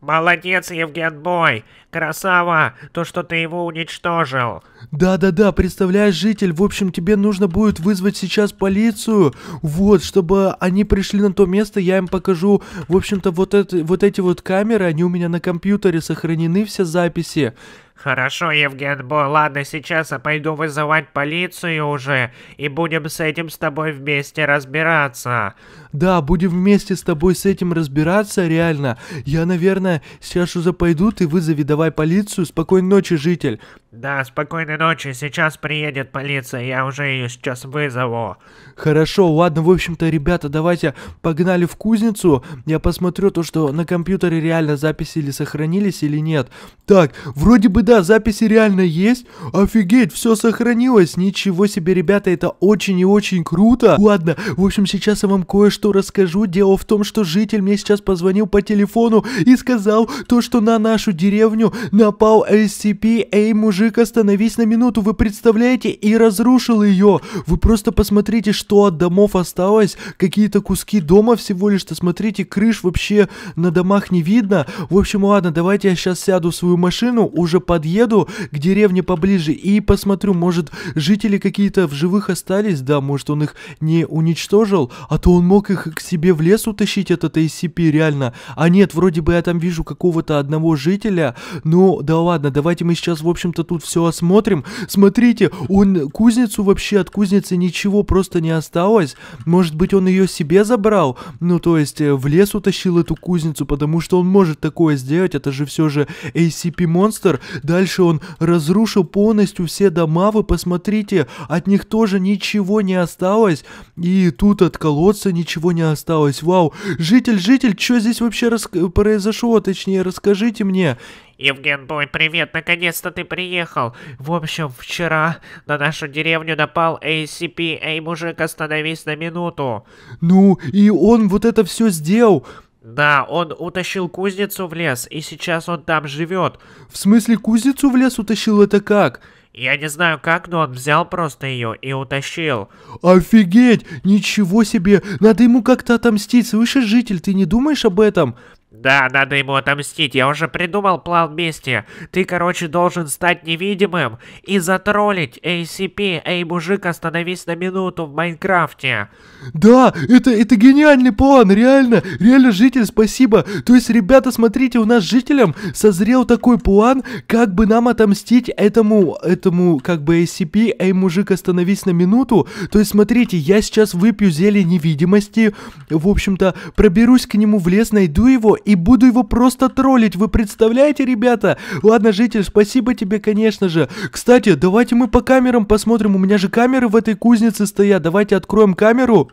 Молодец, Евген Бой! Красава! То, что ты его уничтожил! Да-да-да, представляешь, житель, в общем, тебе нужно будет вызвать сейчас полицию, вот, чтобы они пришли на то место, я им покажу, в общем-то, вот, это, вот эти вот камеры, они у меня на компьютере сохранены, все записи. Хорошо, Евген Бой. ладно, сейчас я пойду вызывать полицию уже, и будем с этим с тобой вместе разбираться. Да, будем вместе с тобой с этим разбираться, реально. Я, наверное, сейчас уже пойду, ты вызови давай полицию. Спокойной ночи, житель. Да, спокойной ночи, сейчас приедет полиция, я уже ее сейчас вызову. Хорошо, ладно, в общем-то, ребята, давайте погнали в кузницу. Я посмотрю то, что на компьютере реально записи или сохранились, или нет. Так, вроде бы да, записи реально есть. Офигеть, все сохранилось. Ничего себе, ребята, это очень и очень круто. Ладно, в общем, сейчас я вам кое-что что расскажу. Дело в том, что житель мне сейчас позвонил по телефону и сказал то, что на нашу деревню напал SCP. Эй, мужик, остановись на минуту, вы представляете? И разрушил ее. Вы просто посмотрите, что от домов осталось. Какие-то куски дома всего лишь-то. Смотрите, крыш вообще на домах не видно. В общем, ладно, давайте я сейчас сяду в свою машину, уже подъеду к деревне поближе и посмотрю, может, жители какие-то в живых остались, да, может, он их не уничтожил, а то он мог их к себе в лес утащить, этот SCP, реально? А нет, вроде бы я там вижу какого-то одного жителя. Ну, да ладно, давайте мы сейчас, в общем-то, тут все осмотрим. Смотрите, он кузницу вообще, от кузницы ничего просто не осталось. Может быть, он ее себе забрал? Ну, то есть, э, в лес утащил эту кузницу, потому что он может такое сделать. Это же все же SCP-монстр. Дальше он разрушил полностью все дома. Вы посмотрите, от них тоже ничего не осталось. И тут от колодца ничего ничего не осталось. Вау, житель, житель, что здесь вообще рас... произошло? Точнее, расскажите мне. Евген Бой, привет, наконец-то ты приехал. В общем, вчера на нашу деревню напал ACP. Эй, мужик, остановись на минуту. Ну, и он вот это все сделал. Да, он утащил кузницу в лес, и сейчас он там живет. В смысле, кузницу в лес утащил это как? Я не знаю как, но он взял просто ее и утащил. Офигеть! Ничего себе! Надо ему как-то отомстить. Слышишь, житель, ты не думаешь об этом? Да, надо ему отомстить, я уже придумал план мести. Ты, короче, должен стать невидимым и затроллить ACP. Эй, мужик, остановись на минуту в Майнкрафте. Да, это, это гениальный план, реально. Реально, житель, спасибо. То есть, ребята, смотрите, у нас жителям созрел такой план, как бы нам отомстить этому, этому, как бы ACP. Эй, мужик, остановись на минуту. То есть, смотрите, я сейчас выпью зелье невидимости. В общем-то, проберусь к нему в лес, найду его и буду его просто троллить. Вы представляете, ребята? Ладно, житель, спасибо тебе, конечно же. Кстати, давайте мы по камерам посмотрим. У меня же камеры в этой кузнице стоят. Давайте откроем камеру.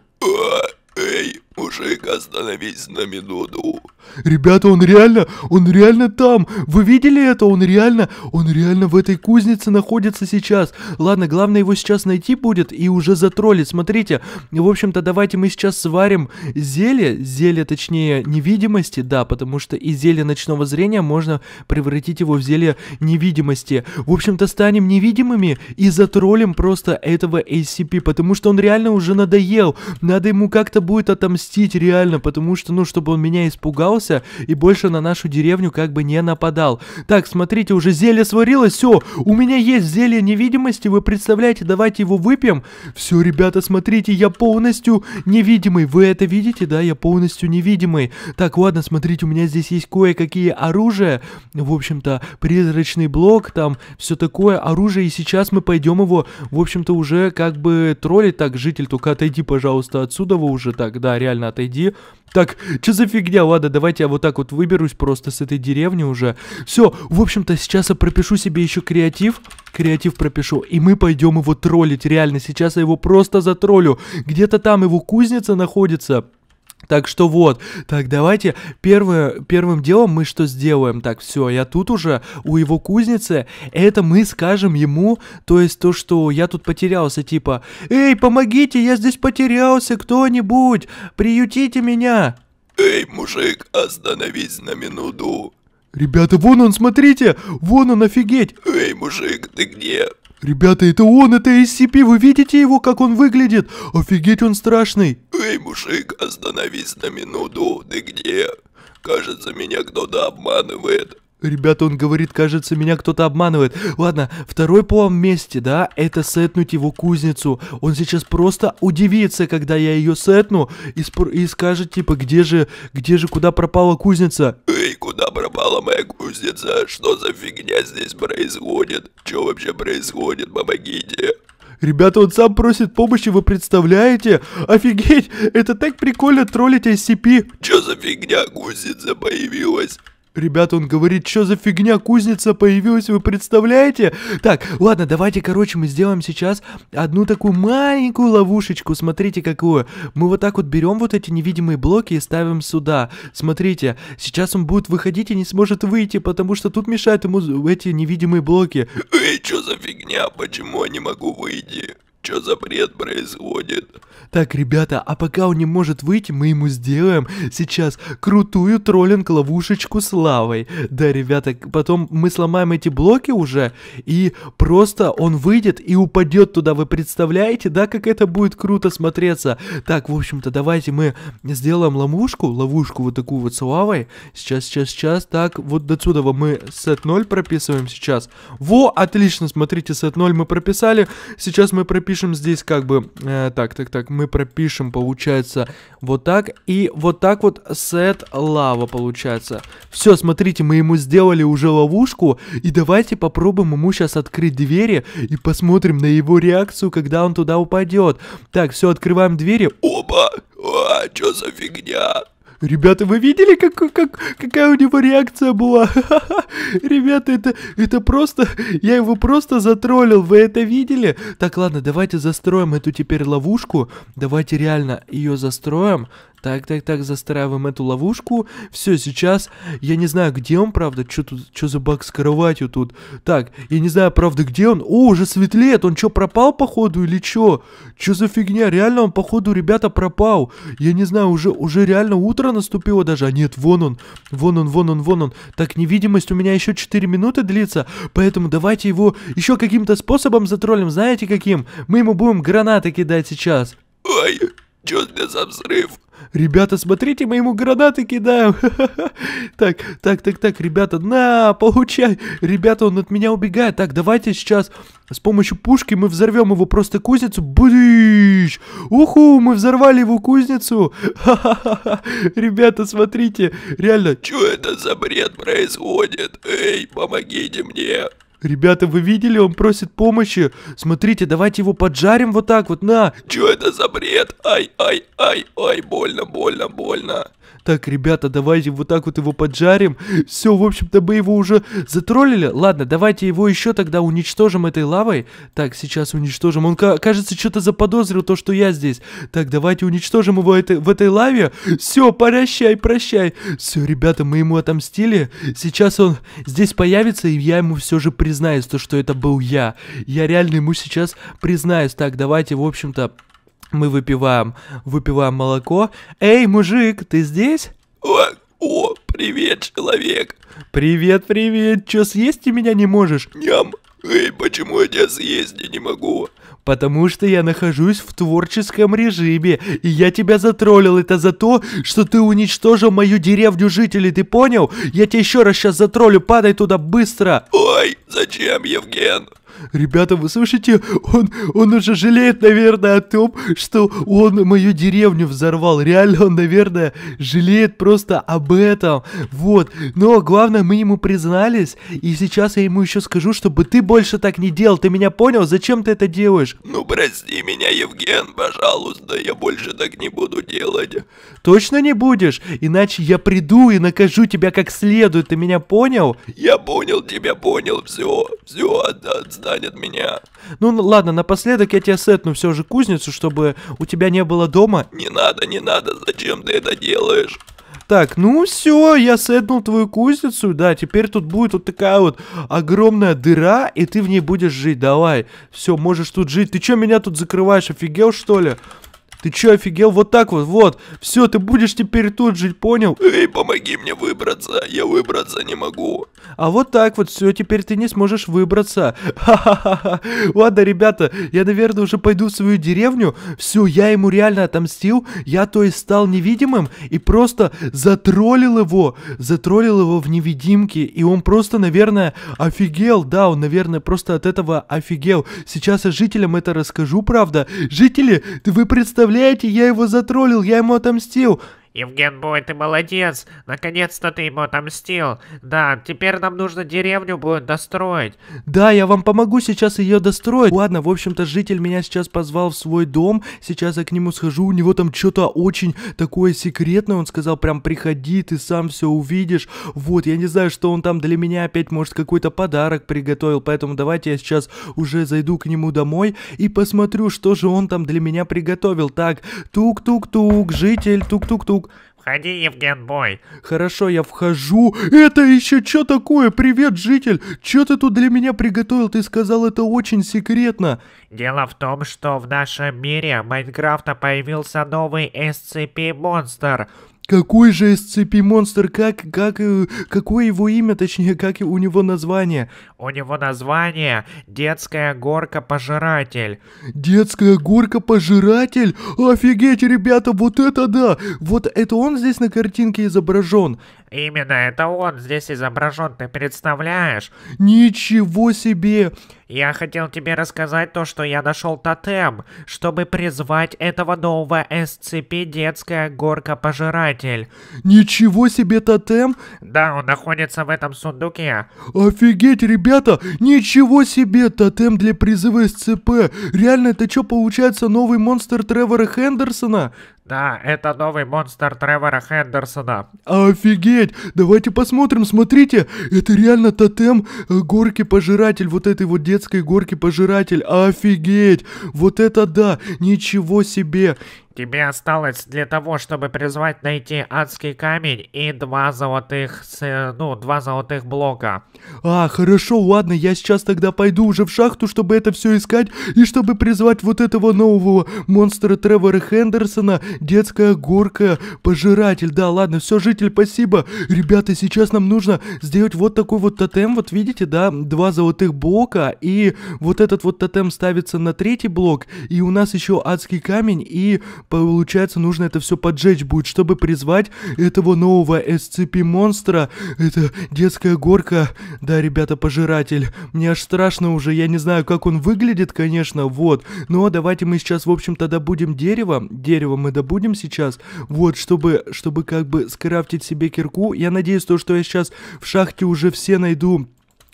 Эй, Мужик, остановись на минуту. Ребята, он реально, он реально там. Вы видели это? Он реально, он реально в этой кузнице находится сейчас. Ладно, главное его сейчас найти будет и уже затроллить. Смотрите, в общем-то, давайте мы сейчас сварим зелье, зелье, точнее, невидимости, да, потому что из зелья ночного зрения можно превратить его в зелье невидимости. В общем-то, станем невидимыми и затроллим просто этого SCP, потому что он реально уже надоел. Надо ему как-то будет отомстить отпустить реально, потому что, ну, чтобы он меня испугался и больше на нашу деревню как бы не нападал. Так, смотрите, уже зелье сварилось, все, у меня есть зелье невидимости, вы представляете, давайте его выпьем. Все, ребята, смотрите, я полностью невидимый, вы это видите, да, я полностью невидимый. Так, ладно, смотрите, у меня здесь есть кое-какие оружия, в общем-то, призрачный блок, там, все такое, оружие, и сейчас мы пойдем его, в общем-то, уже как бы троллить, так, житель, только отойди, пожалуйста, отсюда вы уже, так, да, реально реально отойди. Так, что за фигня? Ладно, давайте я вот так вот выберусь просто с этой деревни уже. Все, в общем-то, сейчас я пропишу себе еще креатив. Креатив пропишу. И мы пойдем его троллить, реально. Сейчас я его просто затроллю. Где-то там его кузница находится. Так что вот, так давайте первое, первым делом мы что сделаем? Так, все, я тут уже у его кузницы, это мы скажем ему, то есть то, что я тут потерялся, типа, «Эй, помогите, я здесь потерялся, кто-нибудь, приютите меня!» «Эй, мужик, остановись на минуту!» «Ребята, вон он, смотрите! Вон он, офигеть!» «Эй, мужик, ты где?» Ребята, это он, это SCP, вы видите его, как он выглядит? Офигеть, он страшный. Эй, мужик, остановись на минуту, ты где? Кажется, меня кто-то обманывает. Ребята, он говорит, кажется, меня кто-то обманывает. Ладно, второй план месте, да, это сетнуть его кузницу. Он сейчас просто удивится, когда я ее сетну и, спр- и скажет, типа, где же, где же, куда пропала кузница? Эй, куда пропала моя кузница? Что за фигня здесь происходит? Что вообще происходит? Помогите. Ребята, он сам просит помощи, вы представляете? Офигеть, это так прикольно троллить SCP. Чё за фигня кузница появилась? Ребята, он говорит, что за фигня кузница появилась, вы представляете? Так, ладно, давайте, короче, мы сделаем сейчас одну такую маленькую ловушечку. Смотрите, какую. Мы вот так вот берем вот эти невидимые блоки и ставим сюда. Смотрите, сейчас он будет выходить и не сможет выйти, потому что тут мешают ему эти невидимые блоки. Эй, что за фигня? Почему я не могу выйти? Что за бред происходит? Так, ребята, а пока он не может выйти, мы ему сделаем сейчас крутую троллинг-ловушечку с лавой. Да, ребята, потом мы сломаем эти блоки уже, и просто он выйдет и упадет туда. Вы представляете, да, как это будет круто смотреться? Так, в общем-то, давайте мы сделаем ловушку, ловушку вот такую вот с лавой. Сейчас, сейчас, сейчас. Так, вот до сюда мы сет 0 прописываем сейчас. Во, отлично, смотрите, сет 0 мы прописали. Сейчас мы пропишем пропишем здесь как бы... Э, так, так, так, мы пропишем, получается, вот так. И вот так вот set лава получается. Все, смотрите, мы ему сделали уже ловушку. И давайте попробуем ему сейчас открыть двери и посмотрим на его реакцию, когда он туда упадет. Так, все, открываем двери. Опа! А, что за фигня? Ребята, вы видели, как, как, какая у него реакция была? (laughs) Ребята, это, это просто... Я его просто затроллил, вы это видели? Так, ладно, давайте застроим эту теперь ловушку. Давайте реально ее застроим. Так, так, так, застраиваем эту ловушку. Все, сейчас, я не знаю, где он, правда, что тут, что за баг с кроватью тут. Так, я не знаю, правда, где он. О, уже светлеет, он что, пропал, походу, или что? Что за фигня, реально он, походу, ребята, пропал. Я не знаю, уже, уже реально утро наступило даже. А нет, вон он, вон он, вон он, вон он. Так, невидимость у меня еще 4 минуты длится, поэтому давайте его еще каким-то способом затроллим, знаете каким? Мы ему будем гранаты кидать сейчас. Ой, чё у за взрыв? Ребята, смотрите, мы ему гранаты кидаем. (laughs) Так, так, так, так, ребята, на, получай. Ребята, он от меня убегает. Так, давайте сейчас с помощью пушки мы взорвем его просто кузницу. Бдыщ! Уху, мы взорвали его кузницу. (laughs) Ребята, смотрите. Реально, что это за бред происходит? Эй, помогите мне. Ребята, вы видели? Он просит помощи. Смотрите, давайте его поджарим вот так вот, на. Чё это за бред? Ай, ай, ай, ай, больно, больно, больно. Так, ребята, давайте вот так вот его поджарим. Все, в общем-то, мы его уже затроллили. Ладно, давайте его еще тогда уничтожим этой лавой. Так, сейчас уничтожим. Он, кажется, что-то заподозрил то, что я здесь. Так, давайте уничтожим его это, в этой лаве. Все, прощай, прощай. Все, ребята, мы ему отомстили. Сейчас он здесь появится, и я ему все же признаюсь, то, что это был я. Я реально ему сейчас признаюсь. Так, давайте, в общем-то, мы выпиваем, выпиваем молоко. Эй, мужик, ты здесь? О, о привет, человек. Привет, привет. Чё, съесть ты меня не можешь? Ням. Эй, почему я тебя съесть не могу? Потому что я нахожусь в творческом режиме, и я тебя затроллил это за то, что ты уничтожил мою деревню жителей, ты понял? Я тебя еще раз сейчас затроллю, падай туда быстро! Ой, зачем, Евген? Ребята, вы слышите? Он, он уже жалеет, наверное, о том, что он мою деревню взорвал. Реально он, наверное, жалеет просто об этом. Вот. Но главное, мы ему признались. И сейчас я ему еще скажу, чтобы ты больше так не делал. Ты меня понял? Зачем ты это делаешь? Ну, прости меня, Евген, пожалуйста. Я больше так не буду делать. Точно не будешь? Иначе я приду и накажу тебя как следует. Ты меня понял? Я понял тебя, понял. Все, все, отдай достанет меня. Ну ладно, напоследок я тебя сетну все же кузницу, чтобы у тебя не было дома. Не надо, не надо, зачем ты это делаешь? Так, ну все, я сетнул твою кузницу, да, теперь тут будет вот такая вот огромная дыра, и ты в ней будешь жить, давай. Все, можешь тут жить. Ты что, меня тут закрываешь, офигел что ли? Ты чё, офигел? Вот так вот, вот. Все, ты будешь теперь тут жить, понял? Эй, помоги мне выбраться, я выбраться не могу. А вот так вот, все, теперь ты не сможешь выбраться. Ха-ха-ха. Ладно, ребята, я, наверное, уже пойду в свою деревню. Все, я ему реально отомстил. Я, то есть, стал невидимым и просто затроллил его. Затроллил его в невидимке. И он просто, наверное, офигел. Да, он, наверное, просто от этого офигел. Сейчас я жителям это расскажу, правда. Жители, вы представляете? представляете, я его затроллил, я ему отомстил. Евген Бой, ты молодец. Наконец-то ты ему отомстил. Да, теперь нам нужно деревню будет достроить. Да, я вам помогу сейчас ее достроить. Ладно, в общем-то, житель меня сейчас позвал в свой дом. Сейчас я к нему схожу. У него там что-то очень такое секретное. Он сказал, прям приходи, ты сам все увидишь. Вот, я не знаю, что он там для меня опять, может, какой-то подарок приготовил. Поэтому давайте я сейчас уже зайду к нему домой и посмотрю, что же он там для меня приготовил. Так, тук-тук-тук, житель, тук-тук-тук стук. «Входи, Евген Бой!» «Хорошо, я вхожу! Это еще что такое? Привет, житель! Что ты тут для меня приготовил? Ты сказал, это очень секретно!» «Дело в том, что в нашем мире Майнкрафта появился новый SCP-монстр!» Какой же из цепи монстр? Как, как, э, какое его имя, точнее, как у него название? У него название «Детская горка-пожиратель». «Детская горка-пожиратель»? Офигеть, ребята, вот это да! Вот это он здесь на картинке изображен. Именно это он здесь изображен, ты представляешь? Ничего себе! Я хотел тебе рассказать то, что я нашел тотем, чтобы призвать этого нового SCP детская горка-пожиратель. Ничего себе тотем? Да, он находится в этом сундуке. Офигеть, ребята, ничего себе тотем для призыва SCP. Реально, это что получается новый монстр Тревора Хендерсона? Да, это новый монстр Тревора Хендерсона. Офигеть! Давайте посмотрим, смотрите! Это реально тотем э, горки-пожиратель, вот этой вот детской горки-пожиратель. Офигеть! Вот это да! Ничего себе! Тебе осталось для того, чтобы призвать найти адский камень и два золотых, ну, два золотых блока. А, хорошо, ладно, я сейчас тогда пойду уже в шахту, чтобы это все искать, и чтобы призвать вот этого нового монстра Тревора Хендерсона, детская горка, пожиратель. Да, ладно, все, житель, спасибо. Ребята, сейчас нам нужно сделать вот такой вот тотем, вот видите, да, два золотых блока, и вот этот вот тотем ставится на третий блок, и у нас еще адский камень, и Получается, нужно это все поджечь будет, чтобы призвать этого нового SCP-монстра. Это детская горка. Да, ребята, пожиратель. Мне аж страшно уже. Я не знаю, как он выглядит, конечно, вот. Но давайте мы сейчас, в общем-то, добудем дерево. Дерево мы добудем сейчас. Вот, чтобы, чтобы как бы скрафтить себе кирку. Я надеюсь, то, что я сейчас в шахте уже все найду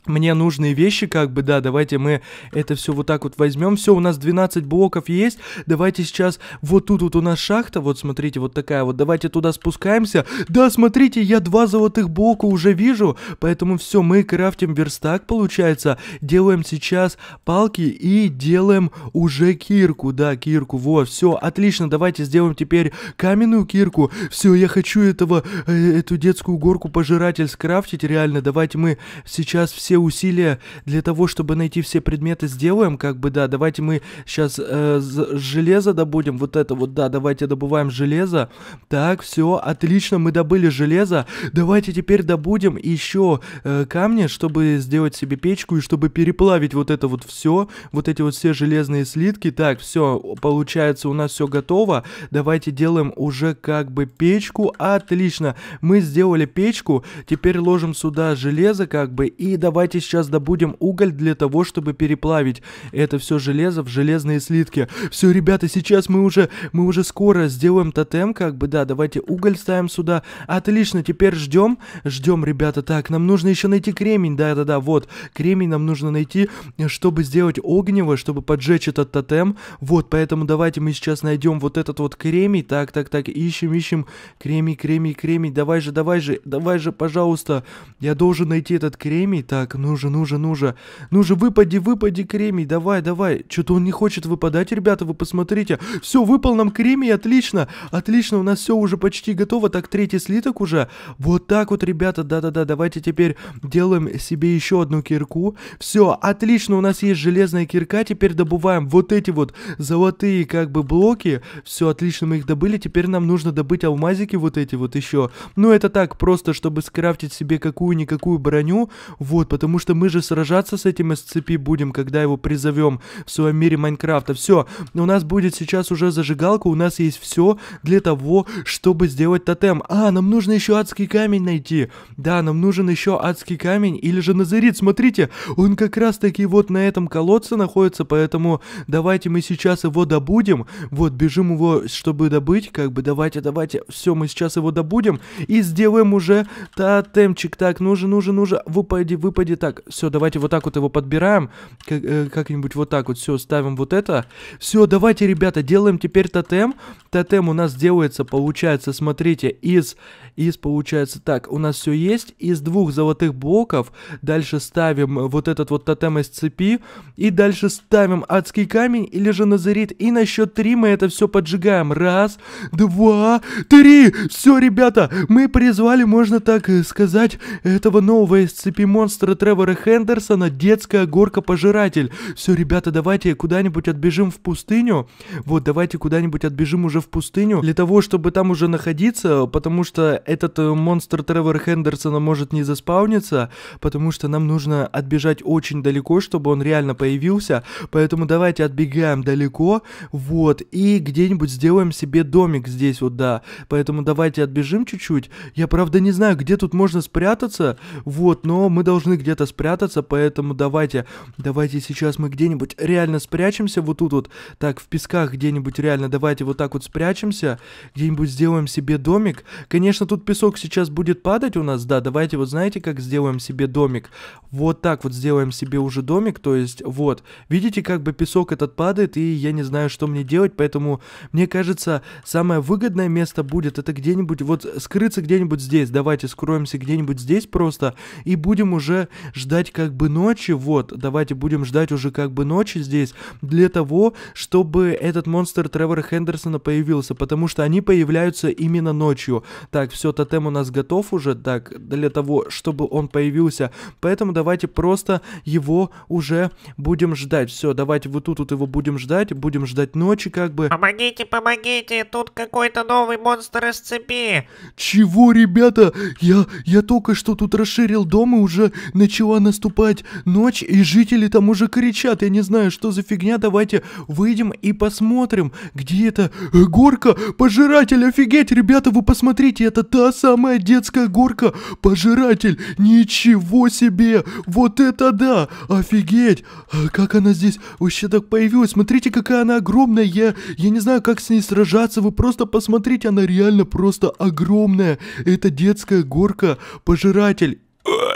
мне нужные вещи, как бы, да, давайте мы это все вот так вот возьмем. Все, у нас 12 блоков есть. Давайте сейчас вот тут вот у нас шахта, вот смотрите, вот такая вот. Давайте туда спускаемся. Да, смотрите, я два золотых блока уже вижу. Поэтому все, мы крафтим верстак, получается. Делаем сейчас палки и делаем уже кирку, да, кирку. Вот, все, отлично, давайте сделаем теперь каменную кирку. Все, я хочу этого, э, эту детскую горку пожиратель скрафтить, реально. Давайте мы сейчас все все усилия для того, чтобы найти все предметы, сделаем, как бы, да, давайте мы сейчас э, железо добудем, вот это вот, да, давайте добываем железо. Так, все, отлично, мы добыли железо. Давайте теперь добудем еще э, камни, чтобы сделать себе печку и чтобы переплавить вот это вот все, вот эти вот все железные слитки. Так, все, получается, у нас все готово. Давайте делаем уже как бы печку. Отлично, мы сделали печку, теперь ложим сюда железо как бы и давай давайте сейчас добудем уголь для того, чтобы переплавить это все железо в железные слитки. Все, ребята, сейчас мы уже, мы уже скоро сделаем тотем, как бы, да, давайте уголь ставим сюда. Отлично, теперь ждем, ждем, ребята. Так, нам нужно еще найти кремень, да-да-да, вот, кремень нам нужно найти, чтобы сделать огнево, чтобы поджечь этот тотем. Вот, поэтому давайте мы сейчас найдем вот этот вот кремень. Так, так, так, ищем, ищем. Кремень, кремень, кремень. Давай же, давай же, давай же, пожалуйста. Я должен найти этот кремень. Так, так, ну же, ну же, ну же, ну же, выпади, выпади, кремий, давай, давай. Что-то он не хочет выпадать, ребята, вы посмотрите. Все, выпал нам кремий, отлично, отлично, у нас все уже почти готово, так третий слиток уже. Вот так вот, ребята, да-да-да, давайте теперь делаем себе еще одну кирку. Все, отлично, у нас есть железная кирка, теперь добываем вот эти вот золотые как бы блоки. Все, отлично, мы их добыли, теперь нам нужно добыть алмазики вот эти вот еще. Ну это так, просто чтобы скрафтить себе какую-никакую броню, вот, потому потому что мы же сражаться с этим SCP будем, когда его призовем в своем мире Майнкрафта. Все, у нас будет сейчас уже зажигалка, у нас есть все для того, чтобы сделать тотем. А, нам нужно еще адский камень найти. Да, нам нужен еще адский камень или же назарит. Смотрите, он как раз таки вот на этом колодце находится, поэтому давайте мы сейчас его добудем. Вот, бежим его, чтобы добыть, как бы давайте, давайте. Все, мы сейчас его добудем и сделаем уже тотемчик. Так, нужен, нужен, нужен. Выпади, выпади выглядит так. Все, давайте вот так вот его подбираем. Как, э, как-нибудь вот так вот. Все, ставим вот это. Все, давайте, ребята, делаем теперь тотем. Тотем у нас делается, получается, смотрите, из, из получается так. У нас все есть. Из двух золотых блоков. Дальше ставим вот этот вот тотем из цепи. И дальше ставим адский камень или же назарит. И на счет три мы это все поджигаем. Раз, два, три. Все, ребята, мы призвали, можно так э, сказать, этого нового из цепи монстра Тревора Хендерсона «Детская горка-пожиратель». Все, ребята, давайте куда-нибудь отбежим в пустыню. Вот, давайте куда-нибудь отбежим уже в пустыню для того, чтобы там уже находиться, потому что этот э, монстр Тревора Хендерсона может не заспауниться, потому что нам нужно отбежать очень далеко, чтобы он реально появился. Поэтому давайте отбегаем далеко, вот, и где-нибудь сделаем себе домик здесь вот, да. Поэтому давайте отбежим чуть-чуть. Я, правда, не знаю, где тут можно спрятаться, вот, но мы должны где где-то спрятаться, поэтому давайте, давайте сейчас мы где-нибудь реально спрячемся вот тут вот, так, в песках где-нибудь реально, давайте вот так вот спрячемся, где-нибудь сделаем себе домик. Конечно, тут песок сейчас будет падать у нас, да, давайте вот знаете, как сделаем себе домик? Вот так вот сделаем себе уже домик, то есть вот, видите, как бы песок этот падает, и я не знаю, что мне делать, поэтому мне кажется, самое выгодное место будет это где-нибудь, вот скрыться где-нибудь здесь, давайте скроемся где-нибудь здесь просто, и будем уже ждать как бы ночи, вот, давайте будем ждать уже как бы ночи здесь, для того, чтобы этот монстр Тревора Хендерсона появился, потому что они появляются именно ночью. Так, все, тотем у нас готов уже, так, для того, чтобы он появился, поэтому давайте просто его уже будем ждать. Все, давайте вот тут вот его будем ждать, будем ждать ночи как бы. Помогите, помогите, тут какой-то новый монстр из цепи. Чего, ребята? Я, я только что тут расширил дом и уже начала наступать ночь, и жители там уже кричат. Я не знаю, что за фигня. Давайте выйдем и посмотрим, где эта э, горка. Пожиратель, офигеть, ребята, вы посмотрите, это та самая детская горка. Пожиратель, ничего себе. Вот это да, офигеть. А как она здесь вообще так появилась? Смотрите, какая она огромная. Я, я не знаю, как с ней сражаться. Вы просто посмотрите, она реально просто огромная. Это детская горка, пожиратель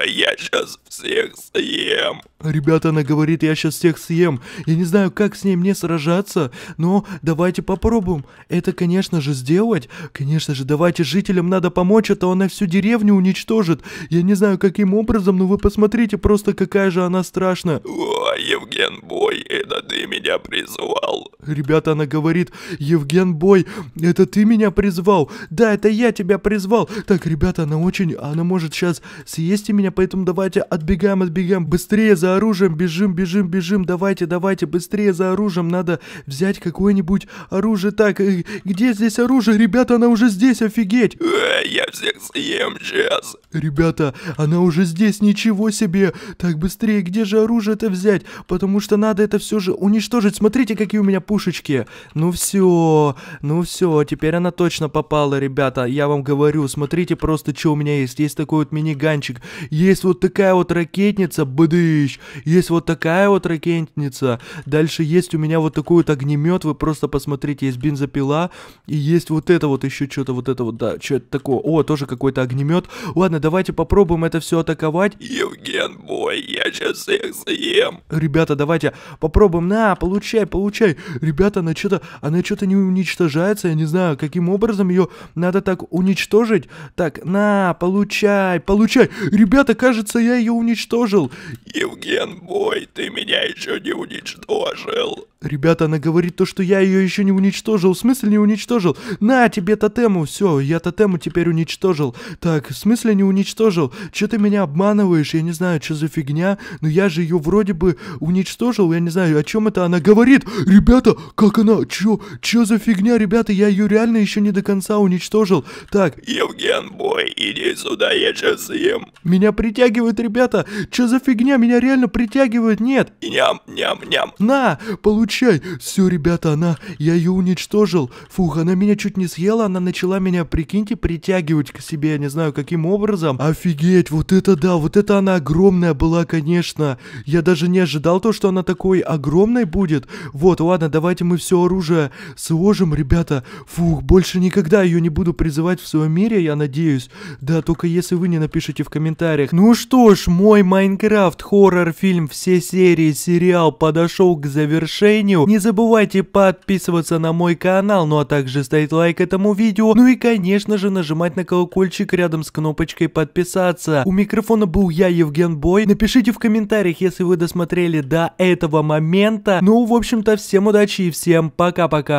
я сейчас всех съем. Ребята, она говорит, я сейчас всех съем. Я не знаю, как с ней мне сражаться, но давайте попробуем. Это, конечно же, сделать. Конечно же, давайте жителям надо помочь, а то она всю деревню уничтожит. Я не знаю, каким образом, но вы посмотрите просто, какая же она страшная. О, Евген Бой, это ты меня призвал. Ребята, она говорит, Евген Бой, это ты меня призвал. Да, это я тебя призвал. Так, ребята, она очень, она может сейчас съесть меня, поэтому давайте отбегаем, отбегаем, быстрее за оружием, бежим, бежим, бежим, давайте, давайте, быстрее за оружием, надо взять какое-нибудь оружие. Так, э, где здесь оружие? Ребята, она уже здесь, офигеть! Э, я всех съем сейчас! Ребята, она уже здесь, ничего себе! Так, быстрее, где же оружие это взять? Потому что надо это все же уничтожить. Смотрите, какие у меня пушечки. Ну все, ну все, теперь она точно попала, ребята. Я вам говорю, смотрите просто, что у меня есть. Есть такой вот миниганчик. Есть вот такая вот ракетница, бдыщ. Есть вот такая вот ракетница. Дальше есть у меня вот такой вот огнемет. Вы просто посмотрите, есть бензопила. И есть вот это вот еще что-то, вот это вот, да, что-то такое. О, тоже какой-то огнемет. Ладно, давайте попробуем это все атаковать. Евген, бой, я сейчас их съем. Ребята, давайте попробуем. На, получай, получай. Ребята, она что-то, она что-то не уничтожается. Я не знаю, каким образом ее надо так уничтожить. Так, на, получай, получай. Ребята, Ребята, кажется, я ее уничтожил. Евген, бой, ты меня еще не уничтожил. Ребята, она говорит то, что я ее еще не уничтожил. В смысле не уничтожил? На, тебе тотему. Все, я тотему теперь уничтожил. Так, в смысле не уничтожил? Че ты меня обманываешь? Я не знаю, что за фигня. Но я же ее вроде бы уничтожил. Я не знаю, о чем это она говорит. Ребята, как она? Че? Че за фигня, ребята? Я ее реально еще не до конца уничтожил. Так. Евген, бой, иди сюда, я сейчас съем. Меня притягивает, ребята. Че за фигня? Меня реально притягивает, Нет. Ням, ням, ням. На, получи прощай! Все, ребята, она... Я ее уничтожил! Фух, она меня чуть не съела, она начала меня, прикиньте, притягивать к себе, я не знаю, каким образом. Офигеть, вот это да, вот это она огромная была, конечно. Я даже не ожидал то, что она такой огромной будет. Вот, ладно, давайте мы все оружие сложим, ребята. Фух, больше никогда ее не буду призывать в своем мире, я надеюсь. Да, только если вы не напишите в комментариях. Ну что ж, мой Майнкрафт, хоррор-фильм, все серии, сериал подошел к завершению меню. Не забывайте подписываться на мой канал, ну а также ставить лайк этому видео. Ну и конечно же нажимать на колокольчик рядом с кнопочкой подписаться. У микрофона был я, Евген Бой. Напишите в комментариях, если вы досмотрели до этого момента. Ну в общем-то всем удачи и всем пока-пока.